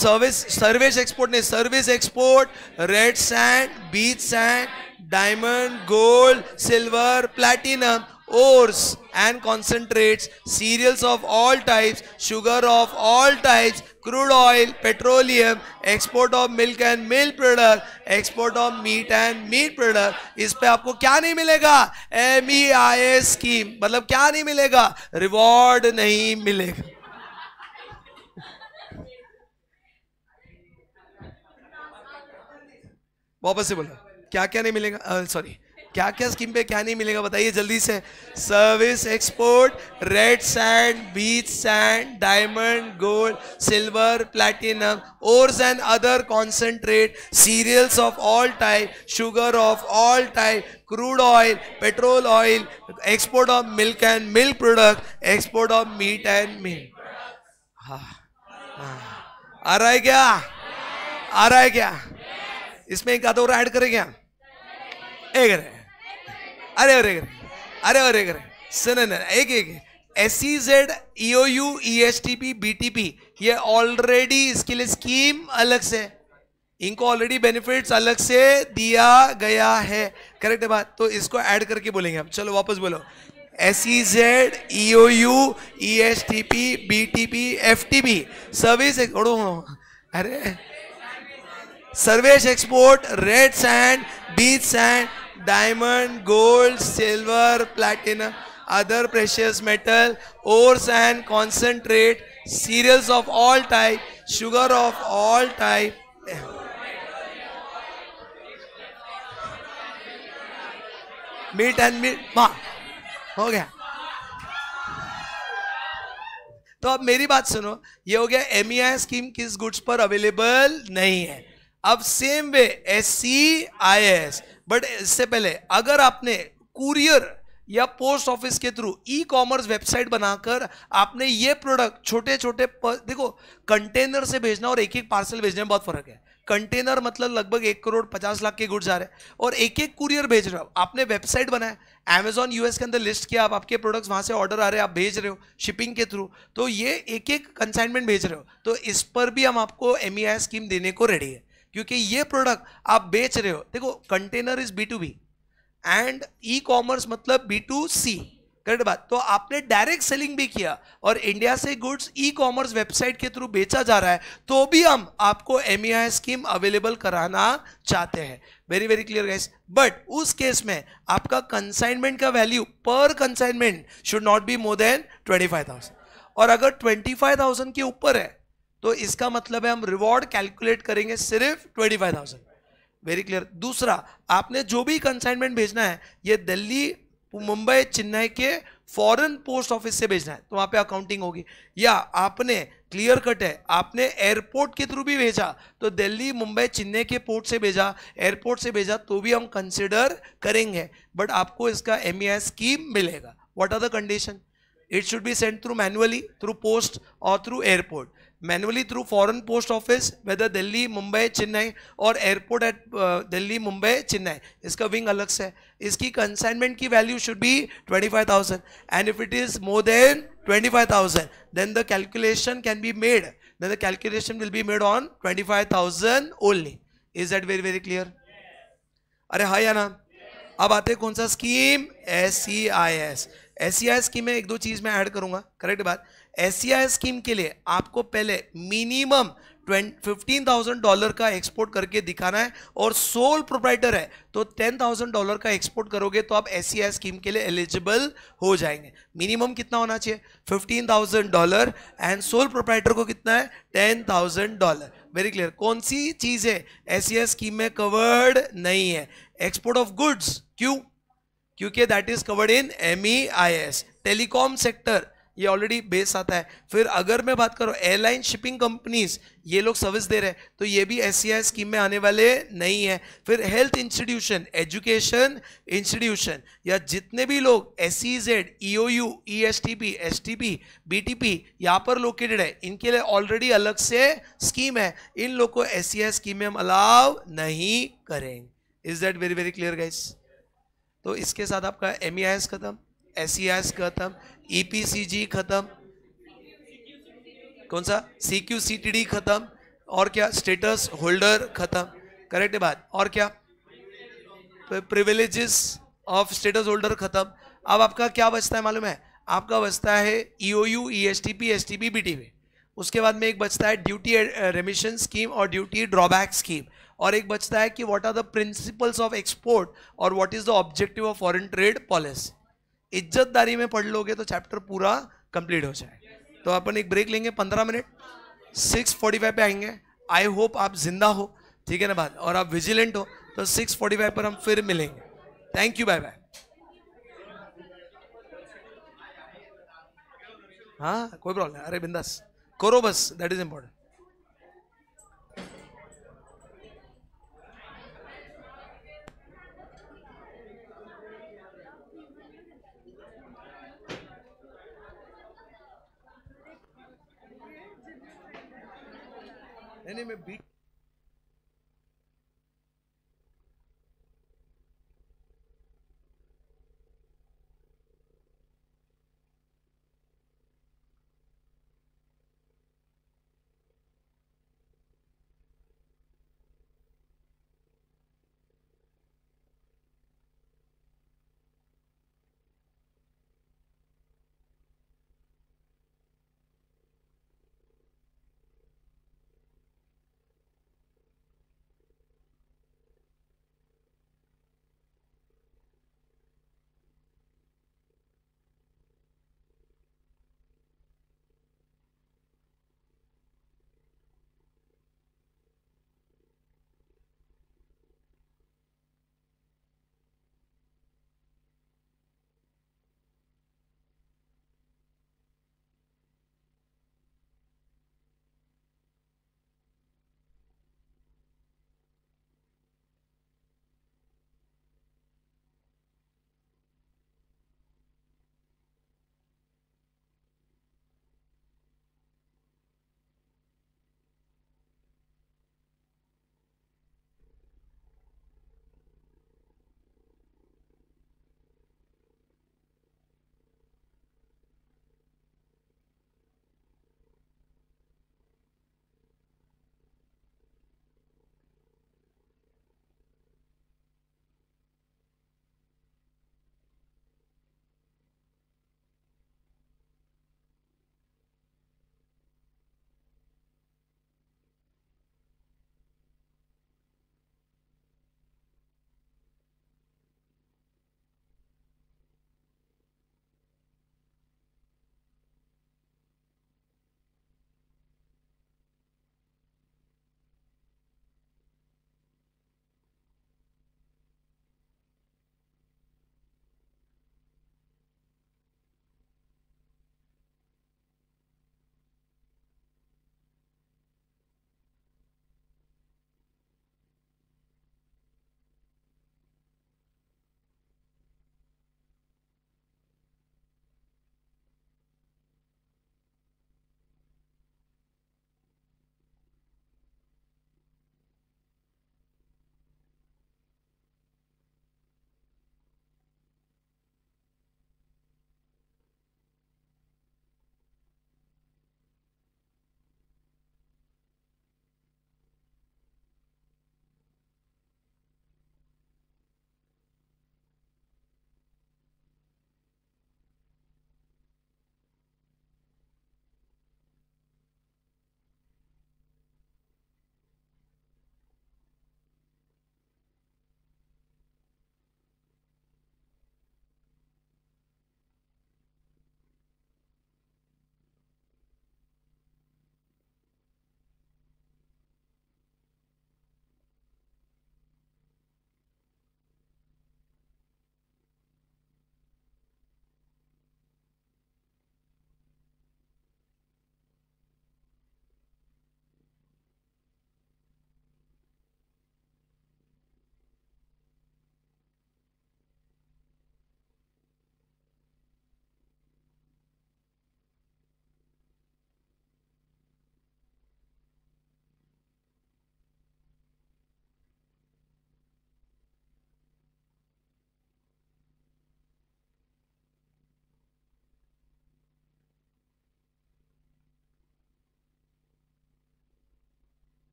service service export नहीं service export red sand beach sand diamond, gold, silver, platinum, ores and concentrates, cereals of all types, sugar of all types, crude oil, petroleum, export of milk and milk product, export of meat and meat product. इस पे आपको क्या नहीं मिलेगा M E I S scheme मतलब क्या नहीं मिलेगा रिवॉर्ड नहीं मिलेगा वापस से बोला क्या क्या नहीं मिलेगा सॉरी क्या क्या स्कीम पे क्या नहीं मिलेगा बताइए जल्दी से service export red sand beach sand diamond gold silver platinum ores and other concentrate cereals of all type sugar of all type crude oil petrol oil export of milk and milk product export of meat and milk हाँ आ रहा है क्या आ रहा है क्या इसमें एक आधा और ऐड करें क्या एगरे अरे अरे अरे अरे अरे अरे सुन एक एक S E Z E O U E S T P B T P ये ऑलरेडी इसके लिए स्कीम अलग से इनको ऑलरेडी बेनिफिट्स अलग से दिया गया है करेक्ट है बात तो इसको ऐड करके बोलेंगे हम चलो वापस बोलो S E Z E O U E S T P B T P F T P service अरे service export red sand beach sand diamond gold silver platinum other precious metal ore sand concentrate cereals of all type sugar of all type meat and meat मा हाँ, हो गया तो अब मेरी बात सुनो ये हो गया एम स्कीम e किस गुड्स पर अवेलेबल नहीं है अब same way S C I S but इससे पहले अगर आपने कुरियर या पोस्ट ऑफिस के थ्रू ई कॉमर्स वेबसाइट बनाकर आपने ये प्रोडक्ट छोटे छोटे देखो कंटेनर से भेजना और एक एक पार्सल भेजने में बहुत फर्क है कंटेनर मतलब लगभग एक करोड़ पचास लाख के गुड्स आ रहे हैं और एक एक कुरियर भेज रहे हो आपने वेबसाइट बनाया अमेजोन यूएस के अंदर लिस्ट किया आप आपके प्रोडक्ट्स वहाँ से ऑर्डर आ रहे हैं आप भेज रहे हो शिपिंग के थ्रू तो ये एक एक कंसाइनमेंट भेज रहे हो तो इस पर भी हम आपको एम स्कीम e देने को रेडी है क्योंकि ये प्रोडक्ट आप बेच रहे हो देखो container is B to B and e commerce मतलब बी टू सी करेक्ट बात तो आपने डायरेक्ट सेलिंग भी किया और इंडिया से गुड्स ई कॉमर्स वेबसाइट के थ्रू बेचा जा रहा है तो भी हम आपको एम स्कीम अवेलेबल कराना चाहते हैं very very clear guys but उस केस में आपका कंसाइनमेंट का वैल्यू पर consignment should not be more than twenty five thousand और अगर ट्वेंटी फाइव थाउजेंड के ऊपर है तो इसका मतलब है हम रिवॉर्ड कैलकुलेट करेंगे सिर्फ twenty five thousand very clear दूसरा आपने जो भी कंसाइनमेंट भेजना है ये दिल्ली मुंबई चेन्नई के फॉरेन पोस्ट ऑफिस से भेजना है तो वहाँ पे अकाउंटिंग होगी या आपने क्लियर कट है आपने एयरपोर्ट के थ्रू भी भेजा तो दिल्ली मुंबई चेन्नई के पोर्ट से भेजा एयरपोर्ट से भेजा तो भी हम कंसिडर करेंगे बट आपको इसका एम स्कीम e मिलेगा what are the condition it should be send through manually through post और through airport manually through foreign post office whether Delhi Mumbai Chennai और एयरपोर्ट एट दिल्ली मुंबई चेन्नई इसका विंग अलग से है इसकी कंसाइनमेंट की वैल्यू शुड भी twenty five thousand and if it is more than 25,000 then the calculation can be made then the calculation will be made on twenty five thousand only is that very very clear अरे हाई या आना अब आते कौन सा scheme S C I S S C I scheme में एक दो चीज मैं ऐड करूँगा करेक्ट बात एस स्कीम के लिए आपको पहले मिनिमम फिफ्टीन थाउजेंड डॉलर का एक्सपोर्ट करके दिखाना है और सोल प्रोप्राइटर है तो टेन थाउजेंड डॉलर का एक्सपोर्ट करोगे तो आप एस स्कीम के लिए एलिजिबल हो जाएंगे मिनिमम कितना होना चाहिए fifteen thousand dollar and sole proprietor को कितना है ten thousand dollar very clear कौन सी चीज़ें एस स्कीम में कवर्ड नहीं है एक्सपोर्ट ऑफ गुड्स क्यों क्योंकि that is covered in M E I S telecom sector ये ऑलरेडी बेस आता है फिर अगर मैं बात करूँ एयरलाइन शिपिंग कंपनीज ये लोग सर्विस दे रहे हैं तो ये भी एस स्कीम में आने वाले नहीं है फिर हेल्थ इंस्टीट्यूशन एजुकेशन इंस्टीट्यूशन या जितने भी लोग S E Z E O U E S T P S T P B T P यहाँ पर लोकेटेड है इनके लिए ऑलरेडी अलग से स्कीम है इन लोग को एस स्कीम e में हम अलाव नहीं करेंगे is that very very clear guys तो इसके साथ आपका एम ई आई एस खत्म एस e खत्म ईपीसीजी e खत्म कौन सा सीक्यूसीटीडी खत्म और क्या स्टेटस होल्डर खत्म करेक्ट बात और क्या प्रिविलेजेस ऑफ स्टेटस होल्डर खत्म अब आपका क्या बचता है मालूम है आपका बचता है E O U E S T P S T P B T V उसके बाद में एक बचता है ड्यूटी रेमिशन स्कीम और ड्यूटी ड्रॉबैक स्कीम और एक बचता है कि what are the principles of export और what is the objective of foreign trade policy इज्जतदारी में पढ़ लोगे तो चैप्टर पूरा कंप्लीट हो जाए तो अपन एक ब्रेक लेंगे पंद्रह मिनट सिक्स फोर्टी फाइव पे आएंगे आई होप आप जिंदा हो ठीक है ना बात और आप विजिलेंट हो तो सिक्स फोर्टी फाइव पर हम फिर मिलेंगे थैंक यू बाय बाय हाँ कोई प्रॉब्लम अरे बिंदास करो बस दैट इज इम्पोर्टेंट नहीं नहीं मैं बीट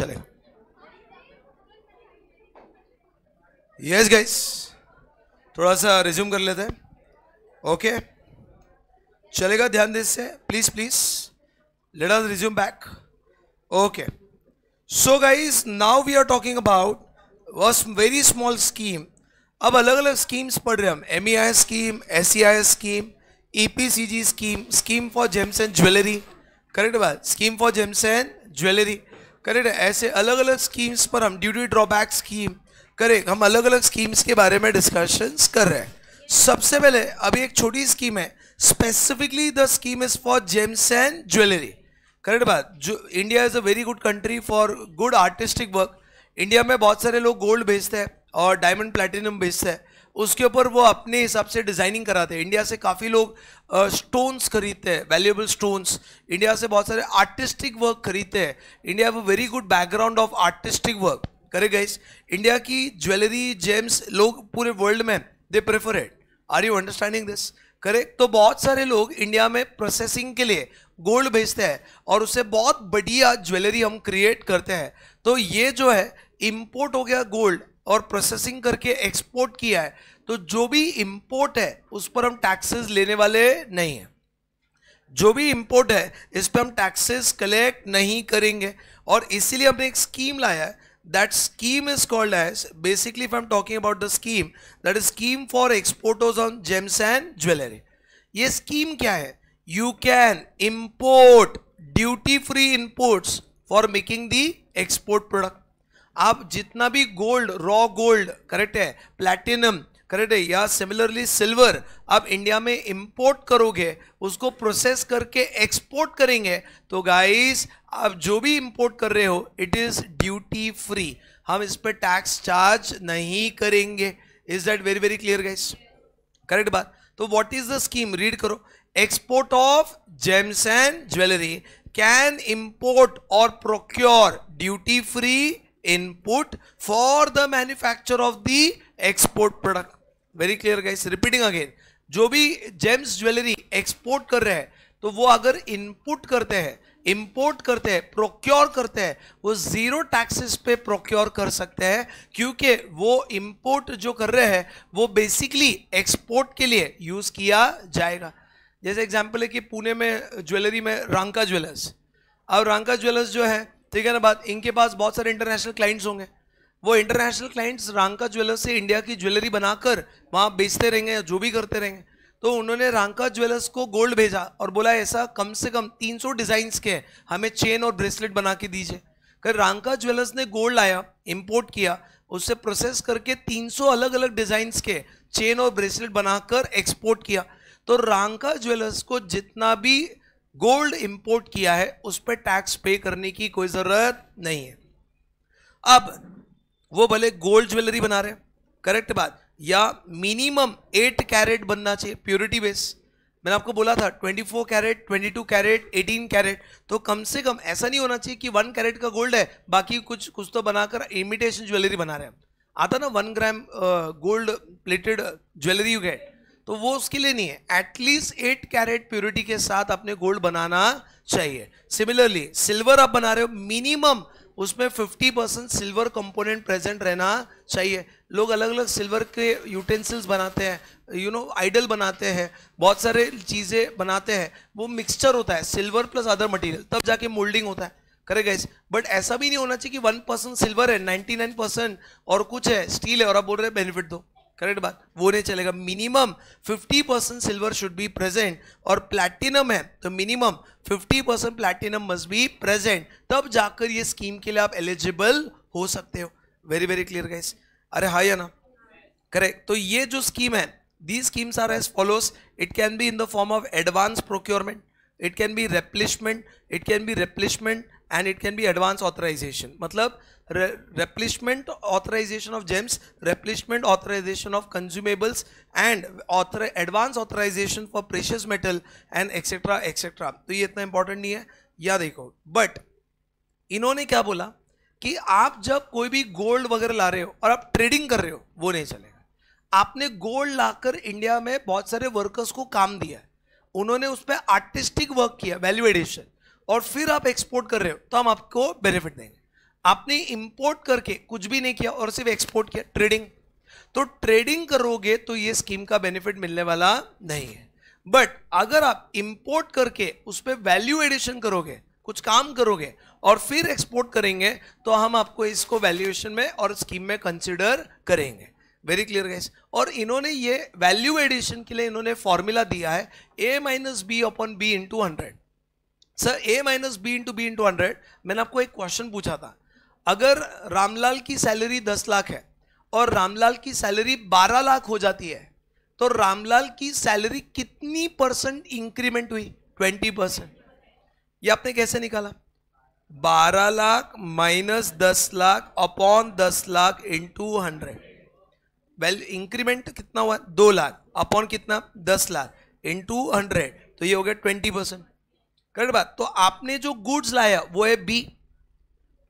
चलेगा यस गाइस थोड़ा सा रिज्यूम कर लेते हैं ओके चलेगा ध्यान दे से please please let us resume back okay so guys now we are talking about was very small scheme अब अलग अलग स्कीम्स पढ़ रहे हम M E I scheme S C I scheme E P C G scheme scheme for gems and jewellery correct बात scheme for gems and jewellery correct ऐसे अलग अलग स्कीम्स पर हम ड्यूटी ड्रॉबैक स्कीम करेक्ट हम अलग अलग स्कीम्स के बारे में डिस्कशंस कर रहे हैं सबसे पहले अभी एक छोटी स्कीम है specifically the scheme is for gems and jewellery correct बात जो India is a very good country for good artistic work India में बहुत सारे लोग गोल्ड बेचते हैं और डायमंड प्लेटिनम बेचते हैं उसके ऊपर वो अपने हिसाब से डिज़ाइनिंग कराते हैं इंडिया से काफ़ी लोग स्टोन्स खरीदते हैं वैल्यूएबल स्टोन्स इंडिया से बहुत सारे आर्टिस्टिक वर्क खरीदते हैं इंडिया वो very good background of artistic work करे गाइस इंडिया की ज्वेलरी जेम्स लोग पूरे वर्ल्ड में they prefer it are you understanding this correct तो बहुत सारे लोग इंडिया में प्रोसेसिंग के लिए गोल्ड भेजते हैं और उससे बहुत बढ़िया ज्वेलरी हम क्रिएट करते हैं तो ये जो है इम्पोर्ट हो गया गोल्ड और प्रोसेसिंग करके एक्सपोर्ट किया है तो जो भी इम्पोर्ट है उस पर हम टैक्सेस लेने वाले नहीं हैं जो भी इम्पोर्ट है इस पर हम टैक्सेस कलेक्ट नहीं करेंगे और इसीलिए हमने एक स्कीम लाया है that scheme is called as basically if I am talking about the scheme that is scheme for exporters on gems and jewellery ये स्कीम क्या है you can import duty free imports for making the export product आप जितना भी gold raw gold correct है platinum correct है या similarly silver आप इंडिया में इंपोर्ट करोगे उसको प्रोसेस करके एक्सपोर्ट करेंगे तो गाइस आप जो भी इंपोर्ट कर रहे हो इट इज़ ड्यूटी फ्री हम इस पर टैक्स चार्ज नहीं करेंगे is that very very clear guys correct बात तो what is the scheme read करो export of gems and jewellery can import और procure duty free input for the manufacture of the export product very clear guys repeating again जो भी James jewellery export कर रहे हैं तो वो अगर इनपुट करते हैं इंपोर्ट करते हैं प्रोक्योर करते हैं वो जीरो टैक्सेस पे प्रोक्योर कर सकते हैं क्योंकि वो इंपोर्ट जो कर रहे हैं वो बेसिकली एक्सपोर्ट के लिए यूज़ किया जाएगा जैसे एग्जांपल है कि पुणे में ज्वेलरी में रांका ज्वेलर्स अब रांका ज्वेलर्स जो है ठीक है ना बात इनके पास बहुत सारे इंटरनेशनल क्लाइंट्स होंगे वो इंटरनेशनल क्लाइंट्स रांका ज्वेलर्स से इंडिया की ज्वेलरी बनाकर वहाँ बेचते रहेंगे जो भी करते रहेंगे तो उन्होंने रांका ज्वेलर्स को गोल्ड भेजा और बोला ऐसा कम से कम 300 सौ डिज़ाइंस के हमें चेन और ब्रेसलेट बना के दीजिए कर रांका ज्वेलर्स ने गोल्ड लाया इम्पोर्ट किया उससे प्रोसेस करके सौ अलग अलग डिज़ाइंस के चेन और ब्रेसलेट बनाकर एक्सपोर्ट किया तो रांका ज्वेलर्स को जितना भी गोल्ड इंपोर्ट किया है उस पर टैक्स पे करने की कोई ज़रूरत नहीं है अब वो भले गोल्ड ज्वेलरी बना रहे करेक्ट बात या मिनिमम एट कैरेट बनना चाहिए प्योरिटी बेस मैंने आपको बोला था 24 कैरेट 22 कैरेट 18 कैरेट तो कम से कम ऐसा नहीं होना चाहिए कि वन कैरेट का गोल्ड है बाकी कुछ कुछ तो बनाकर इमिटेशन ज्वेलरी बना रहे हैं आता ना one gram gold plated jewellery you get तो वो उसके लिए नहीं है एटलीस्ट एट कैरेट प्योरिटी के साथ अपने गोल्ड बनाना चाहिए सिमिलरली सिल्वर आप बना रहे हो मिनिमम उसमें 50 परसेंट सिल्वर कंपोनेंट प्रेजेंट रहना चाहिए लोग अलग अलग सिल्वर के यूटेंसिल्स बनाते हैं यू नो आइडल बनाते हैं बहुत सारे चीज़ें बनाते हैं वो मिक्सचर होता है सिल्वर प्लस अदर मटेरियल तब जाके मोल्डिंग होता है करे गए बट ऐसा भी नहीं होना चाहिए कि वन परसेंट सिल्वर है नाइन्टी नाइन परसेंट और कुछ है स्टील है और आप बोल रहे हैं बेनिफिट दो करेक्ट बात वो नहीं चलेगा minimum 50 percent silver should be present और प्लैटिनम है तो minimum 50 percent platinum must be present तब जाकर ये स्कीम के लिए आप एलिजिबल हो सकते हो वेरी वेरी क्लियर गाइस अरे हाँ या ना करेक्ट तो ये जो स्कीम है the schemes are as follows it can be in the form of advance procurement it can be replacement it can be replacement and it can be advance authorization मतलब replacement authorization of gems replacement authorization of consumables and author advance authorization for precious metal and etc etc तो ये इतना important नहीं है या देखो but इन्होंने क्या बोला कि आप जब कोई भी गोल्ड वगैरह ला रहे हो और आप ट्रेडिंग कर रहे हो वो नहीं चलेगा आपने गोल्ड लाकर इंडिया में बहुत सारे वर्कर्स को काम दिया उन्होंने उस पर आर्टिस्टिक वर्क किया वैल्यूएडेशन और फिर आप एक्सपोर्ट कर रहे हो तो हम आपको बेनिफिट देंगे आपने इंपोर्ट करके कुछ भी नहीं किया और सिर्फ एक्सपोर्ट किया ट्रेडिंग तो ट्रेडिंग करोगे तो ये स्कीम का बेनिफिट मिलने वाला नहीं है बट अगर आप इंपोर्ट करके उस पर वैल्यू एडिशन करोगे कुछ काम करोगे और फिर एक्सपोर्ट करेंगे तो हम आपको इसको वैल्यूएशन में और स्कीम में कंसिडर करेंगे वेरी क्लियर गैस और इन्होंने ये वैल्यू एडिशन के लिए इन्होंने फॉर्मूला दिया है A minus B upon B into hundred sir A minus B into B into hundred मैंने आपको एक क्वेश्चन पूछा था अगर रामलाल की सैलरी दस लाख है और रामलाल की सैलरी बारह लाख हो जाती है तो रामलाल की सैलरी कितनी परसेंट इंक्रीमेंट हुई ट्वेंटी परसेंट यह आपने कैसे निकाला बारह लाख माइनस दस लाख अपॉन दस lakh into hundred well increment कितना हुआ दो लाख अपॉन कितना दस लाख इंटू हंड्रेड तो ये हो गया ट्वेंटी परसेंट करेक्ट बात तो आपने जो गुड्स लाया वो है बी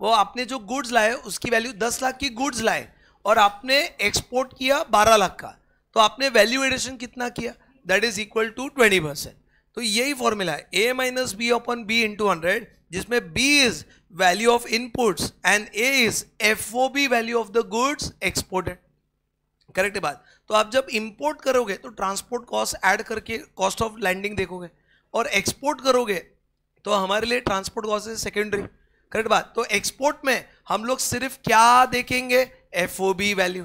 वो आपने जो गुड्स लाए उसकी वैल्यू दस लाख की गुड्स लाए और आपने एक्सपोर्ट किया बारह लाख का तो आपने वैल्यू एडिशन कितना किया that is equal to twenty percent तो यही फॉर्मूला है A minus B upon B into hundred जिसमें B is value of inputs and A is F O B value of the goods exported correct बात तो आप जब import करोगे तो ट्रांसपोर्ट कॉस्ट ऐड करके कॉस्ट ऑफ लैंडिंग देखोगे और एक्सपोर्ट करोगे तो हमारे लिए ट्रांसपोर्ट कॉस्ट सेकेंडरी करेक्ट बात तो एक्सपोर्ट में हम लोग सिर्फ क्या देखेंगे एफ वैल्यू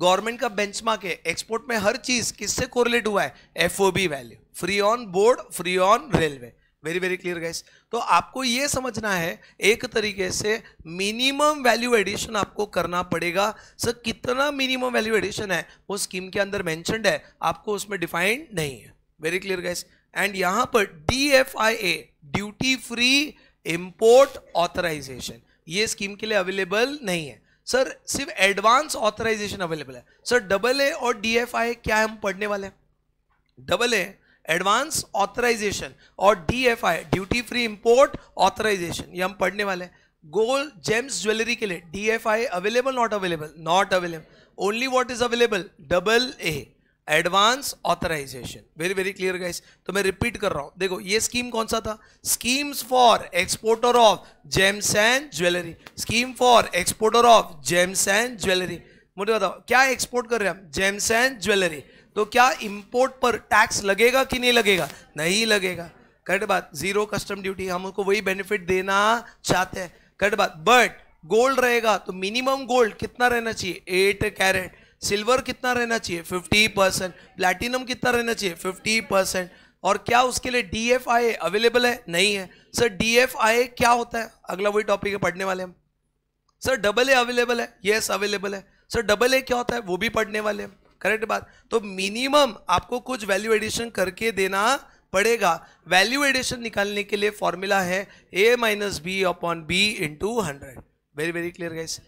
गवर्नमेंट का मार्क है एक्सपोर्ट में हर चीज किससे कोरिलेट हुआ है F value free on board free on railway very very clear guys तो आपको ये समझना है एक तरीके से मिनिमम वैल्यू एडिशन आपको करना पड़ेगा सर कितना मिनिमम वैल्यू एडिशन है वो स्कीम के अंदर मैंशनड है आपको उसमें डिफाइंड नहीं है वेरी क्लियर गाइस एंड यहाँ पर D F I A duty free import authorisation ये स्कीम के लिए अवेलेबल नहीं है सर सिर्फ एडवांस ऑथराइजेशन अवेलेबल है सर डबल ए और डी एफ आई क्या हम पढ़ने वाले हैं डबल ए एडवांस ऑथराइजेशन और D F I duty free import authorisation ये हम पढ़ने वाले हैं गोल्ड जेम्स ज्वेलरी के लिए D F I available not available not available only what is available double A advance authorisation very very clear guys तो मैं रिपीट कर रहा हूं देखो ये स्कीम कौन सा था schemes for exporter of gems and jewellery scheme for exporter of gems and jewellery मुझे बताओ क्या एक्सपोर्ट कर रहे हैं हम जेम्स एंड ज्वेलरी तो क्या इंपोर्ट पर टैक्स लगेगा कि नहीं लगेगा नहीं लगेगा कट बात जीरो कस्टम ड्यूटी हम उनको वही बेनिफिट देना चाहते हैं कट बात बट गोल्ड रहेगा तो मिनिमम गोल्ड कितना रहना चाहिए एट कैरेट सिल्वर कितना रहना चाहिए 50 परसेंट प्लेटिनम कितना रहना चाहिए 50 परसेंट और क्या उसके लिए डी एफ आई अवेलेबल है नहीं है सर डी एफ आई क्या होता है अगला वही टॉपिक है पढ़ने वाले हम सर डबल ए अवेलेबल है येस अवेलेबल है सर डबल ए क्या होता है वो भी पढ़ने वाले हम करेक्ट बात तो मिनिमम आपको कुछ वैल्यू एडिशन करके देना पड़ेगा वैल्यू एडिशन निकालने के लिए फॉर्मूला है A minus B upon B into hundred very very clear guys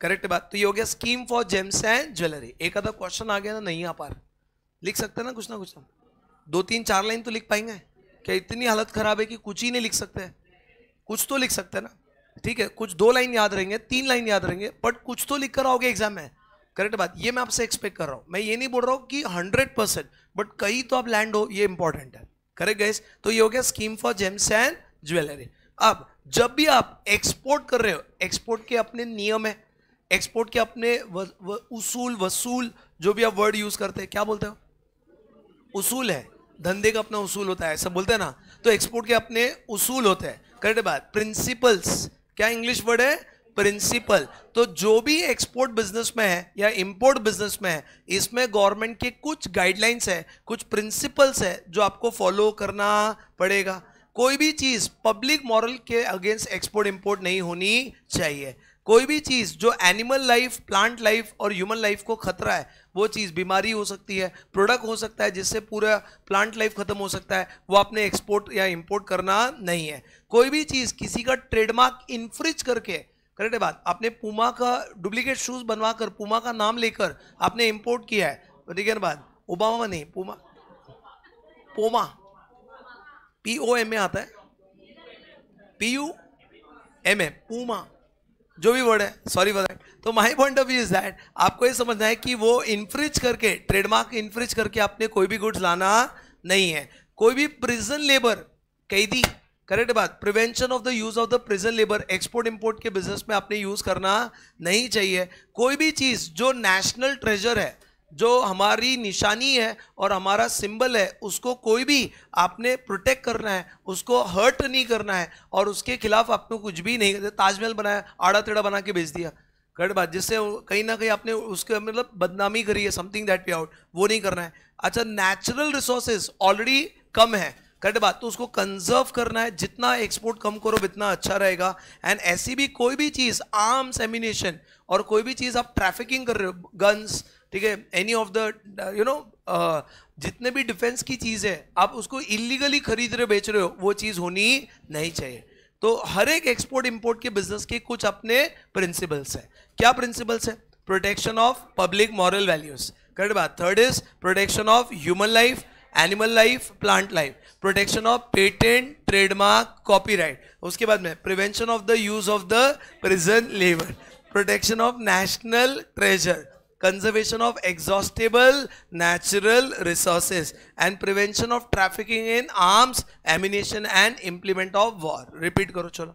correct बात तो ये हो गया scheme for gems and jewellery एक आधा क्वेश्चन आ गया ना नहीं आ पा रहा लिख सकते ना कुछ ना कुछ ना दो तीन चार लाइन तो लिख पाएंगे क्या इतनी हालत खराब है कि कुछ ही नहीं लिख सकते कुछ तो लिख सकते हैं ना ठीक है कुछ दो लाइन याद रहेंगे तीन लाइन याद रहेंगे बट कुछ तो लिख कर आओगे एग्जाम में करेक्ट बात ये मैं आपसे एक्सपेक्ट कर रहा हूँ मैं ये नहीं बोल रहा हूँ कि हंड्रेड परसेंट बट कहीं तो आप लैंड हो ये इंपॉर्टेंट है करेक्ट गैस तो ये हो गया scheme for gems and jewellery अब जब भी आप एक्सपोर्ट कर रहे हो एक्सपोर्ट के अपने नियम है एक्सपोर्ट के अपने व, व, उसूल वसूल जो भी आप वर्ड यूज़ करते हैं क्या बोलते हो उसूल है धंधे का अपना उसूल होता है सब बोलते हैं ना तो एक्सपोर्ट के अपने उसूल होते हैं करेक्ट बात प्रिंसिपल्स क्या इंग्लिश वर्ड है प्रिंसिपल तो जो भी एक्सपोर्ट बिजनेस में है या इंपोर्ट बिजनेस में है इसमें गवर्नमेंट के कुछ गाइडलाइंस है कुछ प्रिंसिपल्स है जो आपको फॉलो करना पड़ेगा कोई भी चीज़ पब्लिक मॉरल के अगेंस्ट एक्सपोर्ट इंपोर्ट नहीं होनी चाहिए कोई भी चीज़ जो एनिमल लाइफ प्लांट लाइफ और ह्यूमन लाइफ को खतरा है वो चीज़ बीमारी हो सकती है प्रोडक्ट हो सकता है जिससे पूरा प्लांट लाइफ ख़त्म हो सकता है वो आपने एक्सपोर्ट या इंपोर्ट करना नहीं है कोई भी चीज़ किसी का ट्रेडमार्क इन्फ्रिज करके करेक्ट है बात आपने पुमा का डुप्लीकेट शूज़ बनवा कर पुमा का नाम लेकर आपने इम्पोर्ट किया है ठीक है ना बात ओबामा नहीं पुमा पोमा पी ओ एम ए आता है P U M A Puma जो भी वर्ड है सॉरी फॉर दैट तो my point of view is that आपको ये समझना है कि वो इन्फ्रिज करके ट्रेडमार्क इन्फ्रिज करके आपने कोई भी गुड्स लाना नहीं है कोई भी प्रिजन लेबर कैदी करेक्ट बात prevention of the use of the prison labour export import के बिजनेस में आपने यूज करना नहीं चाहिए कोई भी चीज जो नेशनल ट्रेजर है जो हमारी निशानी है और हमारा सिंबल है उसको कोई भी आपने प्रोटेक्ट करना है उसको हर्ट नहीं करना है और उसके खिलाफ आपको कुछ भी नहीं ताजमहल बनाया आड़ा तेड़ा बना के भेज दिया गड़ बात जिससे कहीं ना कहीं आपने उसके मतलब बदनामी करी है समथिंग दैट वी आउट वो नहीं करना है अच्छा नेचुरल रिसोर्सेज ऑलरेडी कम है करेक्ट बात तो उसको कंजर्व करना है जितना एक्सपोर्ट कम करो उतना अच्छा रहेगा एंड ऐसी भी कोई भी चीज़ आर्म्स एमिनेशन और कोई भी चीज़ आप ट्रैफिकिंग कर रहे हो गन्स ठीक है any of the you know जितने भी डिफेंस की चीज़ है आप उसको इलीगली खरीद रहे बेच रहे हो वो चीज़ होनी नहीं चाहिए तो हर एक एक्सपोर्ट इंपोर्ट के बिजनेस के कुछ अपने प्रिंसिपल्स हैं क्या प्रिंसिपल्स हैं protection of public moral values correct बात third is protection of human life animal life plant life protection of patent trademark copyright उसके बाद में prevention of the use of the prison labour protection of national treasure conservation of exhaustible natural resources and prevention of trafficking in arms ammunition and implement of war repeat karo chalo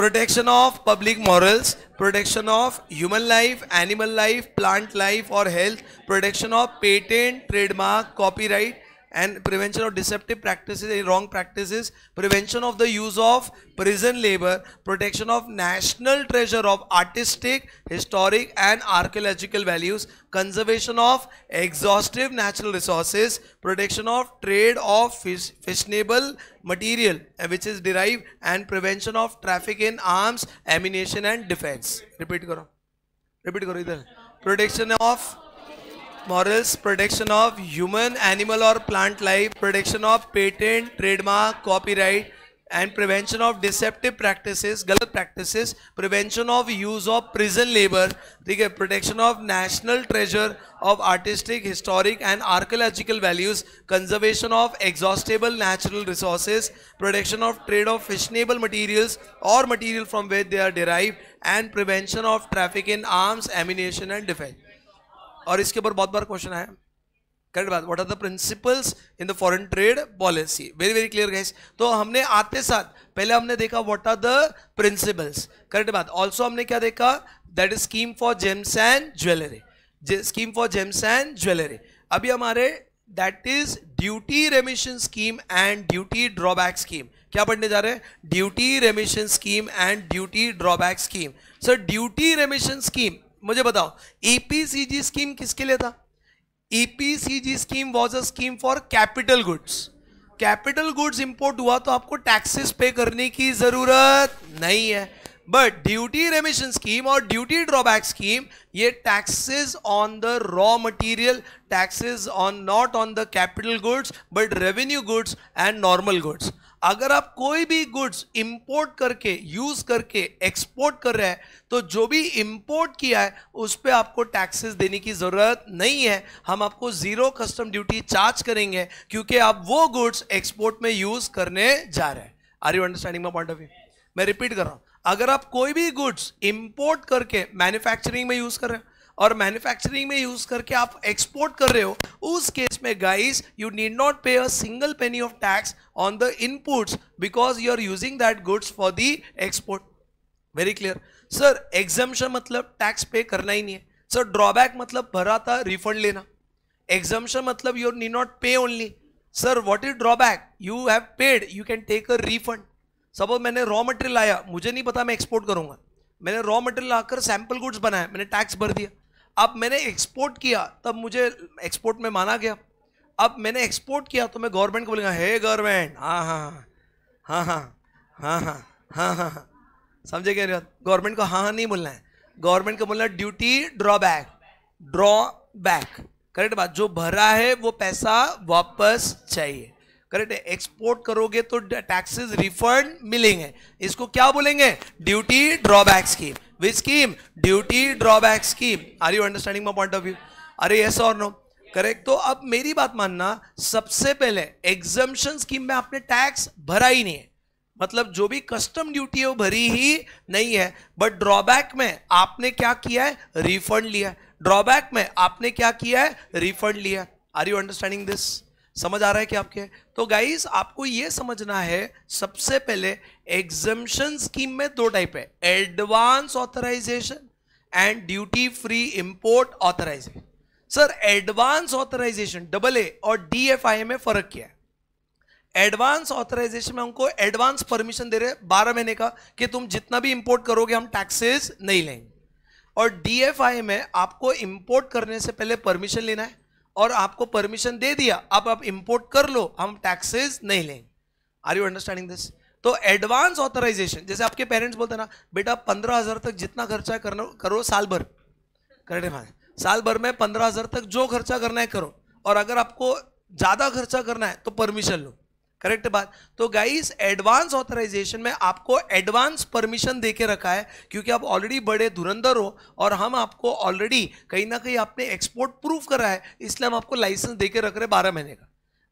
protection of public morals protection of human life animal life plant life or health protection of patent trademark copyright and prevention of deceptive practices and wrong practices, prevention of the use of prison labor, protection of national treasure of artistic, historic and archaeological values, conservation of exhaustive natural resources, protection of trade of fish, fissionable material uh, which is derived and prevention of traffic in arms, ammunition and defense. Repeat karo. Repeat karo Protection of morals, protection of human, animal or plant life, protection of patent, trademark, copyright, and prevention of deceptive practices, गलत practices, prevention of use of prison labor, protection of national treasure of artistic, historic and archaeological values, conservation of exhaustible natural resources, protection of trade of fashionable materials or material from where they are derived, and prevention of traffic in arms, ammunition and defense. और इसके ऊपर बहुत बार question आया correct बात what are the principles in the foreign trade policy very very clear guys तो हमने आते साथ पहले हमने देखा what are the principles correct बात ऑल्सो हमने क्या देखा that is scheme for gems and jewellery scheme for gems and jewellery अभी हमारे that is duty remission scheme and duty drawback scheme क्या पढ़ने जा रहे हैं duty remission scheme and duty drawback scheme sir duty remission scheme मुझे बताओ EPCG e scheme किसके लिए था EPCG scheme was a scheme for capital goods capital goods import हुआ तो आपको टैक्सेस पे करने की जरूरत नहीं है बट ड्यूटी रेमिशन स्कीम और ड्यूटी ड्रॉबैक स्कीम ये taxes on the raw material taxes on not on the capital goods but revenue goods and normal goods अगर आप कोई भी गुड्स इंपोर्ट करके यूज करके एक्सपोर्ट कर रहे हैं तो जो भी इंपोर्ट किया है उस पर आपको टैक्सेस देने की ज़रूरत नहीं है हम आपको ज़ीरो कस्टम ड्यूटी चार्ज करेंगे क्योंकि आप वो गुड्स एक्सपोर्ट में यूज़ करने जा रहे हैं are you understanding my point of view मैं रिपीट कर रहा हूँ अगर आप कोई भी गुड्स इंपोर्ट करके मैन्युफैक्चरिंग में यूज़ कर रहे हैं और मैन्युफैक्चरिंग में यूज करके आप एक्सपोर्ट कर रहे हो उस केस में guys you need not pay a single penny of tax on the inputs because you are using that goods for the export very clear sir exemption मतलब टैक्स पे करना ही नहीं है सर ड्रॉबैक मतलब भरा था रिफंड लेना एग्जामेशन मतलब you need not pay only sir what is drawback you have paid you can take a refund suppose मैंने रॉ मटेरियल आया मुझे नहीं पता मैं एक्सपोर्ट करूंगा मैंने रॉ मटेरियल आकर सैम्पल गुड्स बनाया मैंने टैक्स भर दिया अब मैंने एक्सपोर्ट किया तब मुझे एक्सपोर्ट में माना गया अब मैंने एक्सपोर्ट किया तो मैं गवर्नमेंट को बोलेगा हे गवर्नमेंट हाँ हाँ हाँ हाँ हाँ हाँ हाँ हाँ हाँ समझे क्या गवर्नमेंट को हाँ हाँ नहीं बोलना है गवर्नमेंट को बोलना है duty drawback draw back correct बात जो भरा है वो पैसा वापस चाहिए करेक्ट है एक्सपोर्ट करोगे तो टैक्सेस रिफंड मिलेंगे इसको क्या बोलेंगे duty drawback scheme which scheme duty drawback scheme are you understanding my point of view अरे यस और नो करेक्ट तो अब मेरी बात मानना सबसे पहले एग्जम्पन स्कीम में आपने टैक्स भरा ही नहीं है मतलब जो भी कस्टम ड्यूटी है वो भरी ही नहीं है बट ड्रॉबैक में आपने क्या किया है रिफंड लिया ड्रॉबैक में आपने क्या किया है रिफंड लिया आर यू अंडरस्टैंडिंग दिस समझ आ रहा है कि आपके तो गाइज आपको ये समझना है सबसे पहले एग्जम्पन स्कीम में दो टाइप है advance authorisation and duty free import authorisation sir advance authorisation double A और डी एफ आई में फर्क क्या है एडवांस ऑथराइजेशन में हमको एडवांस परमिशन दे रहे हैं बारह महीने का कि तुम जितना भी इंपोर्ट करोगे हम टैक्सेस नहीं लेंगे और डीएफआई में आपको इंपोर्ट करने से पहले परमिशन लेना है और आपको परमिशन दे दिया अब आप इंपोर्ट कर लो हम टैक्सेस नहीं लेंगे आर यू अंडरस्टैंडिंग दिस तो एडवांस ऑथराइजेशन जैसे आपके पेरेंट्स बोलते ना बेटा पंद्रह हजार तक जितना खर्चा करना करो साल भर करेक्ट है साल भर में पंद्रह हजार तक जो खर्चा करना है करो और अगर आपको ज़्यादा खर्चा करना है तो परमिशन लो करेक्ट बात तो गाइस एडवांस ऑथराइजेशन में आपको एडवांस परमिशन दे के रखा है क्योंकि आप ऑलरेडी बड़े धुरंधर हो और हम आपको ऑलरेडी कहीं ना कहीं आपने एक्सपोर्ट प्रूफ करा है इसलिए हम आपको लाइसेंस दे के रख रहे हैं बारह महीने का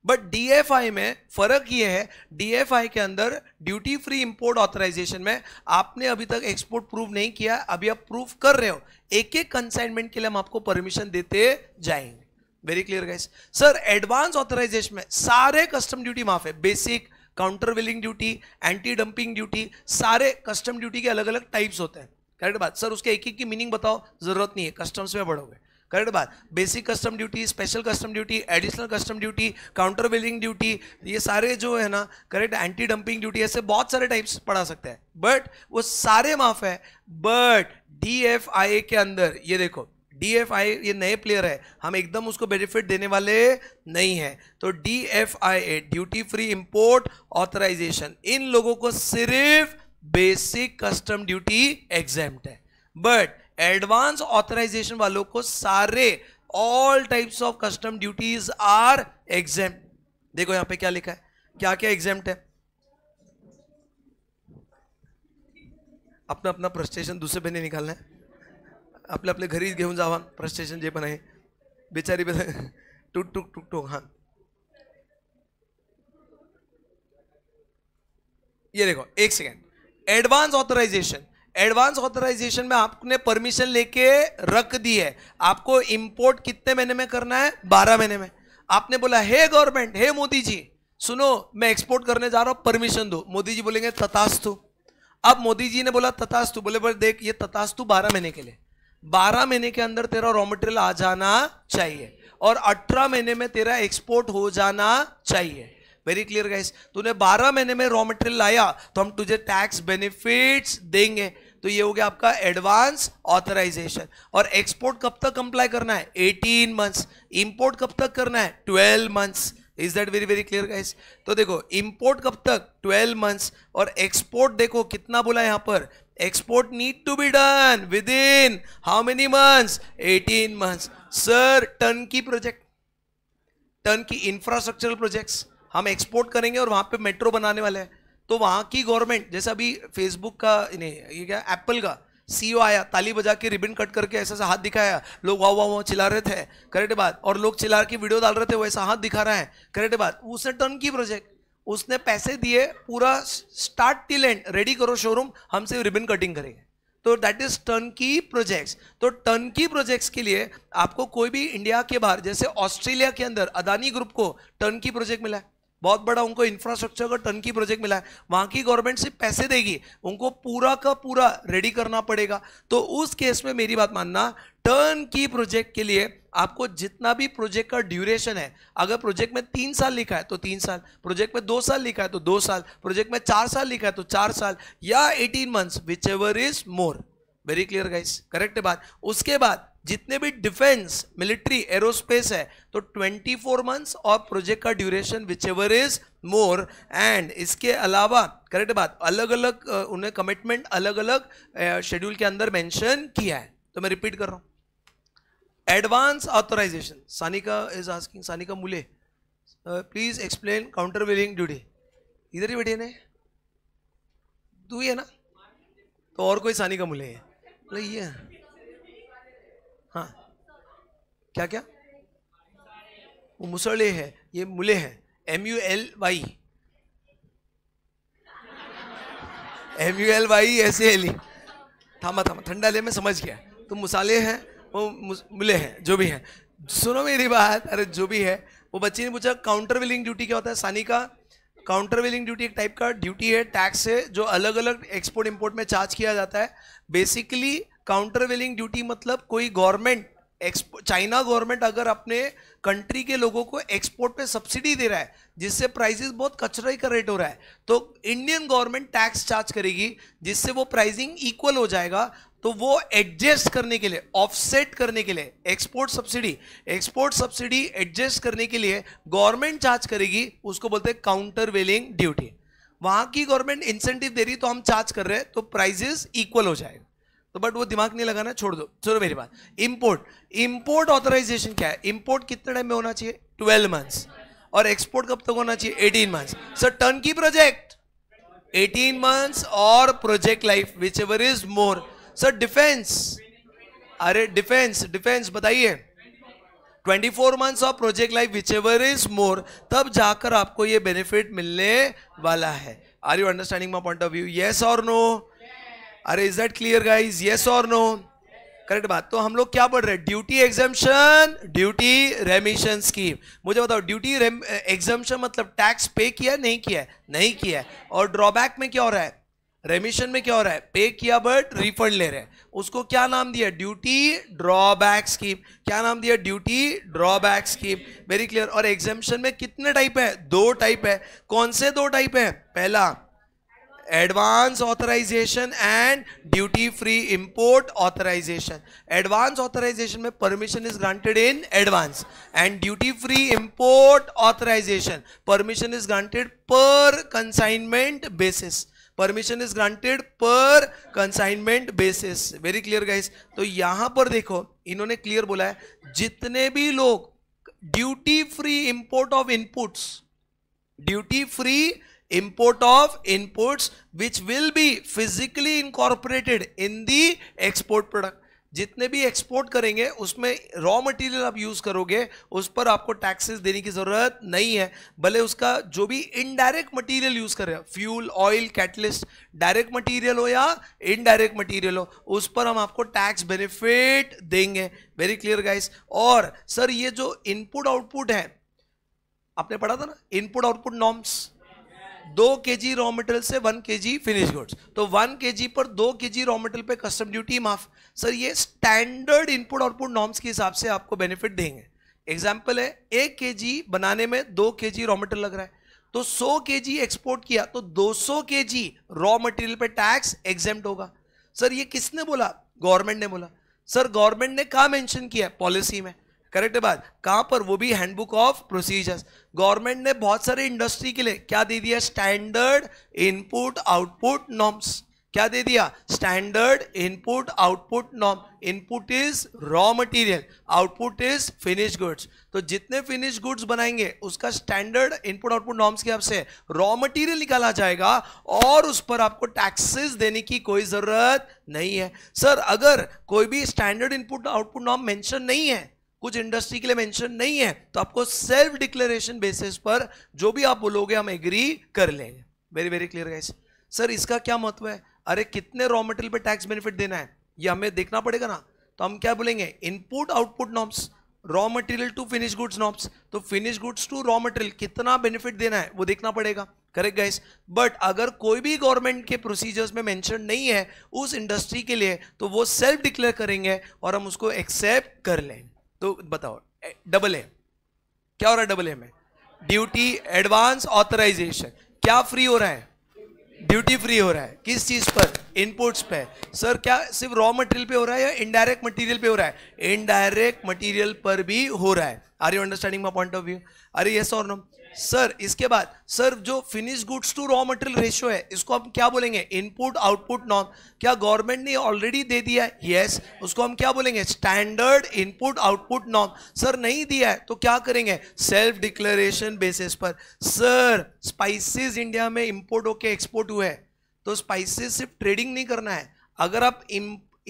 बट डीएफआई में फर्क ये है डीएफआई के अंदर ड्यूटी फ्री इंपोर्ट ऑथराइजेशन में आपने अभी तक एक्सपोर्ट प्रूफ नहीं किया अभी आप प्रूफ कर रहे हो एक एक कंसाइनमेंट के लिए हम आपको परमिशन देते जाएंगे very clear guys sir advance authorisation में सारे कस्टम ड्यूटी माफ है basic countervailing duty anti dumping duty सारे कस्टम ड्यूटी के अलग अलग टाइप्स होते हैं करेक्ट बात सर उसके एक एक की मीनिंग बताओ जरूरत नहीं है कस्टम्स में बढ़ोगे करेक्ट बात basic custom duty special custom duty additional custom duty countervailing duty ये सारे जो है ना करेक्ट एंटी डंपिंग ड्यूटी ऐसे बहुत सारे टाइप्स पढ़ा सकते हैं बट वो सारे माफ है but D F I A के अंदर ये देखो डी एफ आई ये नए प्लेयर है हम एकदम उसको बेनिफिट देने वाले नहीं हैं तो D F I A duty free import authorisation इन लोगों को सिर्फ बेसिक कस्टम ड्यूटी एग्जाम है बट एडवांस ऑथराइजेशन वालों को सारे all types of custom duties are exempt देखो यहां पे क्या लिखा है क्या क्या एग्जाम है अपना अपना प्रस्टेशन दूसरे नहीं निकालना है अपने अपने घरी घेन जावा फ्रस्ट्रेशन जेपन है बेचारी बेचारे टूक टूक टूक टूक हाँ ये देखो एक second advance authorisation advance authorisation में आपने परमिशन लेके रख दी है आपको इंपोर्ट कितने महीने में करना है बारह महीने में आपने बोला हे गवर्नमेंट हे मोदी जी सुनो मैं एक्सपोर्ट करने जा रहा हूं परमिशन दो मोदी जी बोलेंगे ततास्तु अब मोदी जी ने बोला ततास्तु बोले बोले देख ये ततास्तु बारह महीने के लिए बारह महीने के अंदर तेरा रॉ मटेरियल आ जाना चाहिए और अठारह महीने में तेरा एक्सपोर्ट हो जाना चाहिए वेरी क्लियर गाइस तूने 12 महीने में रॉ मटेरियल लाया तो हम तुझे टैक्स बेनिफिट्स देंगे तो ये हो गया आपका एडवांस ऑथराइजेशन और एक्सपोर्ट कब तक कंप्लाई करना है एटीन मंथ्स इंपोर्ट कब तक करना है twelve months is that very very clear guys तो देखो इंपोर्ट कब तक ट्वेल्व मंथ्स और एक्सपोर्ट देखो कितना बोला यहाँ पर export need to be done within how many months 18 months sir turnkey project turnkey infrastructural projects हम एक्सपोर्ट करेंगे और वहां पे मेट्रो बनाने वाले हैं तो वहां की गवर्नमेंट जैसे अभी फेसबुक का ये क्या एप्पल का सीईओ e आया ताली बजा के रिबन कट करके ऐसा सा हाथ दिखाया लोग वाह वाह वाह चिल्ला रहे थे करेक्ट बात और लोग चिल्ला के वीडियो डाल रहे थे वैसा हाथ दिखा रहा है करेक्ट बात उसने टर्न की प्रोजेक्ट उसने पैसे दिए पूरा स्टार्ट टिल एंड रेडी करो शोरूम हम सिर्फ रिबन कटिंग करेंगे तो that is turnkey projects तो टर्न की प्रोजेक्ट्स के लिए आपको कोई भी इंडिया के बाहर जैसे ऑस्ट्रेलिया के अंदर अदानी ग्रुप को टर्न की प्रोजेक्ट मिला है बहुत बड़ा उनको इंफ्रास्ट्रक्चर का टर्न की प्रोजेक्ट मिला है वहां की गवर्नमेंट सिर्फ पैसे देगी उनको पूरा का पूरा रेडी करना पड़ेगा तो उस केस में मेरी बात मानना टर्न की प्रोजेक्ट के लिए आपको जितना भी प्रोजेक्ट का ड्यूरेशन है अगर प्रोजेक्ट में तीन साल लिखा है तो तीन साल प्रोजेक्ट में दो साल लिखा है तो दो साल प्रोजेक्ट में चार साल लिखा है तो चार साल या eighteen months whichever is more very clear guys correct बात उसके बाद जितने भी डिफेंस मिलिट्री एरोस्पेस है तो 24 मंथ्स और प्रोजेक्ट का duration whichever is more and इसके अलावा करेक्ट बात अलग अलग उन्हें कमिटमेंट अलग अलग शेड्यूल के अंदर मैंशन किया है तो मैं रिपीट कर रहा हूँ advance authorisation Sanika is asking Sanika Mule please explain countervailing duty इधर ही बैठे ने तू ही है ना तो और कोई सानिका मुले है ये हाँ क्या क्या वो मुसले है ये मुले है M U L Y M U L Y ऐसे एली थामा थामा ठंडा ले मैं समझ गया तुम मुसाले हैं वो मिले हैं जो भी हैं सुनो मेरी बात अरे जो भी है वो बच्चे ने पूछा काउंटर विलिंग ड्यूटी क्या होता है सानी का काउंटर विलिंग ड्यूटी एक टाइप का ड्यूटी है टैक्स है जो अलग अलग एक्सपोर्ट इम्पोर्ट में चार्ज किया जाता है बेसिकली काउंटर विलिंग ड्यूटी मतलब कोई गवर्नमेंट चाइना गवर्नमेंट अगर अपने कंट्री के लोगों को एक्सपोर्ट पे सब्सिडी दे रहा है जिससे प्राइजेस बहुत कचरे का रेट हो रहा है तो इंडियन गवर्नमेंट टैक्स चार्ज करेगी जिससे वो प्राइजिंग इक्वल हो जाएगा तो वो एडजस्ट करने के लिए ऑफसेट करने के लिए export subsidy export subsidy adjust करने के लिए गवर्नमेंट चार्ज करेगी उसको बोलते हैं काउंटर वेलिंग ड्यूटी वहां की गवर्नमेंट इंसेंटिव दे रही तो हम चार्ज कर रहे हैं तो प्राइजेस इक्वल हो जाएगा तो बट वो दिमाग नहीं लगाना छोड़ दो चलो मेरी बात इंपोर्ट इंपोर्ट ऑथराइजेशन क्या है इंपोर्ट कितने टाइम में होना चाहिए ट्वेल्व मंथ्स और एक्सपोर्ट कब तक होना चाहिए eighteen months sir turnkey project eighteen months और project life whichever is more sir defence अरे डिफेंस डिफेंस बताइए 24 months of project life whichever is more तब जाकर आपको ये बेनिफिट मिलने वाला है are you understanding my point of view yes और नो अरे is that clear guys yes और नो करेक्ट बात तो हम लोग क्या पढ़ रहे हैं ड्यूटी एग्जामेशन ड्यूटी रेमिशन स्कीम मुझे बताओ ड्यूटी एग्जामेशन मतलब टैक्स पे किया नहीं किया नहीं किया और ड्रॉबैक में क्या हो रहा है रेमिशन में क्या हो रहा है पे किया बट रिफंड ले रहे हैं उसको क्या नाम दिया ड्यूटी ड्रॉबैक स्कीम क्या नाम दिया duty drawback scheme very clear और एग्जेपन में कितने टाइप है दो टाइप है कौन से दो टाइप है पहला advance authorisation and duty free import authorisation advance authorisation में permission is granted in advance and duty free import authorisation permission is granted पर consignment basis permission is granted पर consignment basis very clear guys तो यहां पर देखो इन्होंने clear बोला है जितने भी लोग duty free import of inputs duty free import of inputs which will be physically incorporated in the export product जितने भी एक्सपोर्ट करेंगे उसमें रॉ मटेरियल आप यूज़ करोगे उस पर आपको टैक्सेस देने की ज़रूरत नहीं है भले उसका जो भी इनडायरेक्ट मटेरियल यूज़ कर रहे हैं fuel oil catalyst direct material हो या इनडायरेक्ट मटेरियल हो उस पर हम आपको टैक्स बेनिफिट देंगे वेरी क्लियर गाइस और सर ये जो इनपुट आउटपुट है आपने पढ़ा था ना इनपुट आउटपुट नॉर्म्स दो के जी रॉ मेटेरियल से one K G finish goods तो वन के जी पर दो के जी रॉ मेटेरियल पे कस्टम ड्यूटी माफ सर ये स्टैंडर्ड इनपुट आउटपुट नॉर्म्स के हिसाब से आपको बेनिफिट देंगे एग्जाम्पल है एक के जी बनाने में दो के जी रॉ मेटेरियल लग रहा है तो 100 के जी एक्सपोर्ट किया तो 200 के जी रॉ मटेरियल पे टैक्स एग्जाम होगा सर ये किसने बोला गवर्नमेंट ने बोला सर गवर्नमेंट ने कहा मेंशन किया पॉलिसी में करेक्ट बात कहां पर वो भी हैंडबुक ऑफ प्रोसीजर्स गवर्नमेंट ने बहुत सारे इंडस्ट्री के लिए क्या दे दिया स्टैंडर्ड इनपुट आउटपुट नॉर्म्स क्या दे दिया standard input output norm input is raw material output is finish goods तो जितने फिनिश गुड्स बनाएंगे उसका स्टैंडर्ड इनपुट आउटपुट नॉर्म्स के आपसे रॉ मटेरियल निकाला जाएगा और उस पर आपको टैक्सेस देने की कोई ज़रूरत नहीं है सर अगर कोई भी standard input output norm mention नहीं है कुछ इंडस्ट्री के लिए मेंशन नहीं है तो आपको सेल्फ डिक्लेरेशन बेसिस पर जो भी आप बोलोगे हम एग्री कर लेंगे very very clear guys sir इसका क्या महत्व है अरे कितने रॉ मटेरियल पे टैक्स बेनिफिट देना है ये हमें देखना पड़ेगा ना तो हम क्या बोलेंगे input output norms raw material to finish goods norms तो finish goods to raw material कितना बेनिफिट देना है वो देखना पड़ेगा करेक्ट गाइस बट अगर कोई भी गवर्नमेंट के प्रोसीजर्स में मेंशन नहीं है उस इंडस्ट्री के लिए तो वो सेल्फ डिक्लेयर करेंगे और हम उसको एक्सेप्ट कर लेंगे तो बताओ डबल ए क्या हो रहा है डबल ए में ड्यूटी एडवांस ऑथराइजेशन क्या फ्री हो रहा है ड्यूटी फ्री हो रहा है किस चीज पर इनपुट्स पे सर क्या सिर्फ रॉ मटेरियल पे हो रहा है या इनडायरेक्ट मटेरियल पे हो रहा है इनडायरेक्ट मटेरियल पर भी हो रहा है are you understanding my point of view अरे यस और नो सर इसके बाद सर जो finish goods to raw material ratio है इसको हम क्या बोलेंगे इनपुट आउटपुट नॉर्म क्या गवर्नमेंट ने ऑलरेडी दे दिया है यस yes. उसको हम क्या बोलेंगे standard input output norm sir नहीं दिया है तो क्या करेंगे सेल्फ डिक्लेरेशन बेसिस पर सर स्पाइसेस इंडिया में इंपोर्ट होके एक्सपोर्ट हुए हैं तो स्पाइसेस सिर्फ ट्रेडिंग नहीं करना है अगर आप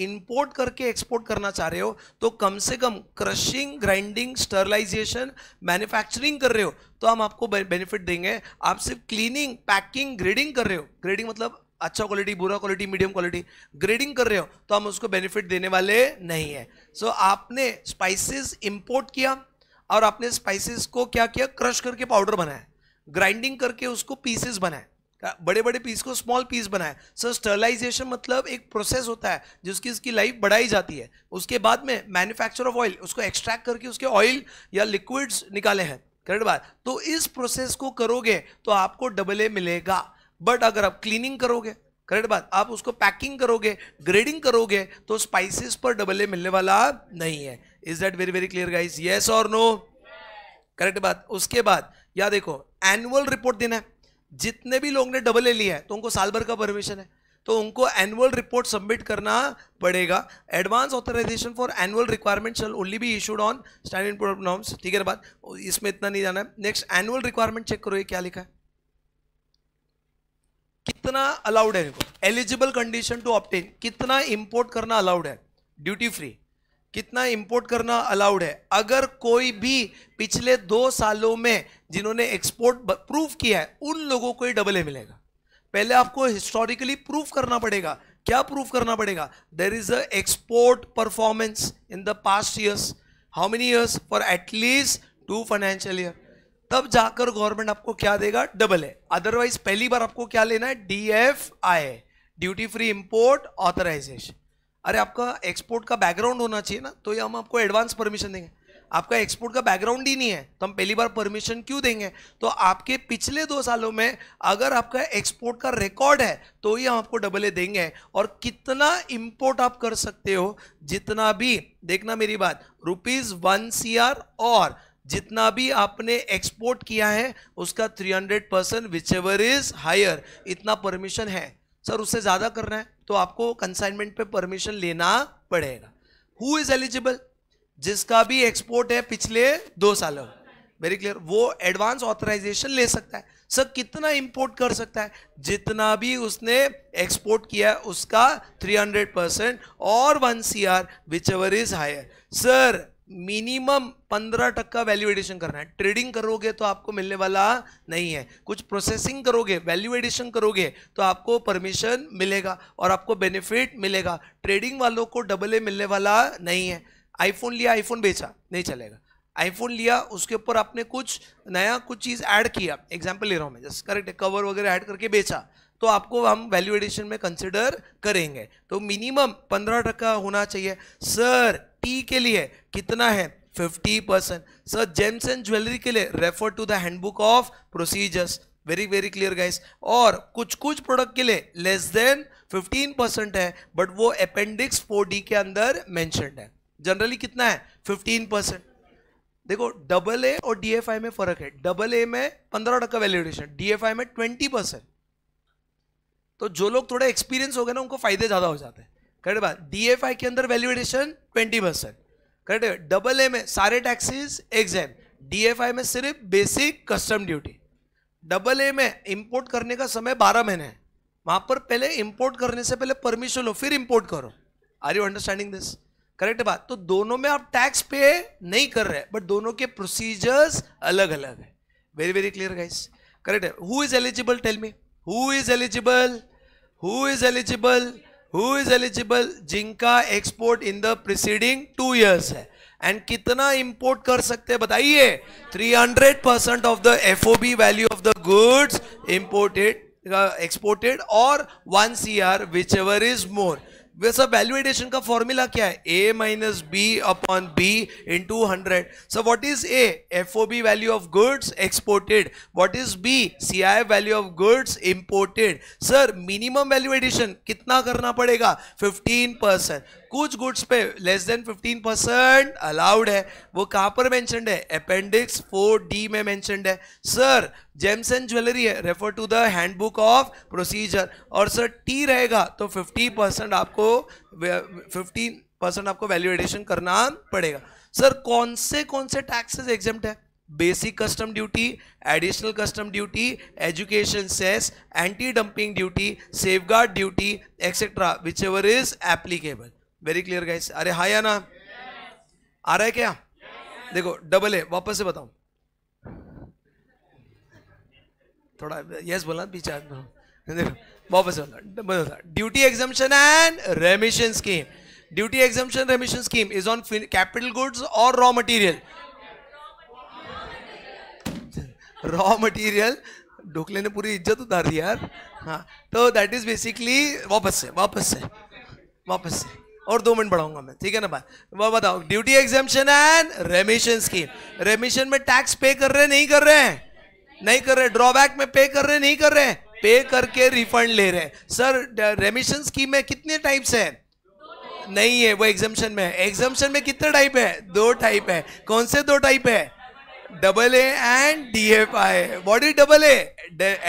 इंपोर्ट करके एक्सपोर्ट करना चाह रहे हो तो कम से कम क्रशिंग ग्राइंडिंग स्टरलाइजेशन मैन्युफैक्चरिंग कर रहे हो तो हम आपको बेनिफिट देंगे आप सिर्फ क्लीनिंग पैकिंग ग्रेडिंग कर रहे हो ग्रेडिंग मतलब अच्छा क्वालिटी बुरा क्वालिटी मीडियम क्वालिटी ग्रेडिंग कर रहे हो तो हम उसको बेनिफिट देने वाले नहीं है सो so, आपने स्पाइसेस इंपोर्ट किया और आपने स्पाइसेस को क्या किया क्रश करके पाउडर बनाया ग्राइंडिंग करके उसको पीसेस बनाए बड़े बड़े पीस को स्मॉल पीस बनाया सर स्टर्लाइजेशन मतलब एक प्रोसेस होता है जिसकी इसकी लाइफ बढ़ाई जाती है उसके बाद में मैन्युफैक्चर ऑफ ऑयल उसको एक्सट्रैक्ट करके उसके ऑयल या लिक्विड्स निकाले हैं करेक्ट बात तो इस प्रोसेस को करोगे तो आपको डबल ए मिलेगा बट अगर आप क्लीनिंग करोगे करेक्ट बात आप उसको पैकिंग करोगे ग्रेडिंग करोगे तो स्पाइसिस पर डबल ए मिलने वाला नहीं है is that very very clear guys yes और नो करेक्ट बात उसके बाद या देखो एनुअल रिपोर्ट देना है जितने भी लोग ने डबल ए लिया है तो उनको साल भर का परमिशन है तो उनको एनुअल रिपोर्ट सबमिट करना पड़ेगा advance authorisation for annual requirement shall only be issued on standard product norms ठीक है बात इसमें इतना नहीं जाना है नेक्स्ट एनुअल रिक्वायरमेंट चेक करो ये क्या लिखा है कितना अलाउड है इनको एलिजिबल कंडीशन टू ऑप्टेन कितना इंपोर्ट करना अलाउड है ड्यूटी फ्री कितना इंपोर्ट करना अलाउड है अगर कोई भी पिछले दो सालों में जिन्होंने एक्सपोर्ट प्रूफ किया है उन लोगों को ही डबल ए मिलेगा पहले आपको हिस्टोरिकली प्रूफ करना पड़ेगा क्या प्रूफ करना पड़ेगा there is a export performance in the past years how many years for at least two financial year तब जाकर गवर्नमेंट आपको क्या देगा डबल है अदरवाइज पहली बार आपको क्या लेना है D F I duty free import authorisation अरे आपका एक्सपोर्ट का बैकग्राउंड होना चाहिए ना तो ये हम आपको एडवांस परमिशन देंगे आपका एक्सपोर्ट का बैकग्राउंड ही नहीं है तो हम पहली बार परमिशन क्यों देंगे तो आपके पिछले दो सालों में अगर आपका एक्सपोर्ट का रिकॉर्ड है तो ही हम आपको डबल ए देंगे और कितना इंपोर्ट आप कर सकते हो जितना भी देखना मेरी बात रुपीज़ वन सी और जितना भी आपने एक्सपोर्ट किया है उसका three hundred percent whichever is higher इतना परमिशन है सर उससे ज़्यादा करना है तो आपको कंसाइनमेंट पे परमिशन लेना पड़ेगा हु इज एलिजिबल जिसका भी एक्सपोर्ट है पिछले दो सालों वेरी क्लियर वो एडवांस ऑथराइजेशन ले सकता है सर कितना इंपोर्ट कर सकता है जितना भी उसने एक्सपोर्ट किया है उसका 300 percent or one C R whichever is higher sir minimum पंद्रह टक्का वैल्यू एडिशन करना है ट्रेडिंग करोगे तो आपको मिलने वाला नहीं है कुछ प्रोसेसिंग करोगे वैल्यू एडिशन करोगे तो आपको परमिशन मिलेगा और आपको बेनिफिट मिलेगा ट्रेडिंग वालों को डबल ए मिलने वाला नहीं है आईफोन लिया आईफोन बेचा नहीं चलेगा आईफोन लिया उसके ऊपर आपने कुछ नया कुछ चीज़ ऐड किया एग्जाम्पल ले रहा हूँ मैं जस्ट करेक्ट कवर वगैरह ऐड करके बेचा तो आपको हम वैल्यू एडिशन में कंसिडर करेंगे तो मिनिमम पंद्रह टका होना चाहिए सर टी के लिए कितना है 50 percent sir gems and jewellery के लिए refer to the handbook of procedures very very clear guys और कुछ कुछ प्रोडक्ट के लिए लेस देन 15 परसेंट है बट वो अपेंडिक्स 4D के अंदर मैंशनड है जनरली कितना है 15 परसेंट देखो डबल ए और डीएफआई में फर्क है डबल ए में पंद्रह टका वैल्यूडेशन डीएफआई में ट्वेंटी परसेंट तो जो लोग थोड़े एक्सपीरियंस हो गए ना उनको फायदे ज्यादा हो जाते हैं करेक्ट बात डीएफआई के अंदर valuation twenty percent correct double A में सारे टैक्सेस एग्जाम डीएफआई में सिर्फ basic custom duty double A में इंपोर्ट करने का समय बारह महीने है वहां पर पहले इंपोर्ट करने से पहले परमिशन लो फिर इंपोर्ट करो are you understanding this correct बात तो दोनों में आप टैक्स पे नहीं कर रहे बट दोनों के प्रोसीजर्स अलग अलग है very very clear guys correct है who is eligible tell me who is eligible who is eligible who is eligible जिनका export in the preceding two years है एंड कितना इंपोर्ट कर सकते हैं बताइए 300 percent of the F value of the goods imported exported or one C R whichever is more वैसा value addition का formula क्या है A minus B upon B in to hundred so what is A F O B value of goods exported what is B C I value of goods imported sir minimum value addition कितना करना पड़ेगा fifteen percent कुछ goods पे less than 15 percent allowed है वो कहां पर mentioned है अपेंडिक्स डी में मेंशनड है सर जेम्स एंड ज्वेलरी है refer to the handbook of procedure और सर टी रहेगा तो 50 परसेंट आपको 15 परसेंट आपको वैल्यू एडिशन करना पड़ेगा सर कौन से कौन से टैक्सेस एग्जेप्ट है basic custom duty additional custom duty education cess anti dumping duty safe duty etcetera whichever is applicable very clear guys अरे हाँ या ना आ रहा है क्या देखो डबल है वापस से बताओ थोड़ा यस बोला पीछे देखो वापस बोला duty exemption and remission scheme duty exemption remission scheme is on capital goods और रॉ मटेरियल रॉ मटेरियल ढोकले ने पूरी इज्जत उतार दी यार हाँ तो दैट इज बेसिकली वापस से वापस से वापस से और दो मिनट बढ़ाऊंगा मैं ठीक है ना भाई वह बताओ duty exemption and remission scheme remission में टैक्स पे कर रहे नहीं कर रहे हैं नहीं कर रहे ड्रॉबैक में पे कर रहे नहीं कर रहे हैं पे करके रिफंड ले रहे हैं सर रेमिशन स्कीम में कितने टाइप्स है नहीं है वो एग्जामेशन में है एग्जामेशन में कितने टाइप है दो टाइप है कौन से दो टाइप है double A and D F I what is double A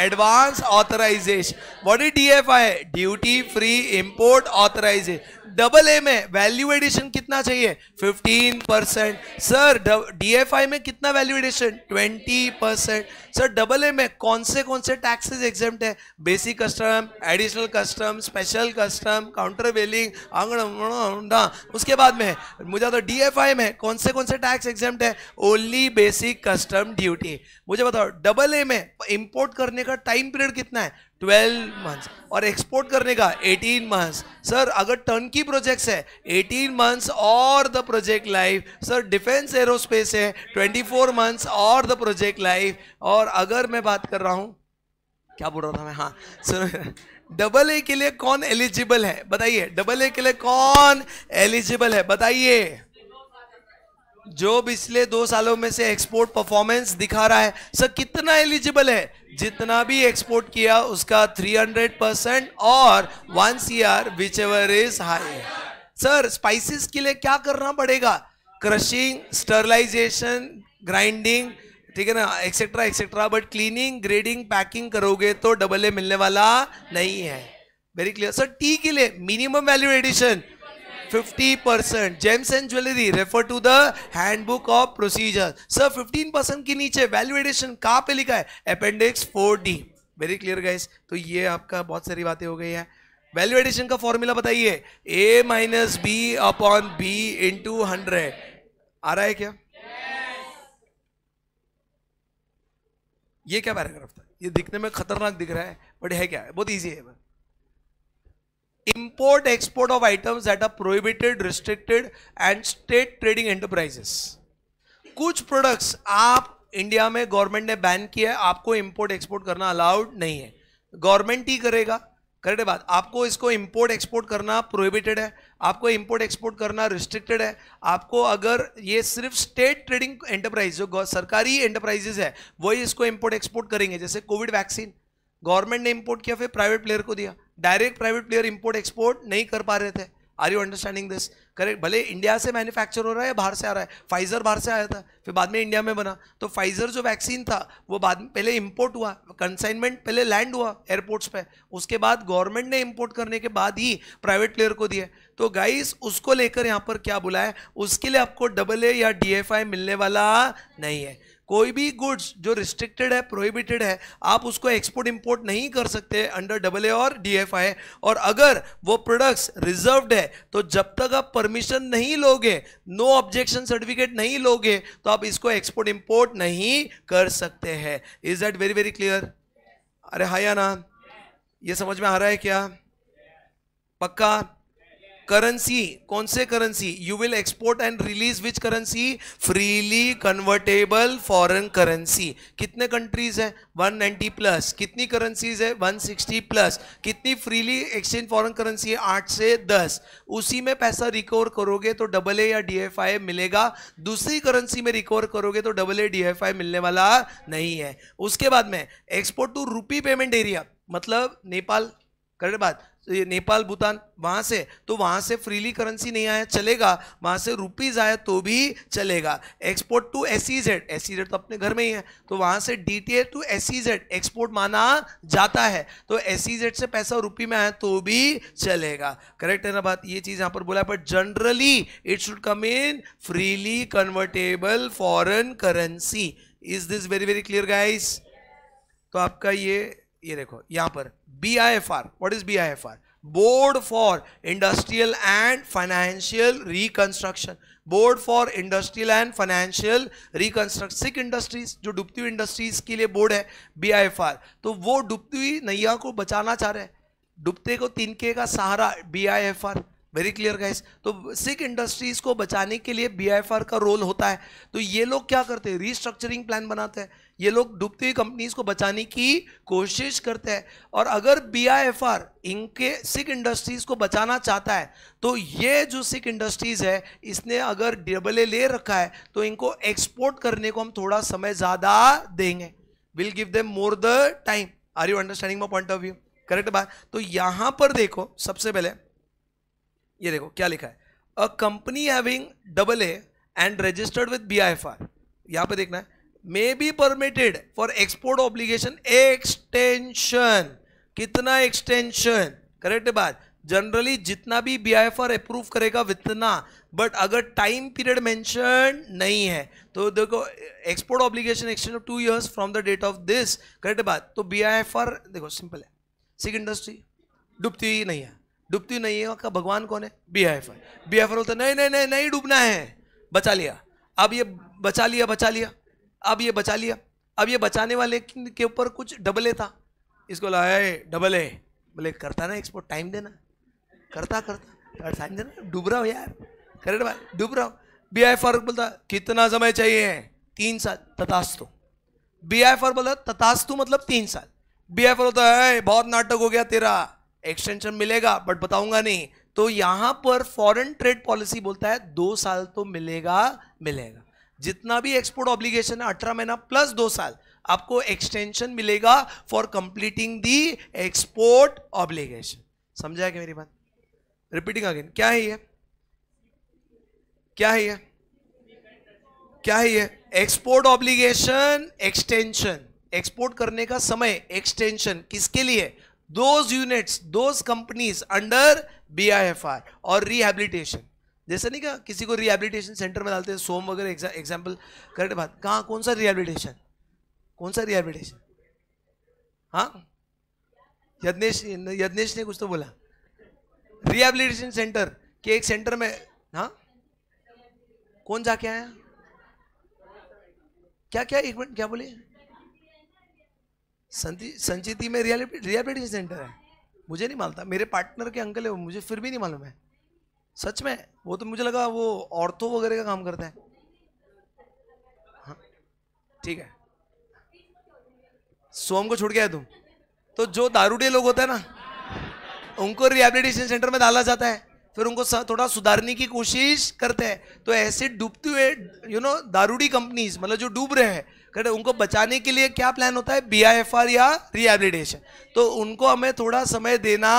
advance authorisation what is D F I duty free import authorisation double A में वैल्यू एडिशन कितना चाहिए 15 परसेंट सर डीएफआई में कितना value addition 20 percent sir double A में कौन से कौन से टैक्सेस एग्जाम है basic custom additional custom special custom countervailing आंगड़ा उसके बाद में मुझे बताओ डीएफआई में कौन से कौन से टैक्स एग्जाम है ओनली बेसिक कस्टम ड्यूटी मुझे बताओ डबल ए में इंपोर्ट करने का टाइम पीरियड कितना है ट्वेल्व मंथ्स और एक्सपोर्ट करने का एटीन मंथ्स सर अगर टर्न की प्रोजेक्ट्स है eighteen months or the project life sir defence aerospace है twenty four months or the project life और अगर मैं बात कर रहा हूँ क्या बोल रहा था मैं हाँ सर डबल ए के लिए कौन एलिजिबल है बताइए डबल ए के लिए कौन एलिजिबल है बताइए जो पिछले दो सालों में से एक्सपोर्ट परफॉर्मेंस दिखा रहा है सर कितना एलिजिबल है जितना भी एक्सपोर्ट किया उसका 300 percent or one C R whichever is high sir spices के लिए क्या करना पड़ेगा क्रशिंग स्टरलाइजेशन ग्राइंडिंग ठीक है ना etcetera etcetera but cleaning grading packing करोगे तो डबल ए मिलने वाला नहीं है वेरी क्लियर सर टी के लिए minimum value addition 50% gems and jewellery refer to the handbook of procedure sir 15% percent के नीचे वैल्यूएडेशन कहाँ पे लिखा है appendix 4 D very clear guys तो ये आपका बहुत सारी बातें हो गई है वैल्यू का फॉर्मूला बताइए A minus B upon B into hundred आ रहा है क्या yes. ये क्या पैराग्राफ था ये दिखने में खतरनाक दिख रहा है बट है क्या बहुत ईजी है import export of items that are prohibited restricted and state trading enterprises कुछ प्रोडक्ट्स आप इंडिया में गवर्नमेंट ने बैन किया है आपको इंपोर्ट एक्सपोर्ट करना अलाउड नहीं है गवर्नमेंट ही करेगा करेक्ट बात आपको इसको इंपोर्ट एक्सपोर्ट करना प्रोहिबिटेड है आपको इंपोर्ट एक्सपोर्ट करना रिस्ट्रिक्टेड है आपको अगर ये सिर्फ स्टेट ट्रेडिंग एंटरप्राइज जो सरकारी एंटरप्राइजेज है वही इसको इंपोर्ट एक्सपोर्ट करेंगे जैसे कोविड वैक्सीन गवर्नमेंट ने इंपोर्ट किया फिर प्राइवेट प्लेयर को दिया direct private player import export नहीं कर पा रहे थे are you understanding this correct भले इंडिया से मैन्युफैक्चर हो रहा है या बाहर से आ रहा है फाइजर बाहर से आया था फिर बाद में इंडिया में बना तो फाइजर जो वैक्सीन था वो बाद में पहले इंपोर्ट हुआ कंसाइनमेंट पहले लैंड हुआ एयरपोर्ट्स पे उसके बाद गवर्नमेंट ने इंपोर्ट करने के बाद ही प्राइवेट प्लेयर को दिए तो गाइस उसको लेकर यहाँ पर क्या बुलाए उसके लिए आपको डबल ए या डी मिलने वाला नहीं है कोई भी गुड्स जो रिस्ट्रिक्टेड है प्रोहिबिटेड है आप उसको एक्सपोर्ट इंपोर्ट नहीं कर सकते अंडर डबल ए और डी एफ आई और अगर वो प्रोडक्ट्स रिजर्व्ड है तो जब तक आप परमिशन नहीं लोगे नो ऑब्जेक्शन सर्टिफिकेट नहीं लोगे तो आप इसको एक्सपोर्ट इंपोर्ट नहीं कर सकते हैं is that very very clear अरे हाया ना ये समझ में आ रहा है क्या पक्का करेंसी कौन से currency you will export and release which currency freely convertible foreign currency कितने कंट्रीज है 190 प्लस कितनी करेंसीज है 160 प्लस कितनी फ्रीली एक्सचेंज फॉरेन करेंसी है आठ से दस उसी में पैसा रिकवर करोगे तो डबल ए या डी एफ आई मिलेगा दूसरी करेंसी में रिकवर करोगे तो double A D F I मिलने वाला नहीं है उसके बाद में export to rupee payment area मतलब नेपाल कर बात तो नेपाल भूटान वहाँ से तो वहाँ से फ्रीली करेंसी नहीं आया चलेगा वहाँ से रुपीज़ आया तो भी चलेगा export to S E Z S E Z तो अपने घर में ही है तो वहाँ से D T A to S E Z export माना जाता है तो एस सी जेड से पैसा रुपी में आया तो भी चलेगा करेक्ट है ना बात ये चीज़ यहाँ पर बोला but generally it should come in freely convertible foreign currency is this very very clear guys तो आपका ये ये देखो यहाँ पर B I F R what is B I F R board for industrial and financial reconstruction board for industrial and financial reconstruction industries जो डुबती हुई इंडस्ट्रीज के लिए बोर्ड है बी आई एफ आर तो वो डुबती हुई नैया को बचाना चाह रहे हैं डुबते को तिनके का सहारा B I F R very clear guys तो सिख इंडस्ट्रीज को बचाने के लिए बीआईएफआर का रोल होता है तो ये लोग क्या करते हैं रीस्ट्रक्चरिंग प्लान बनाते हैं ये लोग डूबती हुई कंपनीज को बचाने की कोशिश करते हैं और अगर बीआईएफआर इनके सिख इंडस्ट्रीज को बचाना चाहता है तो ये जो सिख इंडस्ट्रीज है इसने अगर डबल ए ले रखा है तो इनको एक्सपोर्ट करने को हम थोड़ा समय ज़्यादा देंगे will give they more the time are you understanding my point of view correct बात तो यहाँ पर देखो सबसे पहले ये देखो क्या लिखा है a company having double A and registered with B I F R यहाँ पर देखना है may be permitted for export obligation extension कितना एक्सटेंशन करेक्ट बात जनरली जितना भी B I F R approve करेगा वितना बट अगर टाइम पीरियड मेंशन नहीं है तो देखो export obligation extend two years from the date of this correct बात तो बी आई एफ आर देखो सिंपल है सिख इंडस्ट्री डुबती नहीं है डूबती नहीं है का भगवान कौन है बी आई एफ आई बोलते नहीं नहीं नहीं नहीं डूबना है बचा लिया अब ये बचा लिया बचा लिया अब ये बचा लिया अब ये बचाने वाले के ऊपर कुछ डबल ए था इसको है डबल ए बोले करता ना एक्सपोर्ट टाइम देना करता करता टाइम देना डूब रहा हो यार करेक्ट भाई डूब रहा हो बी आई फॉर बोलता कितना समय चाहिए तीन साल ततास्तु बी आई फर बोलता ततास्तु मतलब तीन साल बी आई फर बोलता है बहुत नाटक हो गया तेरा एक्सटेंशन मिलेगा बट बताऊंगा नहीं तो यहां पर फॉरेन ट्रेड पॉलिसी बोलता है दो साल तो मिलेगा मिलेगा जितना भी एक्सपोर्ट ऑब्लिगेशन है अठारह महीना प्लस दो साल आपको एक्सटेंशन मिलेगा for completing the export obligation समझा क्या मेरी बात रिपीटिंग अगेन क्या है ये क्या है ये क्या है ये एक्सपोर्ट ऑब्लिगेशन एक्सटेंशन एक्सपोर्ट करने का समय एक्सटेंशन किसके लिए those units those companies under BIFR और rehabilitation जैसे नहीं क्या किसी को रिहेबिलिटेशन सेंटर में डालते हैं सोम वगैरह एग्जाम्पल करेक्ट बात कहाँ कौन सा रिहेबिलिटेशन कौन सा रिहेबिलिटेशन हाँ यज्ञेश यज्ञेश ने कुछ तो बोला रिहेबिलिटेशन सेंटर के एक सेंटर में हाँ कौन जाके आया क्या क्या एक मिनट क्या बोले संचिति में रिहेबिलिटेशन सेंटर है मुझे नहीं मालता मेरे पार्टनर के अंकल है वो मुझे फिर भी नहीं मालूम है सच में वो तो मुझे लगा वो औरतों वगैरह का काम करता है हाँ, ठीक है सोम को छोड़ के आए तुम तो जो दारूडे लोग होते हैं ना उनको रिहेबिलिटेशन सेंटर में डाला जाता है फिर उनको थोड़ा सुधारने की कोशिश करते हैं तो ऐसे डूबते हुए यू नो दारूडी कंपनीज मतलब जो डूब रहे हैं करेक्ट उनको बचाने के लिए क्या प्लान होता है बी या रिहेबिलिटेशन तो उनको हमें थोड़ा समय देना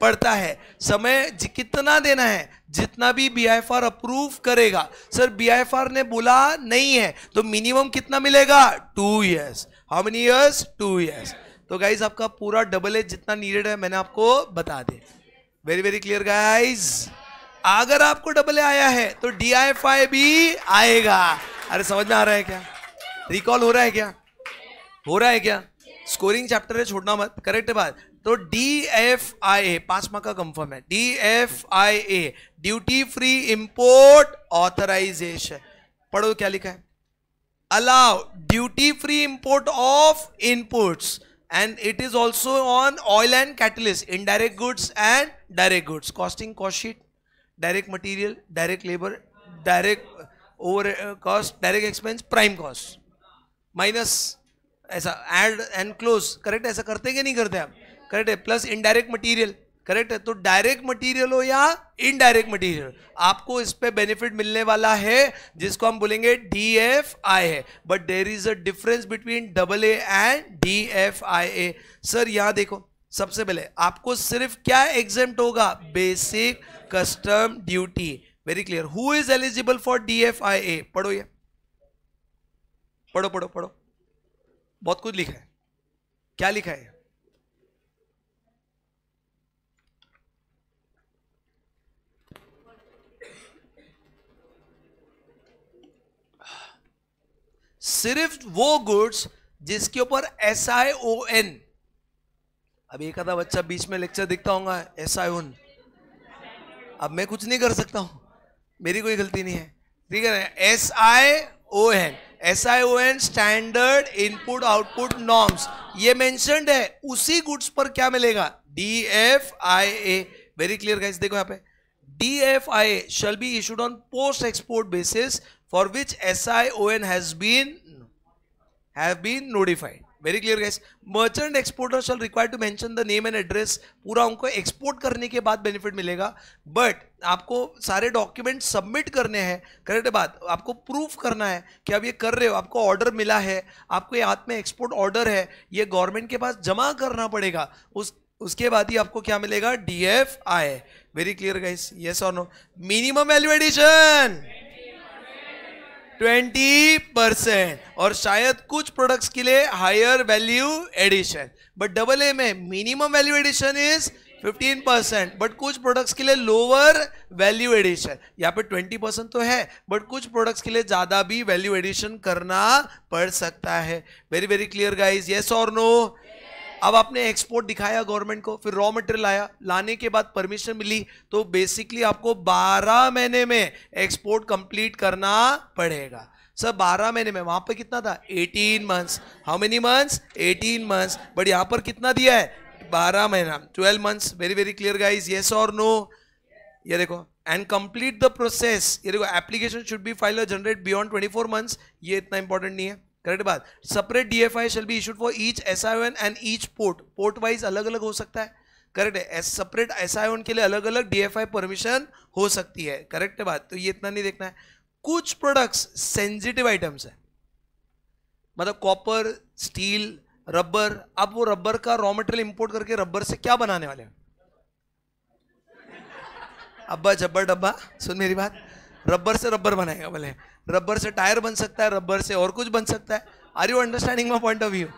पड़ता है समय कितना देना है जितना भी बी अप्रूव करेगा सर बी ने बोला नहीं है तो मिनिमम कितना मिलेगा two years how many years two years तो गाइज आपका पूरा डबल एज जितना नीडेड है मैंने आपको बता दे वेरी वेरी क्लियर गाइज अगर आपको डबल ए आया है तो डी भी आएगा अरे समझ में आ रहा है क्या रिकॉल हो रहा है क्या हो रहा है क्या स्कोरिंग चैप्टर है छोड़ना मत करेक्ट बात तो डी एफ आई ए पांच माह का कंफर्म है D F I A duty free import authorization पढ़ो क्या लिखा है allow duty free import of inputs and it is also on oil and catalyst indirect goods and direct goods costing cost sheet direct material direct labour direct over cost direct expense prime cost minus ऐसा add and close correct ऐसा करते कि नहीं करते आप correct है plus indirect material correct है तो डायरेक्ट मटेरियल हो या इनडायरेक्ट मटेरियल आपको इस पर बेनिफिट मिलने वाला है जिसको हम बोलेंगे डी एफ आई है but there is a difference between double A and D F I A sir यहाँ देखो सबसे पहले आपको सिर्फ क्या एग्जाम होगा basic custom duty very clear who is eligible for D F I A पढ़ो ये पढ़ो पढ़ो पढ़ो बहुत कुछ लिखा है क्या लिखा है सिर्फ वो गुड्स जिसके ऊपर एस आई ओ एन अब एक आधा बच्चा बीच में लेक्चर दिखता होगा एस आई ओन अब मैं कुछ नहीं कर सकता हूं मेरी कोई गलती नहीं है ठीक है S I O N S I O N standard input output norms ये मेंशनड है उसी गुड्स पर क्या मिलेगा D F I A very clear guys देखो यहाँ पे D F I A shall be issued on post export basis for which S I O N has been have been notified very clear guys merchant exporter shall require to mention the name and address पूरा उनको export करने के बाद benefit मिलेगा but आपको सारे document submit करने हैं करेक्ट बात आपको प्रूफ करना है कि आप ये कर रहे हो आपको ऑर्डर मिला है आपको ये हाथ में एक्सपोर्ट ऑर्डर है ये गवर्नमेंट के पास जमा करना पड़ेगा उस उसके बाद ही आपको क्या मिलेगा D F I very clear guys yes और no minimum value addition twenty percent और शायद कुछ प्रोडक्ट्स के लिए higher value addition but double A में minimum value addition is 15 percent but कुछ प्रोडक्ट्स के लिए लोअर वैल्यू एडिशन यहाँ पे 20 परसेंट तो है बट कुछ प्रोडक्ट्स के लिए ज़्यादा भी वैल्यू एडिशन करना पड़ सकता है very very clear guys yes और नो अब आपने एक्सपोर्ट दिखाया गवर्नमेंट को फिर रॉ मटेरियल आया लाने के बाद परमिशन मिली तो बेसिकली आपको 12 महीने में एक्सपोर्ट कंप्लीट करना पड़ेगा सर 12 महीने में वहां पर कितना था 18 months how many months 18 months but यहाँ पर कितना दिया है 12 महीना 12 months very very clear guys yes और नो ये देखो एंड कंप्लीट द प्रोसेस ये देखो application should be file generate beyond four months ये इतना इंपॉर्टेंट नहीं है करेक्ट बात separate DFI shall be issued for each SION and each port port wise अलग अलग हो सकता है करेक्ट है सेपरेट एसआईओएन के लिए अलग अलग डीएफआई परमिशन हो सकती है करेक्ट बात तो ये इतना नहीं देखना है कुछ प्रोडक्ट्स सेंसिटिव आइटम्स है मतलब कॉपर स्टील रबर अब वो रबर का रॉ मटेरियल इंपोर्ट करके रबर से क्या बनाने वाले हैं अब्बा जब्बर डब्बा सुन मेरी बात रबर से रबर बनाएगा बोले रबर से टायर बन सकता है रबर से और कुछ बन सकता है are you understanding my point of view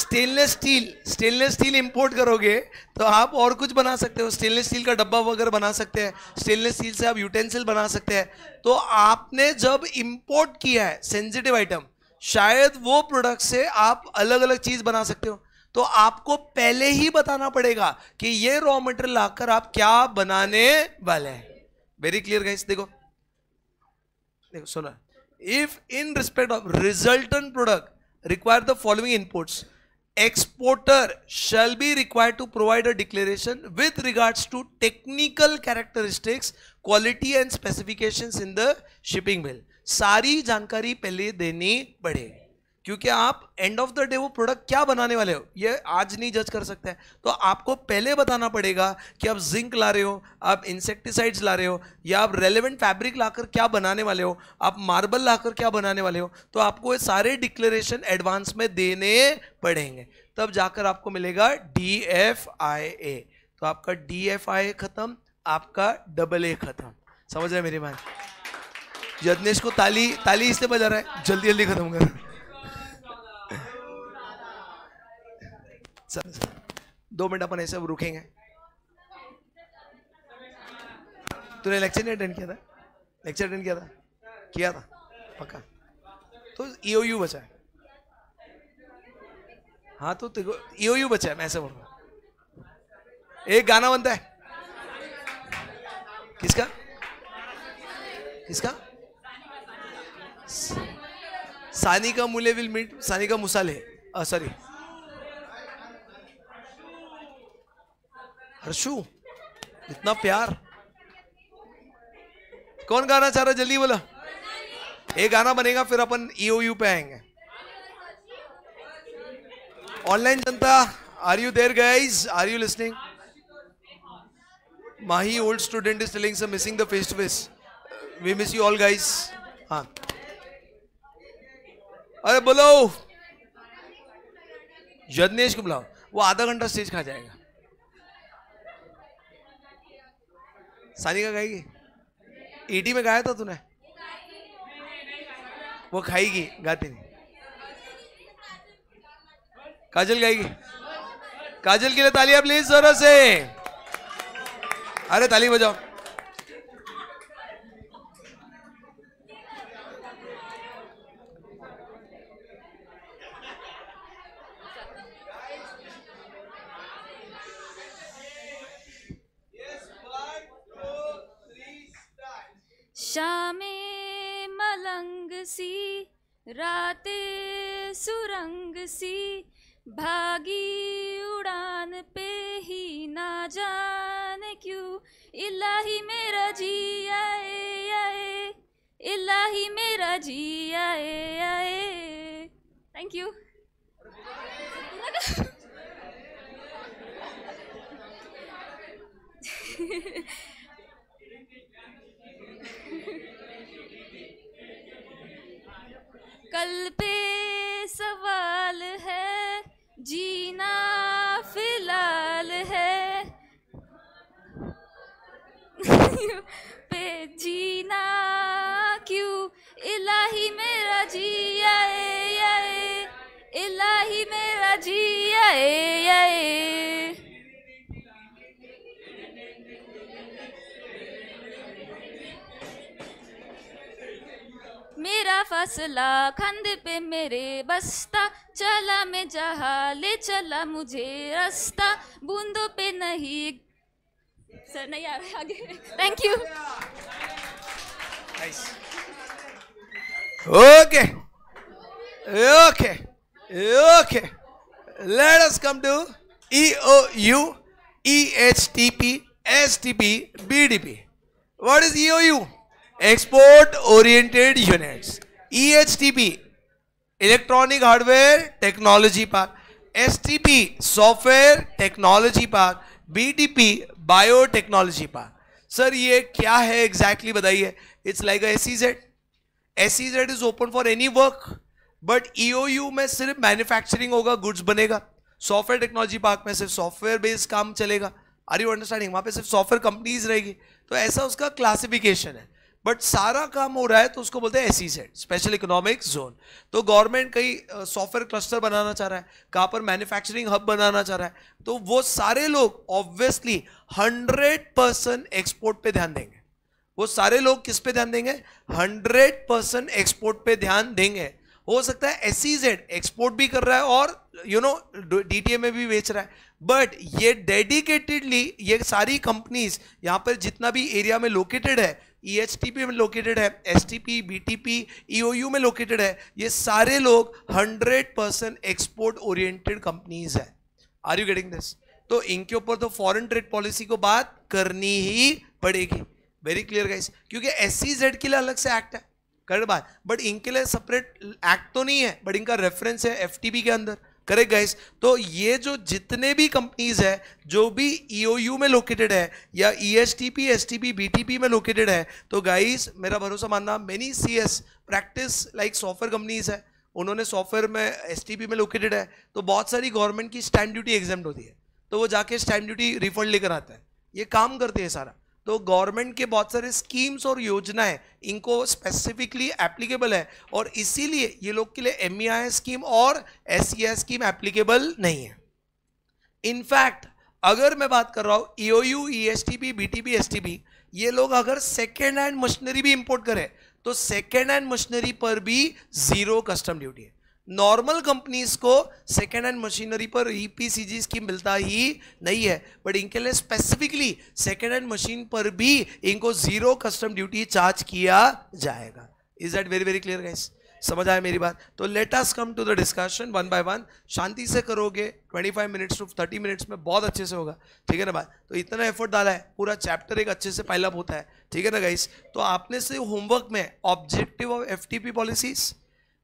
stainless steel stainless steel import करोगे तो आप और कुछ बना सकते हो स्टेनलेस स्टील का डब्बा वगैरह बना सकते हैं स्टेनलेस स्टील से आप यूटेंसिल बना सकते हैं तो आपने जब इंपोर्ट किया है सेंसिटिव आइटम शायद वो प्रोडक्ट से आप अलग अलग चीज़ बना सकते हो तो आपको पहले ही बताना पड़ेगा कि ये रॉ मटेरियल लाकर आप क्या बनाने वाले हैं वेरी क्लियर गाइस देखो देखो सुनो if in respect of resultant product require the following inputs exporter shall be require to provide a declaration with regards to technical characteristics quality and specification in the shipping bill सारी जानकारी पहले देनी पड़ेगी क्योंकि आप एंड ऑफ द डे वो product क्या बनाने वाले हो ये आज नहीं जज कर सकते तो आपको पहले बताना पड़ेगा कि आप जिंक ला रहे हो आप इंसेक्टिसाइड्स ला रहे हो या आप रेलेवेंट फैब्रिक लाकर क्या बनाने वाले हो आप मार्बल लाकर क्या बनाने वाले हो तो आपको ये सारे डिक्लेरेशन एडवांस में देने पड़ेंगे तब जाकर आपको मिलेगा डी एफ आई ए तो आपका डी एफ आई ए खत्म आपका डबल ए खत्म समझ रहे मेरी बात यज्ञेश को ताली ताली इसलिए बजा रहा है जल्दी जल्दी खत्म कर सर दो मिनट अपन ऐसे रुकेंगे तूने लेक्चर नहीं अटेंड किया था लेक्चर अटेंड किया था किया था पक्का तो ईओ e यू बचा है हाँ तो तेको ईओ e यू बचा है मैं ऐसे बोल रहा एक गाना बनता है किसका किसका सानी का मुले विल मीट सानी का मुसाले सॉरी हर्षू इतना प्यार कौन गाना चाह रहा जल्दी बोला ये गाना बनेगा फिर अपन ईओयू e पे आएंगे ऑनलाइन जनता are you there guys are you listening Mahi old student is telling sir missing the face to face we miss you all guys हाँ अरे बोलो यज्ञेश को बुलाओ वो आधा घंटा स्टेज खा जाएगा सानिका गाएगी ईटी e में गाया था तूने वो खाएगी गाती नहीं काजल गाएगी काजल के लिए तालियां प्लीज जरा से अरे ताली बजाओ शामे मलंग सी रातें सुरंग सी भागी उड़ान पे ही ना जाने क्यों इलाही मेरा जी आए आए इलाही मेरा जी आए आए थैंक यू कल पे सवाल है जीना फिलहाल है पे जीना क्यों इलाही मेरा जी आए आए इलाही मेरा जी आए आए मेरा फसला खंद पे मेरे बसता चला मैं जहा ले चला मुझे रास्ता बूंदों पे नहीं सर नहीं आ रहा आगे thank you okay okay okay let us come to E O U E H T P S T P B T P what is E O U export oriented units EHTP electronic hardware technology park STP software technology park BTP biotechnology park sir ये क्या है exactly बताइए it's like E Z S E Z is open for any work but EOU में सिर्फ manufacturing होगा goods बनेगा software technology park में सिर्फ सॉफ्टवेयर बेस्ड काम चलेगा आर यू अंडरस्टैंडिंग वहां पे सिर्फ सॉफ्टवेयर कंपनीज रहेगी तो ऐसा उसका क्लासिफिकेशन है बट सारा काम हो रहा है तो उसको बोलते हैं S set special economic zone तो गवर्नमेंट कई सॉफ्टवेयर क्लस्टर बनाना चाह रहा है कहाँ पर मैन्युफैक्चरिंग हब बनाना चाह रहा है तो वो सारे लोग ऑब्वियसली हंड्रेड परसेंट एक्सपोर्ट पे ध्यान देंगे वो सारे लोग किस पे ध्यान देंगे हंड्रेड परसेंट एक्सपोर्ट पे ध्यान देंगे हो सकता है एस एक्सपोर्ट e भी कर रहा है और यू नो डी में भी बेच रहा है बट ये डेडिकेटेडली ये सारी कंपनीज यहाँ पर जितना भी एरिया में लोकेटेड है ईएचटीपी e में लोकेटेड है एसटीपी बीटीपी ईओयू में लोकेटेड है ये सारे लोग 100 परसेंट एक्सपोर्ट ओरिएंटेड कंपनीज है आर यू गेटिंग दिस तो इनके ऊपर तो फॉरेन ट्रेड पॉलिसी को बात करनी ही पड़ेगी वेरी क्लियर गाइस क्योंकि एस e के लिए अलग से एक्ट है कर बात बट इनके लिए सेपरेट एक्ट तो नहीं है बट इनका रेफरेंस है एफ के अंदर करेक्ट गाइस तो ये जो जितने भी कंपनीज है जो भी ईओयू e में लोकेटेड है या E S T P S T P B T P में लोकेटेड है तो गाइस मेरा भरोसा मानना many C S practice like software companies है उन्होंने सॉफ्टवेयर में एस टी पी में लोकेटेड है तो बहुत सारी गवर्नमेंट की स्टैंड ड्यूटी एग्जाम होती है तो वो जाके स्टैंड ड्यूटी रिफंड लेकर आता है ये काम करते हैं सारा तो गवर्नमेंट के बहुत सारे स्कीम्स और योजनाएं इनको स्पेसिफिकली एप्लीकेबल है और इसीलिए ये लोग के लिए एम स्कीम e और एस स्कीम एप्लीकेबल नहीं है इनफैक्ट अगर मैं बात कर रहा हूँ E O U E S T B B T S T ये लोग अगर सेकेंड हैंड मशीनरी भी इम्पोर्ट करें तो सेकेंड हैंड मशीनरी पर भी जीरो कस्टम ड्यूटी है नॉर्मल कंपनीज को सेकेंड हैंड मशीनरी पर ईपीसीजी e स्कीम मिलता ही नहीं है बट इनके लिए स्पेसिफिकली सेकेंड हैंड मशीन पर भी इनको जीरो कस्टम ड्यूटी चार्ज किया जाएगा is that very very clear guys समझ आया मेरी बात तो let us come to the discussion one by one शांति से करोगे 25 मिनट्स टू 30 मिनट्स में बहुत अच्छे से होगा ठीक है ना बात तो इतना एफर्ट डाला है पूरा चैप्टर एक अच्छे से पाइलअप होता है ठीक है ना गाइस तो आपने से होमवर्क में objective of F policies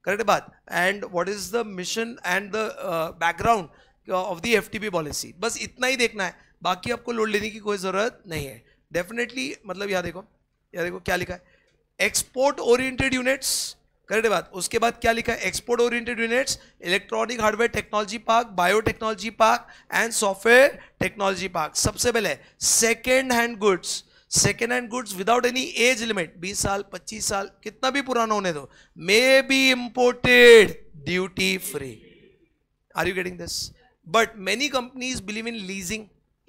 correct बात and what is the mission and the uh, background uh, of the FTP policy बस इतना ही देखना है बाकी आपको लोड लेने की कोई ज़रूरत नहीं है डेफिनेटली मतलब यहाँ देखो यहाँ देखो क्या लिखा है एक्सपोर्ट ओरिएंटेड यूनिट्स करेक्ट बात उसके बाद क्या लिखा है export oriented units electronic hardware technology park biotechnology park and software technology park सबसे पहले second hand goods second hand goods without any age limit 20 साल 25 साल कितना भी पुराना होने दो may be imported duty free are you getting this but many companies believe in leasing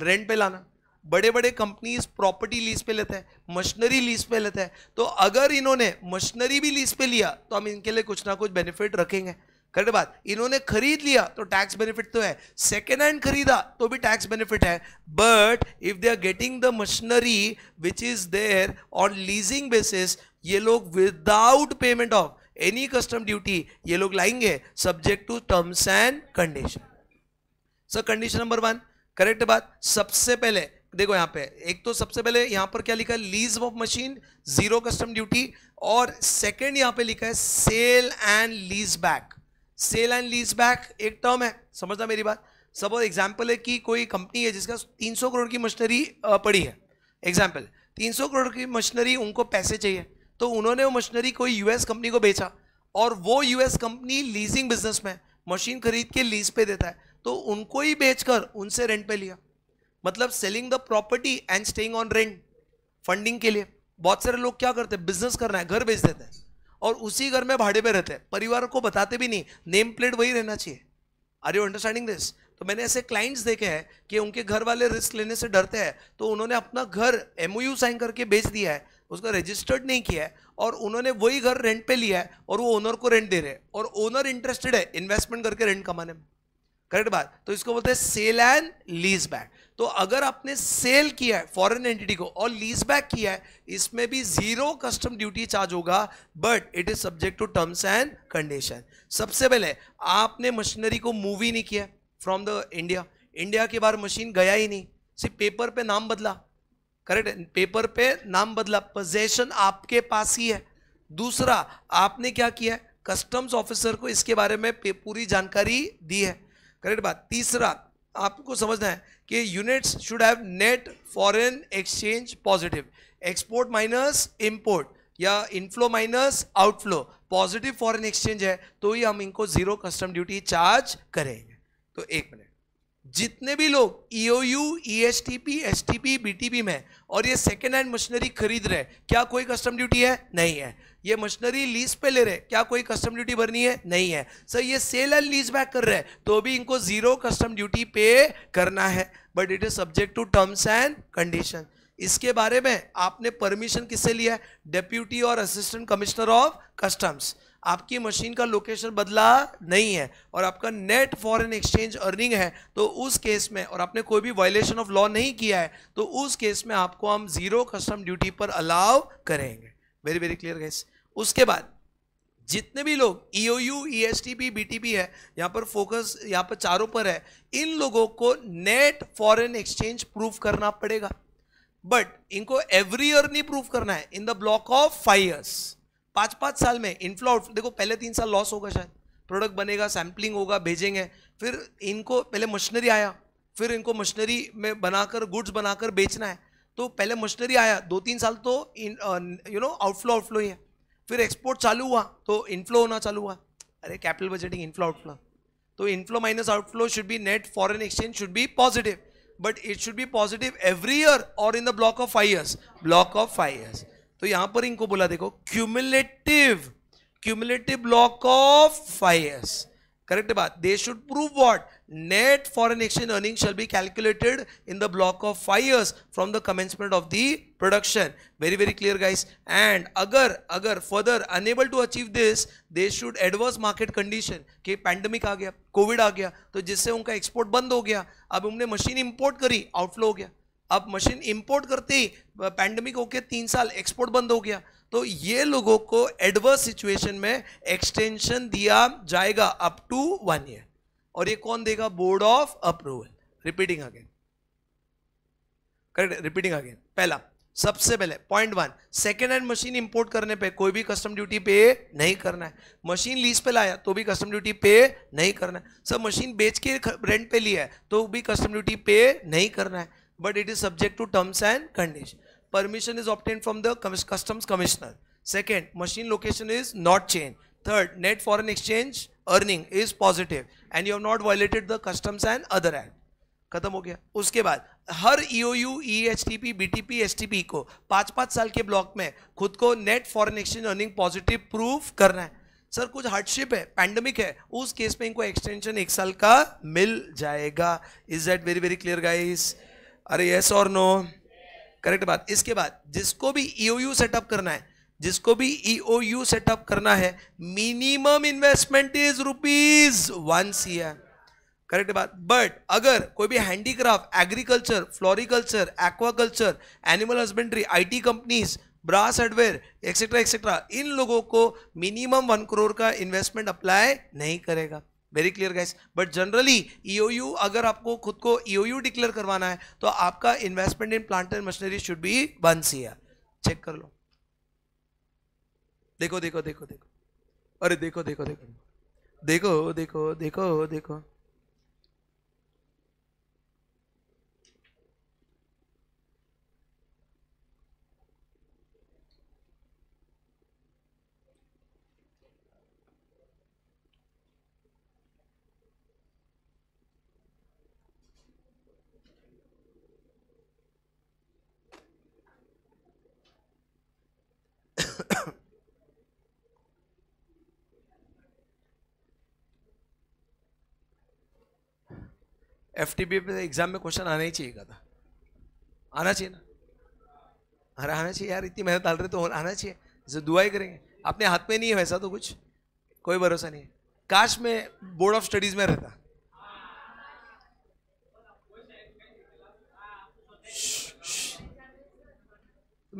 rent पे लाना बड़े बड़े कंपनीज प्रॉपर्टी लीज पे लेते हैं मशीनरी लीज पे लेते हैं तो अगर इन्होंने मशीनरी भी लीज पे लिया तो हम इनके लिए कुछ ना कुछ बेनिफिट रखेंगे करेक्ट बात इन्होंने खरीद लिया तो टैक्स बेनिफिट तो है सेकेंड हैंड खरीदा तो भी टैक्स बेनिफिट है but if they are getting the machinery which is there on leasing basis ये लोग without payment of any custom duty ये लोग लाएंगे subject to terms and condition sir condition number one correct बात सबसे पहले देखो यहां पे एक तो सबसे पहले यहां पर क्या लिखा है lease of machine zero custom duty और सेकेंड यहां पे लिखा है sale and lease back sale and lease back एक टर्म है समझना मेरी बात सपोज एग्जाम्पल है कि कोई कंपनी है जिसका 300 करोड़ की मशीनरी पड़ी है एग्जाम्पल 300 करोड़ की मशीनरी उनको पैसे चाहिए तो उन्होंने वो मशीनरी कोई यूएस कंपनी को बेचा और वो यूएस कंपनी लीजिंग बिजनेस में मशीन खरीद के लीज पे देता है तो उनको ही बेचकर उनसे रेंट पे लिया मतलब selling the property and staying on rent funding के लिए बहुत सारे लोग क्या करते हैं बिजनेस करना है घर बेच देते हैं और उसी घर में भाड़े पे रहते हैं परिवार को बताते भी नहीं नेम प्लेट वही रहना चाहिए आर यू अंडरस्टैंडिंग दिस तो मैंने ऐसे क्लाइंट्स देखे हैं कि उनके घर वाले रिस्क लेने से डरते हैं तो उन्होंने अपना घर एम साइन करके बेच दिया है उसका रजिस्टर्ड नहीं किया है और उन्होंने वही घर रेंट पे लिया है और वो ओनर को रेंट दे रहे हैं और ओनर इंटरेस्टेड है इन्वेस्टमेंट करके रेंट कमाने में करेक्ट बात तो इसको बोलते हैं सेल एंड लीज बैक तो अगर आपने सेल किया है फॉरेन एंटिटी को और लीज बैक किया है इसमें भी जीरो कस्टम ड्यूटी चार्ज होगा but it is subject to terms and condition सबसे पहले आपने मशीनरी को मूव ही नहीं किया फ्रॉम द इंडिया इंडिया के बाहर मशीन गया ही नहीं सिर्फ पेपर पे नाम बदला करेक्ट पेपर पे नाम बदला पोजेशन आपके पास ही है दूसरा आपने क्या किया है कस्टम्स ऑफिसर को इसके बारे में पूरी जानकारी दी है करेक्ट बात तीसरा आपको समझना है कि units should have net foreign exchange positive export minus import या inflow minus outflow positive foreign exchange है तो ही हम इनको जीरो कस्टम ड्यूटी चार्ज करेंगे तो एक मिनट जितने भी लोग E U S S T T P P B T P में और ये सेकेंड हैंड मशीनरी खरीद रहे क्या कोई कस्टम ड्यूटी है नहीं है ये मशीनरी लीज पे ले रहे क्या कोई कस्टम ड्यूटी भरनी है नहीं है सर ये सेल एंड लीज बैक कर रहे हैं तो भी इनको जीरो कस्टम ड्यूटी पे करना है but it is subject to terms and condition इसके बारे में आपने परमिशन किससे लिया है डेप्यूटी और असिस्टेंट कमिश्नर ऑफ कस्टम्स आपकी मशीन का लोकेशन बदला नहीं है और आपका नेट फॉरेन एक्सचेंज अर्निंग है तो उस केस में और आपने कोई भी वायलेशन ऑफ लॉ नहीं किया है तो उस केस में आपको हम जीरो कस्टम ड्यूटी पर अलाव करेंगे वेरी वेरी क्लियर गैस उसके बाद जितने भी लोग E O U E S T P B T P है यहाँ पर फोकस यहाँ पर चारों पर है इन लोगों को नेट फॉरेन एक्सचेंज प्रूफ करना पड़ेगा बट इनको एवरी ईयर नहीं प्रूफ करना है in the block of five years पाँच पाँच साल में इनफ्लो देखो पहले तीन साल लॉस होगा शायद प्रोडक्ट बनेगा सैम्पलिंग होगा भेजेंगे फिर इनको पहले मशीनरी आया फिर इनको मशीनरी में बनाकर गुड्स बनाकर बेचना है तो पहले मशीनरी आया दो तीन साल तो यू नो आउटफ्लो आउटफ्लो ही है फिर एक्सपोर्ट चालू हुआ तो इनफ्लो होना चालू हुआ अरे कैपिटल बजटिंग इनफ्लो आउटफ्लो तो inflow minus outflow should be net foreign exchange should be positive but it should be positive every year और in the block of five years block of five years तो यहां पर इनको बोला देखो cumulative cumulative block of five correct बात they should prove what net foreign exchange earning shall be calculated in the block of five from the commencement of the production very very clear guys and अगर अगर further unable to achieve this they should adverse market condition कि pandemic आ गया Covid आ गया तो जिससे उनका export बंद हो गया अब उन्होंने मशीन इंपोर्ट करी आउटफ्लो हो गया अब मशीन इंपोर्ट करते ही पैंडमिक होके तीन साल एक्सपोर्ट बंद हो गया तो ये लोगों को एडवर्स सिचुएशन में एक्सटेंशन दिया जाएगा अप टू वन ईयर और ये कौन देगा board of approval repeating again correct repeating again पहला सबसे पहले point one second hand machine import करने पे कोई भी कस्टम ड्यूटी पे नहीं करना है मशीन लीज पे लाया तो भी कस्टम ड्यूटी पे नहीं करना है सब मशीन बेच के रेंट पे लिया है तो भी कस्टम ड्यूटी पे नहीं करना है but it is subject to terms and condition Permission is obtained from the customs commissioner. Second, machine location is not changed. Third, net foreign exchange earning is positive and you have not violated the customs and other act. खत्म हो गया उसके बाद हर E O U E H T P B T P S T P को पांच पांच साल के ब्लॉक में खुद को net foreign exchange earning positive proof करना है सर कुछ हार्डशिप है पैंडमिक है उस केस में इनको एक्सटेंशन एक साल का मिल जाएगा is that very very clear guys अरे यस और नो करेक्ट बात इसके बाद जिसको भी ईओयू e सेटअप करना है जिसको भी ईओयू e सेटअप करना है minimum investment is rupees one C correct बात बट अगर कोई भी handicraft agriculture floriculture aquaculture animal husbandry IT companies brass hardware etcetera etcetera इन लोगों को मिनिमम वन करोड़ का इन्वेस्टमेंट अप्लाई नहीं करेगा very clear guys but generally EOU अगर आपको खुद को ईओयू e डिक्लेयर करवाना है तो आपका investment in plant and machinery should be one C check कर लो देखो देखो देखो देखो अरे देखो देखो देखो देखो देखो देखो देखो देखो एफ टी एग्जाम में क्वेश्चन आना ही चाहिए था आना चाहिए ना अरे आना चाहिए यार इतनी मेहनत डाल रहे तो आना चाहिए जैसे दुआ ही करेंगे अपने हाथ में नहीं है वैसा तो कुछ कोई भरोसा नहीं है काश में बोर्ड ऑफ स्टडीज में रहता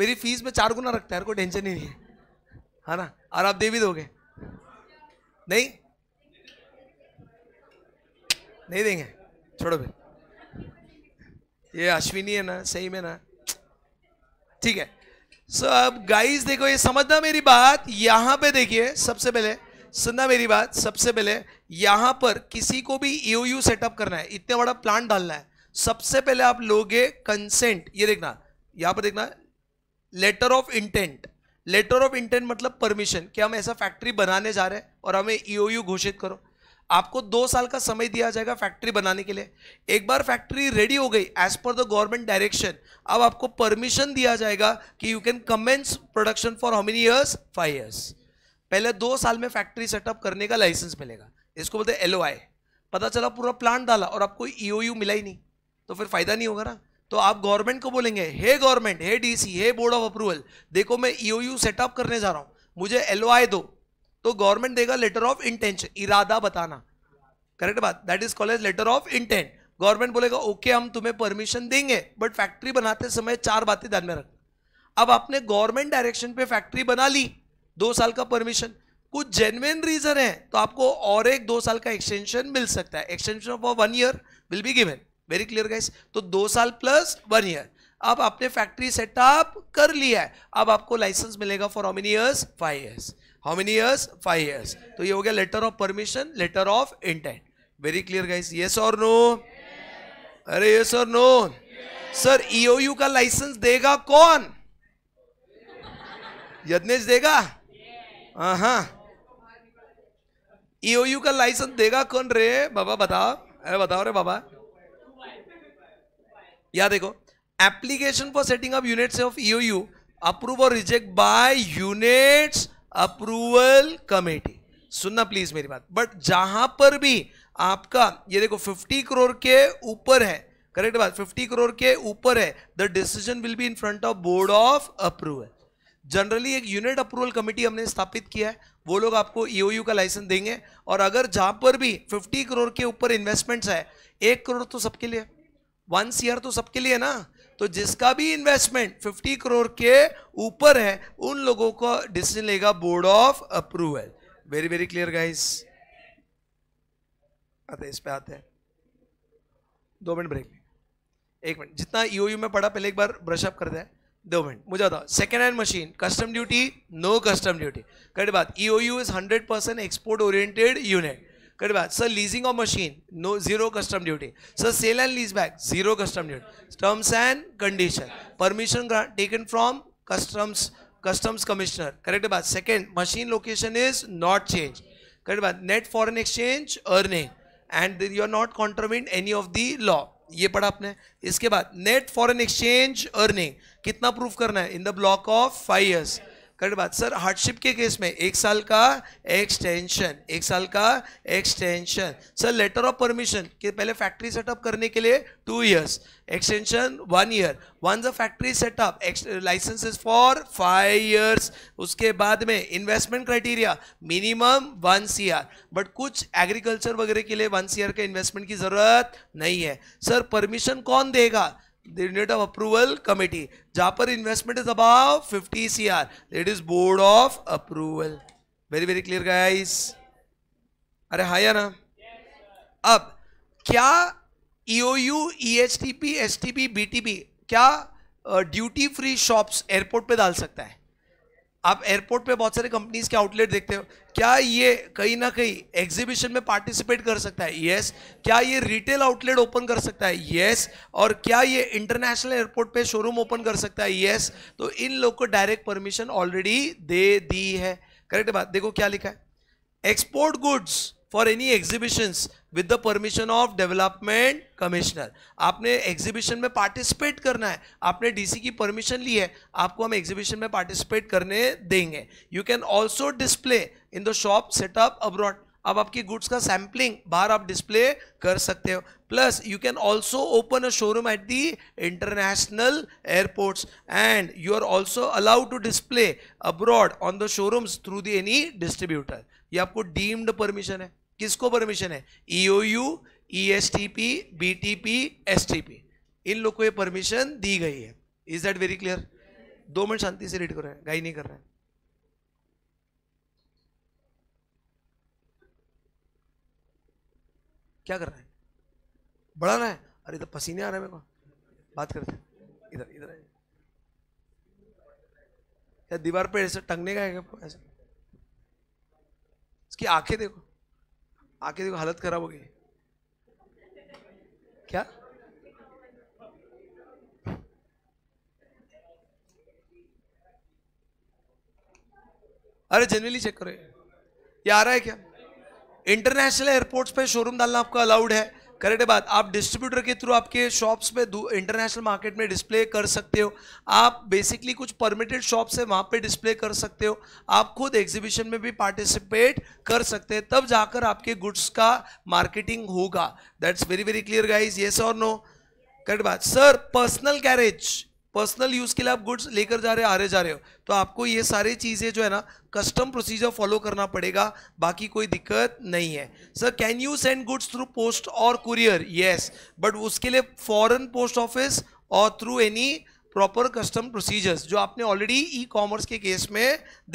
मेरी फीस में चार गुना रखता है कोई टेंशन ही नहीं है है हाँ ना और आप दे भी दोगे नहीं नहीं देंगे छोड़ो भाई ये अश्विनी है ना सही में ना ठीक है सो so, अब गाइस देखो ये समझना मेरी बात यहां पे देखिए सबसे पहले सुनना मेरी बात सबसे पहले यहां पर किसी को भी ईओयू e सेटअप करना है इतने बड़ा प्लांट डालना है सबसे पहले आप लोगे कंसेंट ये देखना यहां पर देखना letter of intent letter of intent मतलब परमिशन कि हम ऐसा फैक्ट्री बनाने जा रहे हैं और हमें ईओयू e घोषित करो आपको दो साल का समय दिया जाएगा फैक्ट्री बनाने के लिए एक बार फैक्ट्री रेडी हो गई as per the government direction अब आपको परमिशन दिया जाएगा कि you can commence production for how many years five years पहले दो साल में फैक्ट्री सेटअप करने का लाइसेंस मिलेगा इसको बोलते हैं एल पता चला पूरा प्लांट डाला और आपको ई e मिला ही नहीं तो फिर फायदा नहीं होगा ना तो आप गवर्नमेंट को बोलेंगे hey government hey DC hey board of approval देखो मैं यू e सेटअप करने जा रहा हूँ मुझे एल दो तो गवर्नमेंट देगा लेटर ऑफ इंटेंशन इरादा बताना करेक्ट बात that is college letter of intent government बोलेगा ओके okay, हम तुम्हें परमिशन देंगे बट फैक्ट्री बनाते समय चार बातें ध्यान में रखना अब आपने गवर्नमेंट डायरेक्शन पे फैक्ट्री बना ली दो साल का परमिशन कुछ जेनुअन रीजन है तो आपको और एक दो साल का एक्सटेंशन मिल सकता है extension of one year will be given very clear guys तो दो साल प्लस वन ईयर अब आपने फैक्ट्री सेटअप कर लिया है अब आपको लाइसेंस मिलेगा for how many years five years how many years five years तो ये हो गया letter of permission letter of intent very clear guys yes और नो अरे यस और नो सर ईओयू का लाइसेंस देगा कौन यज्ञेश देगा ईओ uh-huh. ईओयू e का लाइसेंस देगा कौन रे बाबा बताओ अरे बताओ रे बाबा या देखो application for setting up units of EOU approve और reject by units approval committee सुनना प्लीज मेरी बात बट जहां पर भी आपका ये देखो 50 करोड़ के ऊपर है करेक्ट बात 50 करोड़ के ऊपर है the decision will be in front of board of approval generally एक यूनिट अप्रूवल कमेटी हमने स्थापित किया है वो लोग आपको ईओयू e का लाइसेंस देंगे और अगर जहां पर भी 50 करोड़ के ऊपर इन्वेस्टमेंट्स है एक करोड़ तो सबके लिए वन सीआर तो सबके लिए ना तो जिसका भी इन्वेस्टमेंट 50 करोड़ के ऊपर है उन लोगों को डिसीजन लेगा board of approval very very clear guys आते इस पे आते हैं दो मिनट ब्रेक एक मिनट जितना ईओयू e में पढ़ा पहले एक बार ब्रशअप कर दे दो मिनट मुझे बताओ second hand machine custom duty no custom duty correct बात EOU is hundred percent export oriented unit correct बात sir leasing of machine no zero custom duty sir sale and lease back zero custom duty terms and condition permission taken from customs customs commissioner correct बात second machine location is not change correct बात net foreign exchange earning and you are not contravened any of the law ये पढ़ा आपने इसके बाद net foreign exchange earning कितना proof करना है in the block of five years correct बात सर हार्डशिप के केस में एक साल का एक्सटेंशन एक साल का extension sir letter of permission के पहले फैक्ट्री सेटअप करने के लिए two years extension one year one the factory setup is for five years उसके बाद में investment criteria minimum one C but कुछ एग्रीकल्चर वगैरह के लिए वन सी का इन्वेस्टमेंट की जरूरत नहीं है सर परमिशन कौन देगा the unit of approval committee. Japar investment is about 50 CR. It is board of approval. Very very clear guys. अरे हाया ना अब क्या ईओयू ईएचटीपी एसटीपी बीटीपी क्या ड्यूटी फ्री शॉप्स एयरपोर्ट पे डाल सकता है आप एयरपोर्ट पे बहुत सारे कंपनीज के आउटलेट देखते हो क्या ये कहीं ना कहीं एग्जीबिशन में पार्टिसिपेट कर सकता है यस yes. क्या ये रिटेल आउटलेट ओपन कर सकता है यस yes. और क्या ये इंटरनेशनल एयरपोर्ट पे शोरूम ओपन कर सकता है यस yes. तो इन लोग को डायरेक्ट परमिशन ऑलरेडी दे दी है करेक्ट बात देखो क्या लिखा है export goods for any exhibitions with the permission of development commissioner आपने एग्जीबिशन में पार्टिसिपेट करना है आपने डीसी की परमिशन ली है आपको हम एग्जीबिशन में पार्टिसिपेट करने देंगे you can also display in the shop setup abroad अब आपकी गुड्स का सैम्पलिंग बाहर आप डिस्प्ले कर सकते हो plus you can also open a showroom at the international airports and you are also allowed to display abroad on the showrooms through the any distributor ये आपको डीम्ड परमिशन है किसको परमिशन है ईओयू ईएसटीपी बीटीपी एसटीपी इन लोग को ये permission दी गई है इज दैट वेरी क्लियर दो मिनट शांति से रीड कर रहे हैं गाई नहीं कर रहे हैं क्या कर रहा है बढ़ाना है अरे इधर तो पसीने आ रहे हैं मेरे को बात करते हैं इधर इधर क्या दीवार पे ऐसे टंगने का है क्या ऐसे इसकी आंखें देखो आके देखो हालत खराब हो गई क्या अरे जनरली चेक करो ये आ रहा है क्या इंटरनेशनल एयरपोर्ट्स पे शोरूम डालना आपका अलाउड है करेक्ट बात आप डिस्ट्रीब्यूटर के थ्रू आपके शॉप्स में इंटरनेशनल मार्केट में डिस्प्ले कर सकते हो आप बेसिकली कुछ परमिटेड शॉप्स है वहाँ पे डिस्प्ले कर सकते हो आप खुद एग्जीबिशन में भी पार्टिसिपेट कर सकते हैं तब जाकर आपके गुड्स का मार्केटिंग होगा that's very very clear guys yes और नो करेक्ट बात sir personal carriage personal use के लिए आप गुड्स लेकर जा रहे हो आ रहे जा रहे हो तो आपको ये सारी चीज़ें जो है ना कस्टम प्रोसीजर फॉलो करना पड़ेगा बाकी कोई दिक्कत नहीं है sir can you send goods through post और कुरियर येस बट उसके लिए फॉरन पोस्ट ऑफिस और through any proper custom procedures जो आपने ऑलरेडी ई कॉमर्स के केस में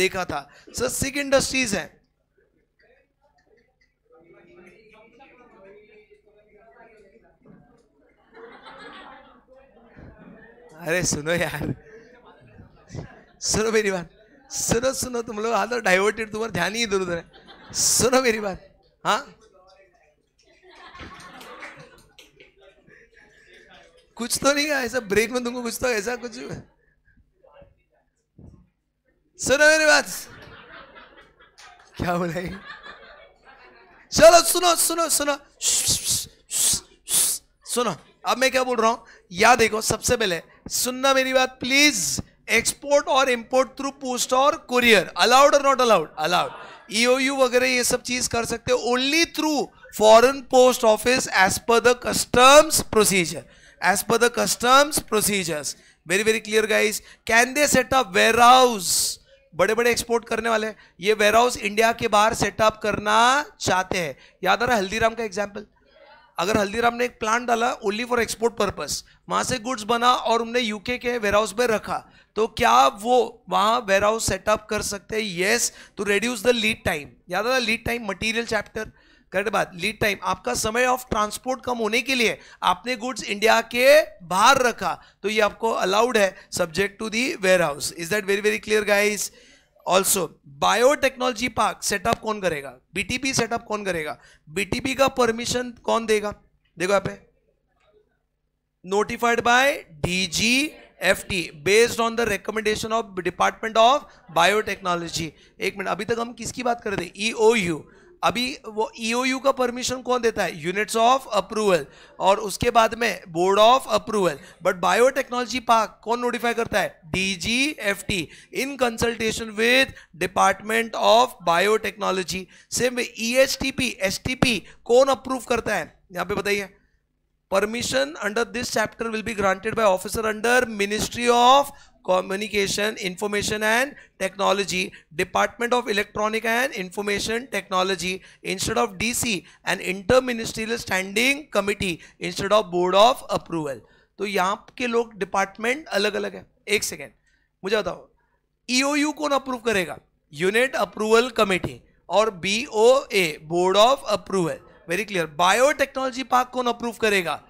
देखा था सर सिक इंडस्ट्रीज़ हैं अरे सुनो यार सुनो मेरी बात सुनो सुनो तुम लोग आदर डाइवर्टेड तुम्हारा ध्यान ही इधर उधर है सुनो मेरी बात हाँ कुछ तो नहीं ऐसा ब्रेक में तुमको कुछ तो ऐसा कुछ सुनो मेरी बात क्या बोले चलो सुनो सुनो सुनो सुनो अब मैं क्या बोल रहा हूं या देखो सबसे पहले सुनना मेरी बात प्लीज एक्सपोर्ट और इंपोर्ट थ्रू पोस्ट और कुरियर अलाउड और नॉट अलाउड अलाउड ईओयू वगैरह ये सब चीज कर सकते हो only through foreign post office as per the customs procedure as per the customs procedures very very clear guys can they setup warehouse बड़े बड़े एक्सपोर्ट करने वाले ये वेयर हाउस इंडिया के बाहर सेटअप करना चाहते हैं याद आ रहा है हल्दीराम का एग्जाम्पल अगर हल्दीराम ने एक प्लांट डाला ओनली फॉर एक्सपोर्ट पर्पस वहां से गुड्स बना और उनने यूके के वेयरहाउस में रखा तो क्या वो वहां वेयरहाउस सेटअप कर सकते हैं yes to reduce the lead time याद आता lead time material chapter correct बात लीड टाइम आपका समय ऑफ ट्रांसपोर्ट कम होने के लिए आपने गुड्स इंडिया के बाहर रखा तो ये आपको अलाउड है subject to the warehouse is that very very clear guys also biotechnology park setup कौन करेगा बीटीपी सेटअप कौन करेगा बीटीपी का परमिशन कौन देगा देखो notified by DG F T based on the recommendation of department of biotechnology एक minute अभी तक हम किसकी बात कर रहे थे यू e अभी वो ईओयू e का परमिशन कौन देता है यूनिट्स ऑफ अप्रूवल और उसके बाद में board of approval but biotechnology park कौन नोटिफाई करता है DGFT in consultation with department of biotechnology same ESTP STP कौन अप्रूव करता है यहां पे बताइए permission under this chapter will be granted by officer under ministry of communication information and technology department of electronic and information technology instead of D C and inter ministerial standing committee instead of board of approval तो यहाँ के लोग department अलग अलग है एक second मुझे बताओ ई ओ यू कौन अप्रूव करेगा यूनिट अप्रूवल कमेटी और B O A board of approval very clear biotechnology park कौन अप्रूव करेगा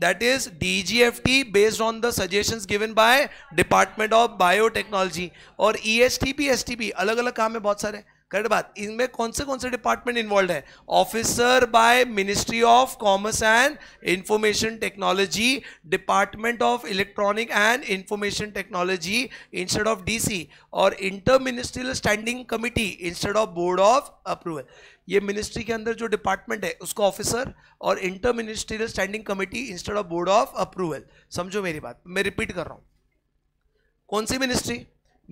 that that is based on the suggestion suggestions by department of biotechnology और E e S S T P T P अलग अलग काम है बहुत सारे correct बात इनमें कौन से कौन से डिपार्टमेंट इन्वॉल्व है officer by ministry of commerce and information technology department of electronic and information technology instead of D C और inter ministerial standing committee instead of board of approval ये मिनिस्ट्री के अंदर जो डिपार्टमेंट है उसको officer और inter ministerial standing committee instead of board of approval समझो मेरी बात मैं रिपीट कर रहा हूँ कौन सी ministry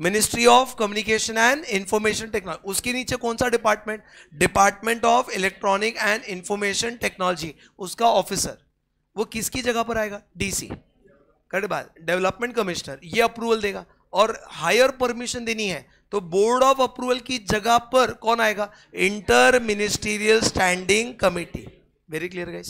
ministry of communication and information technology उसके नीचे कौन सा department department of electronic and information technology उसका ऑफिसर वो किसकी जगह पर आएगा डीसी कड़े बात डेवलपमेंट कमिश्नर ये अप्रूवल देगा और हायर परमिशन देनी है तो बोर्ड ऑफ अप्रूवल की जगह पर कौन आएगा inter ministerial standing committee very clear guys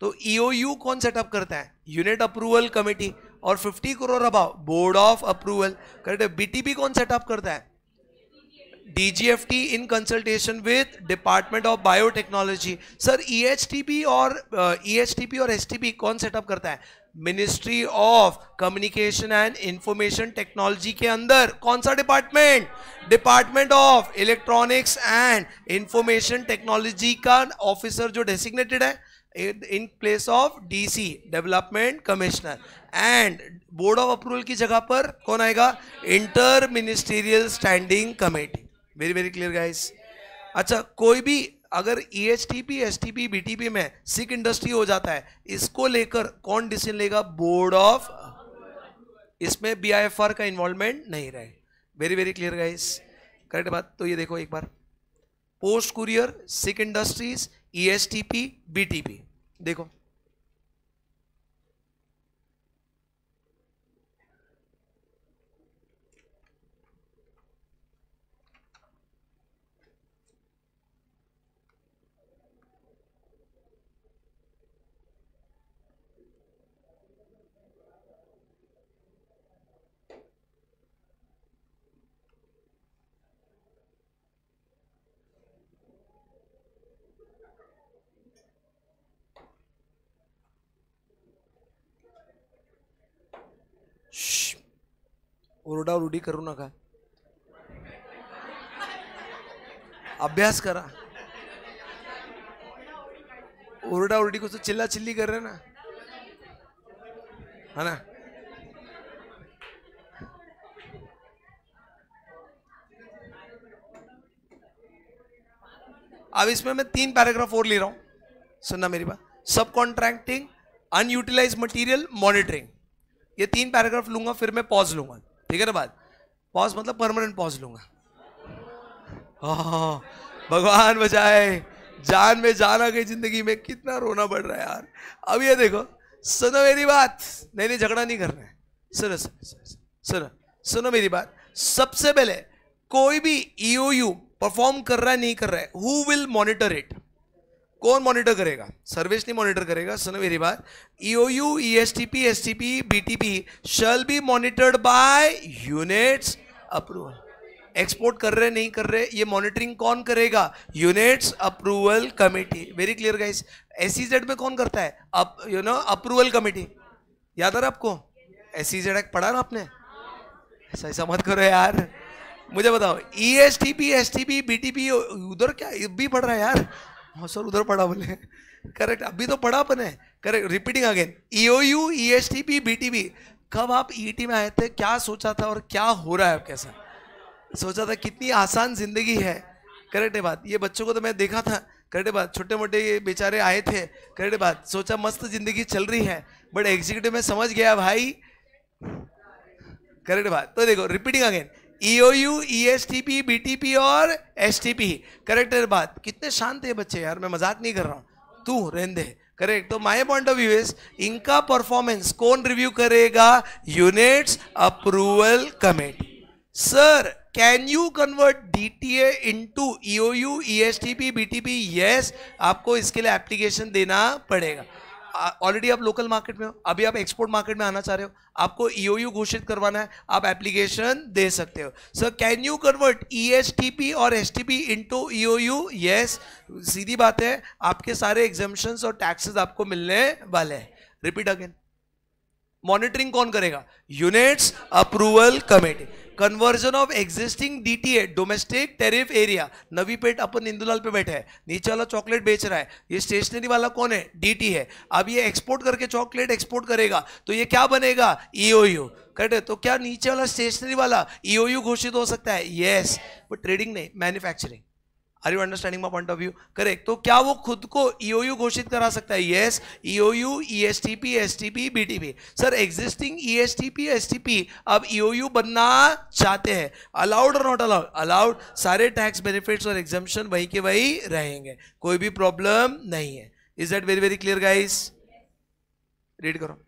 तो ईओयू e कौन सेटअप करता है यूनिट अप्रूवल कमेटी और 50 crore above board of approval correct BTP कौन सेटअप करता है DGFT in consultation with department of biotechnology sir E और ई uh, e और एस कौन सेटअप करता है ministry of communication and information technology के अंदर कौन सा department department of electronics and information technology का ऑफिसर जो डेसिग्नेटेड है in place of DC development commissioner and board of approval की जगह पर कौन आएगा inter ministerial standing committee very very clear guys अच्छा कोई भी अगर E H T P S T P B T P में सिक इंडस्ट्री हो जाता है इसको लेकर कौन डिसीजन लेगा बोर्ड ऑफ इसमें बी आई एफ आर का इन्वॉल्वमेंट नहीं रहे very very clear guys correct बात तो ये देखो एक बार post courier sick industries E S T P B T P देखो ओरडाओरडी करू नका अभ्यास करा ओरडा ओरडी तो चिल्ला चिल्ली कर रहे ना है ना अब इसमें मैं तीन पैराग्राफ और ले रहा हूं सुनना मेरी बात सब कॉन्ट्रैक्टिंग अनयूटिलाइज मटेरियल मॉनिटरिंग ये तीन पैराग्राफ लूंगा फिर मैं पॉज लूंगा ठीक है ना बात पॉज मतलब परमानेंट पॉज लूंगा हाँ, भगवान बचाए जान में जान आ गई जिंदगी में कितना रोना पड़ रहा है यार अब ये देखो सुनो मेरी बात नहीं नहीं झगड़ा नहीं करना है सुनो सुनो सुनो सुनो मेरी बात सबसे पहले कोई भी ईओयू e परफॉर्म कर रहा है नहीं कर रहा है हु विल मॉनिटर इट कौन मॉनिटर करेगा सर्विस नहीं मॉनिटर करेगा सुनो मेरी बात EOU ESTP STP BTP shall be monitored by units approval export कर रहे नहीं कर रहे ये मॉनिटरिंग कौन करेगा units approval committee very clear guys SEZ में कौन करता है up you know approval committee याद आ रहा आपको एसईजेड एक्ट e पढ़ा ना आपने ऐसा ऐसा मत करो यार मुझे बताओ E S T P S T P B T P उधर क्या भी पढ़ रहा है यार हाँ सर उधर पढ़ा बोले करेक्ट अभी तो पढ़ा अपने correct repeating again E O U E S T P B T B कब आप ई e टी में आए थे क्या सोचा था और क्या हो रहा है आपके साथ सोचा था कितनी आसान जिंदगी है करेक्ट है बात ये बच्चों को तो मैं देखा था करेक्ट बात छोटे मोटे ये बेचारे आए थे करेक्ट बात सोचा मस्त जिंदगी चल रही है बट एग्जीक्यूटिव में समझ गया भाई करेक्ट बात तो देखो repeating again B T P और पी करेक्ट है बात कितने शांत है बच्चे यार मैं मजाक नहीं कर रहा हूँ तू रेंदे करेक्ट तो my point of view is इनका परफॉर्मेंस कौन रिव्यू करेगा units approval committee sir can you convert D T A into E O U E S T P B T P yes आपको इसके लिए एप्लीकेशन देना पड़ेगा already आप local market में हो अभी आप एक्सपोर्ट मार्केट में आना चाह रहे हो आपको ईओयू e घोषित करवाना है आप एप्लीकेशन दे सकते हो sir can you convert E S T P और S T P in into E yes सीधी बात है आपके सारे एग्जाम्शंस और टैक्सेस आपको मिलने वाले हैं रिपीट अगेन मॉनिटरिंग कौन करेगा units approval committee conversion of existing DTA domestic tariff area नवी पेट अपन इंदुलाल पे बैठे हैं नीचे वाला चॉकलेट बेच रहा है ये स्टेशनरी वाला कौन है डीटी है अब ये एक्सपोर्ट करके चॉकलेट एक्सपोर्ट करेगा तो ये क्या बनेगा ईओयू e करेक्ट है तो क्या नीचे वाला स्टेशनरी वाला ईओयू e घोषित हो सकता है यस yes. ट्रेडिंग नहीं manufacturing are you understanding my point of view correct तो क्या वो खुद को यू e घोषित करा सकता है yes P B T P sir existing E S T P T P अब ईओयू e बनना चाहते हैं अलाउड और नॉट अलाउड अलाउड सारे टैक्स बेनिफिट्स और एग्जामेशन वही के वही रहेंगे कोई भी प्रॉब्लम नहीं है is that very very clear guys read करो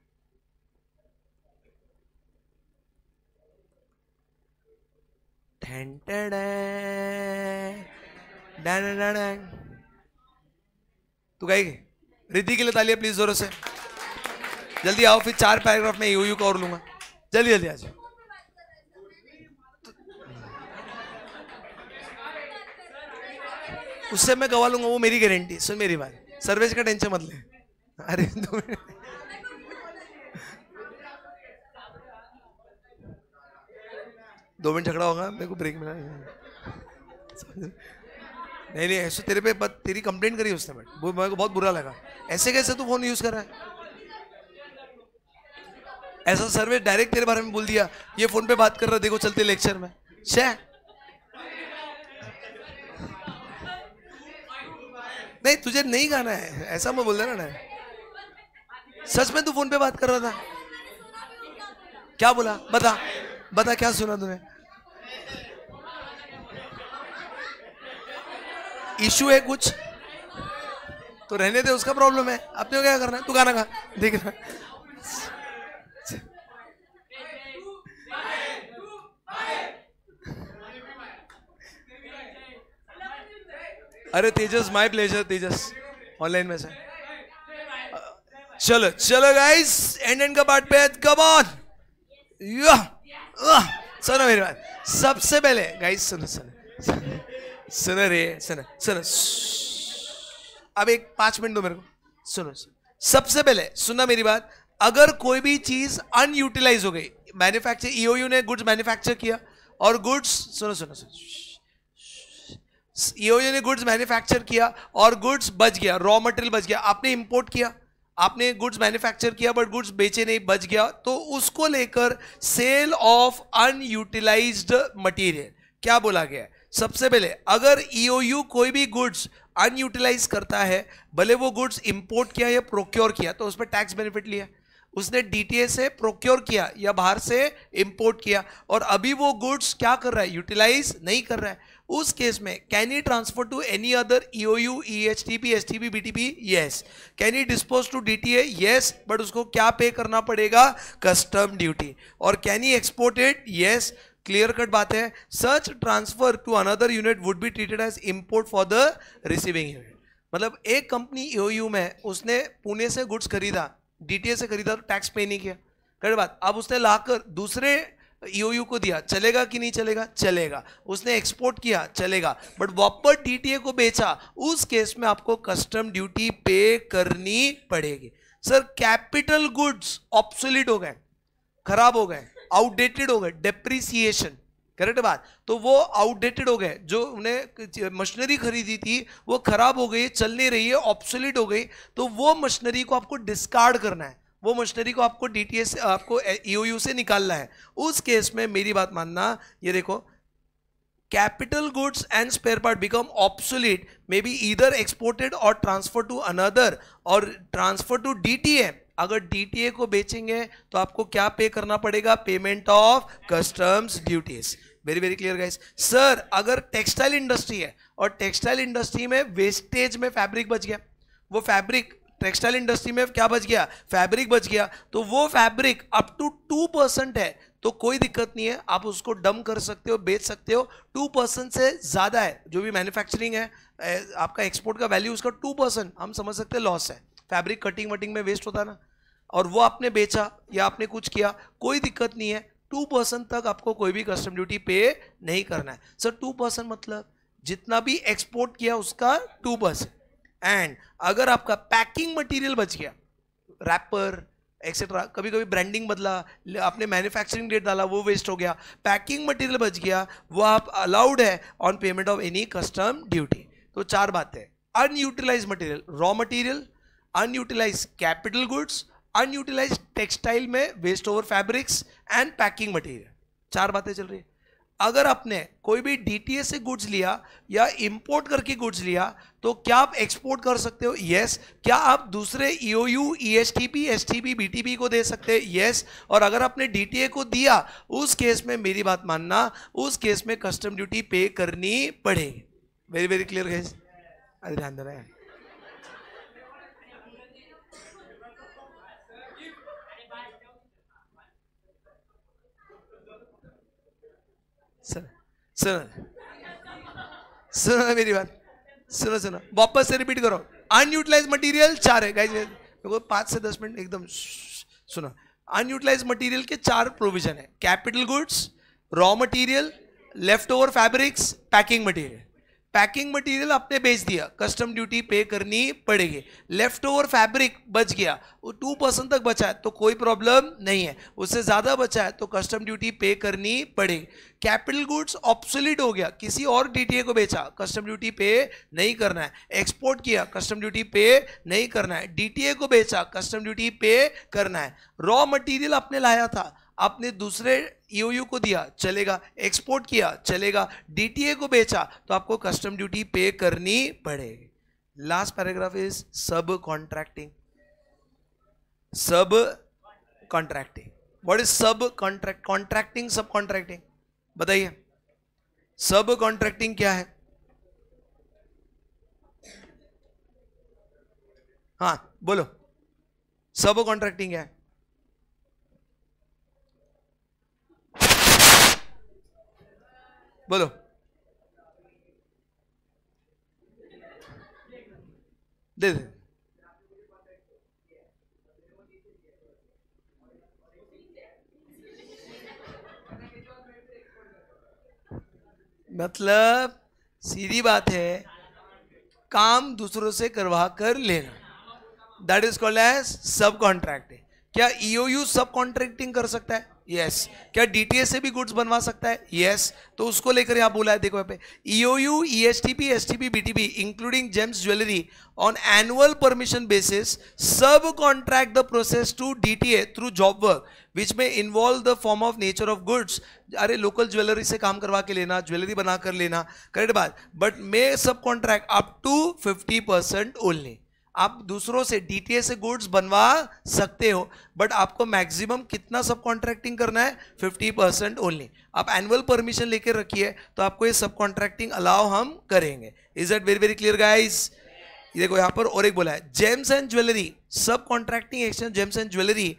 ठेंटे तू गाएगी रिद्धि के लिए तालिया प्लीज जोरों से जल्दी आओ फिर चार पैराग्राफ में यू यू कर लूंगा जल्दी जल्दी आ जाओ उससे मैं गवा लूंगा वो मेरी गारंटी सुन मेरी बात सर्वेश का टेंशन मत ले अरे दो मिनट झगड़ा होगा मेरे को ब्रेक मिला नहीं नहीं ऐसे तेरे पे बत, तेरी कंप्लेंट करी उसने बट मेरे को बहुत बुरा लगा ऐसे कैसे तू फोन यूज कर रहा है ऐसा सर्वे डायरेक्ट तेरे बारे में बोल दिया ये फोन पे बात कर रहा देखो चलते लेक्चर में शे नहीं तुझे नहीं गाना है ऐसा मैं बोल रहा ना सच में तू फोन पे बात कर रहा था क्या बोला बता बता क्या सुना तूने इशू है कुछ तो रहने दे उसका प्रॉब्लम है आपने क्या करना है तू गाना गा रहा अरे Tejas my pleasure Tejas online में से चलो चलो गाइस एंड एंड का पार्ट पे कम ऑन सुनो मेरी बात सबसे पहले गाइस सुनो सुनो सुनो रे सुनो सुनो अब एक पांच मिनट दो मेरे को सुनो सबसे पहले सुनना मेरी बात अगर कोई भी चीज अनयूटिलाइज हो गई मैन्युफैक्चर ईओयू e ने गुड्स मैन्युफैक्चर किया और गुड्स सुनो सुनो सुनो ईओयू e ने गुड्स मैन्युफैक्चर किया और गुड्स बच गया रॉ मटेरियल बच गया आपने इंपोर्ट किया आपने गुड्स मैन्युफैक्चर किया बट गुड्स बेचे नहीं बच गया तो उसको लेकर सेल ऑफ अनयूटिलाइज्ड मटेरियल क्या बोला गया सबसे पहले अगर ईओयू e कोई भी गुड्स अनयूटिलाइज करता है भले वो गुड्स इंपोर्ट किया या प्रोक्योर किया तो उस पर टैक्स बेनिफिट लिया उसने डीटीए से प्रोक्योर किया या बाहर से इंपोर्ट किया और अभी वो गुड्स क्या कर रहा है यूटिलाइज नहीं कर रहा है उस केस में can E transfer to any other EOU EHTP STP BTP yes can E dispose to DTA yes but उसको क्या पे करना पड़ेगा कस्टम ड्यूटी और can E exported yes yes. Clear cut बात है such transfer to another unit would be treated as import for the receiving unit मतलब एक company EOU e में उसने पुणे से गुड्स खरीदा डीटीए से खरीदा तो टैक्स पे नहीं किया कट बात अब उसने लाकर दूसरे ईओयू e को दिया चलेगा कि नहीं चलेगा चलेगा उसने एक्सपोर्ट किया चलेगा बट वापस डीटीए को बेचा उस केस में आपको कस्टम ड्यूटी पे करनी पड़ेगी सर कैपिटल गुड्स ऑप्सुलिट हो गए खराब हो गए आउटडेटेड हो गए डेप्रिसिएशन करेक्ट बात तो वो आउटडेटेड हो गए जो उन्हें मशीनरी खरीदी थी वो खराब हो गई चल नहीं रही है ऑप्सोलिट हो गई तो वो मशीनरी को आपको डिस्कार्ड करना है वो मशीनरी को आपको डी आपको ई e से निकालना है उस केस में मेरी बात मानना ये देखो and spare part become part may be may exported और ट्रांसफर टू अनदर और transfer to D T M अगर डीटीए को बेचेंगे तो आपको क्या पे करना पड़ेगा payment of customs duties very very clear guys sir अगर टेक्सटाइल इंडस्ट्री है और टेक्सटाइल इंडस्ट्री में वेस्टेज में फैब्रिक बच गया वो फैब्रिक टेक्सटाइल इंडस्ट्री में क्या बच गया फैब्रिक बच गया तो वो fabric up to two percent है तो कोई दिक्कत नहीं है आप उसको डम कर सकते हो बेच सकते हो टू परसेंट से ज़्यादा है जो भी मैन्युफैक्चरिंग है आपका एक्सपोर्ट का वैल्यू उसका टू परसेंट हम समझ सकते हैं लॉस है फैब्रिक कटिंग वटिंग में वेस्ट होता है ना और वो आपने बेचा या आपने कुछ किया कोई दिक्कत नहीं है टू परसेंट तक आपको कोई भी कस्टम ड्यूटी पे नहीं करना है सर टू परसेंट मतलब जितना भी एक्सपोर्ट किया उसका टू परसेंट एंड अगर आपका पैकिंग मटेरियल बच गया रैपर एक्सेट्रा कभी कभी ब्रांडिंग बदला आपने मैन्युफैक्चरिंग डेट डाला वो वेस्ट हो गया पैकिंग मटेरियल बच गया वो आप अलाउड है on payment of any custom duty तो चार बातें unutilise material raw material unutilise capital goods unutilise textile में waste over fabrics and packing material चार बातें चल रही है अगर आपने कोई भी डी से गुड्स लिया या इंपोर्ट करके गुड्स लिया तो क्या आप एक्सपोर्ट कर सकते हो यस क्या आप दूसरे U E S S T T P P B T P को दे सकते हैं यस और अगर आपने डी को दिया उस केस में मेरी बात मानना उस केस में कस्टम ड्यूटी पे करनी पड़ेगी वेरी वेरी क्लियर गैस अरे ध्यान रहे है सुनो सुनो मेरी बात सुनो सुनो वापस से रिपीट करो अनयूटिलाइज मटेरियल चार है गाइस देखो पाँच से दस मिनट एकदम सुनो अनयूटिलाइज मटेरियल के चार प्रोविजन है capital goods raw material left over fabrics packing material packing material आपने बेच दिया कस्टम ड्यूटी पे करनी पड़ेगी लेफ्ट ओवर फैब्रिक बच गया वो टू परसेंट तक बचा है तो कोई प्रॉब्लम नहीं है उससे ज़्यादा बचा है तो कस्टम ड्यूटी पे करनी पड़ेगी कैपिटल गुड्स ऑप्सोलिट हो गया किसी और डीटीए को बेचा कस्टम ड्यूटी पे नहीं करना है एक्सपोर्ट किया कस्टम ड्यूटी पे नहीं करना है डीटीए को बेचा कस्टम ड्यूटी पे करना है रॉ मटेरियल आपने लाया था आपने दूसरे ईओयू e को दिया चलेगा एक्सपोर्ट किया चलेगा डीटीए को बेचा तो आपको कस्टम ड्यूटी पे करनी पड़ेगी last paragraph is subcontracting subcontracting what is subcontract contracting subcontracting बताइए सब कॉन्ट्रैक्टिंग क्या है हाँ बोलो सब कॉन्ट्रैक्टिंग क्या है बोलो दे दे मतलब सीधी बात है काम दूसरों से करवा कर लेना that is called as subcontract क्या ईओयू सब कॉन्ट्रैक्टिंग कर सकता है यस क्या डीटीएस से भी गुड्स बनवा सकता है यस तो उसको लेकर यहां बोला है देखो यहाँ पे EOU ESTP STP BTP including gems jewellery on annual permission basis subcontract the process to DTA through job work which में involve the form of nature of goods अरे लोकल ज्वेलरी से काम करवा के लेना ज्वेलरी बना कर लेना करेक्ट बात but may subcontract up to fifty percent only आप दूसरों से डीटीए से गुड्स बनवा सकते हो बट आपको मैक्सिमम कितना सब कॉन्ट्रैक्टिंग करना है 50 परसेंट ओनली आप एनुअल परमिशन लेके रखिए तो आपको ये सब कॉन्ट्रैक्टिंग अलाउ हम करेंगे is eight very very clear guys देखो यहाँ पर और एक बोला है gems and jewellery subcontracting exchange gems and jewellery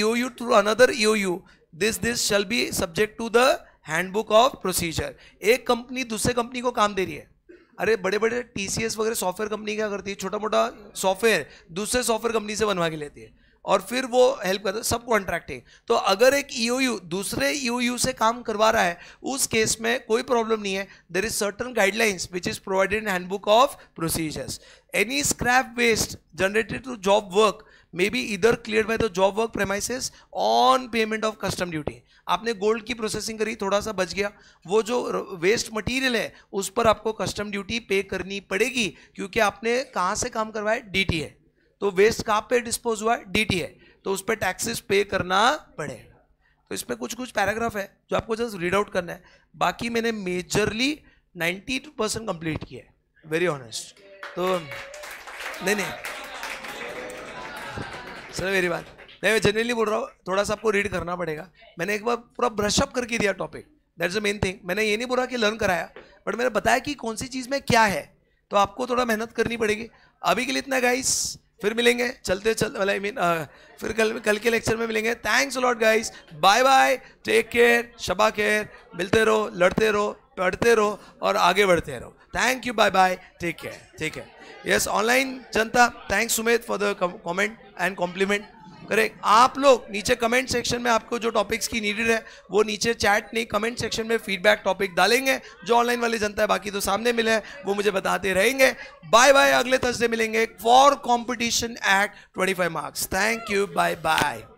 U through another EOU this this shall be subject to the handbook of procedure एक कंपनी दूसरे कंपनी को काम दे रही है अरे बड़े बड़े टी वगैरह सॉफ्टवेयर कंपनी क्या करती है छोटा मोटा सॉफ्टवेयर दूसरे सॉफ्टवेयर कंपनी से बनवा के लेती है और फिर वो हेल्प करते सब कॉन्ट्रैक्टिंग तो अगर एक ईओयू e दूसरे ईओयू e से काम करवा रहा है उस केस में कोई प्रॉब्लम नहीं है there is certain guidelines which is provided in handbook of procedures any scrap waste generated to job work may be इधर clear by the job work premises on payment of custom duty आपने gold की processing करी थोड़ा सा बच गया वो जो वेस्ट मटेरियल है उस पर आपको कस्टम ड्यूटी पे करनी पड़ेगी क्योंकि आपने कहाँ से काम करवाया डी टी है तो वेस्ट कहाँ पे डिस्पोज हुआ डी टी है तो उस पर टैक्सेस पे करना पड़ेगा तो इसमें कुछ कुछ पैराग्राफ है जो आपको जस्ट रीड आउट करना है बाकी मैंने मेजरली नाइन्टी परसेंट कंप्लीट किया है वेरी ऑनेस्ट तो नहीं नहीं सर मेरी बात नहीं मैं जनरली बोल रहा हूँ थोड़ा सा आपको रीड करना पड़ेगा मैंने एक बार पूरा ब्रशअप करके दिया topic that's a main thing मैंने ये नहीं बोला कि लर्न कराया बट मैंने बताया कि कौन सी चीज़ में क्या है तो आपको थोड़ा मेहनत करनी पड़ेगी अभी के लिए इतना गाइस फिर मिलेंगे चलते चल आई मीन uh, फिर कल कल के लेक्चर में मिलेंगे thanks lot guys bye bye take care शबा केयर मिलते रहो लड़ते रहो पढ़ते रहो और आगे बढ़ते रहो thank you bye bye take care ठीक है यस ऑनलाइन जनता thanks Sumed for the comment and compliment correct आप लोग नीचे कमेंट सेक्शन में आपको जो टॉपिक्स की नीडेड है वो नीचे चैट नहीं कमेंट सेक्शन में फीडबैक टॉपिक डालेंगे जो ऑनलाइन वाली जनता है बाकी तो सामने मिले हैं वो मुझे बताते रहेंगे बाय बाय अगले थर्सडे मिलेंगे for competition at twenty five marks thank you bye bye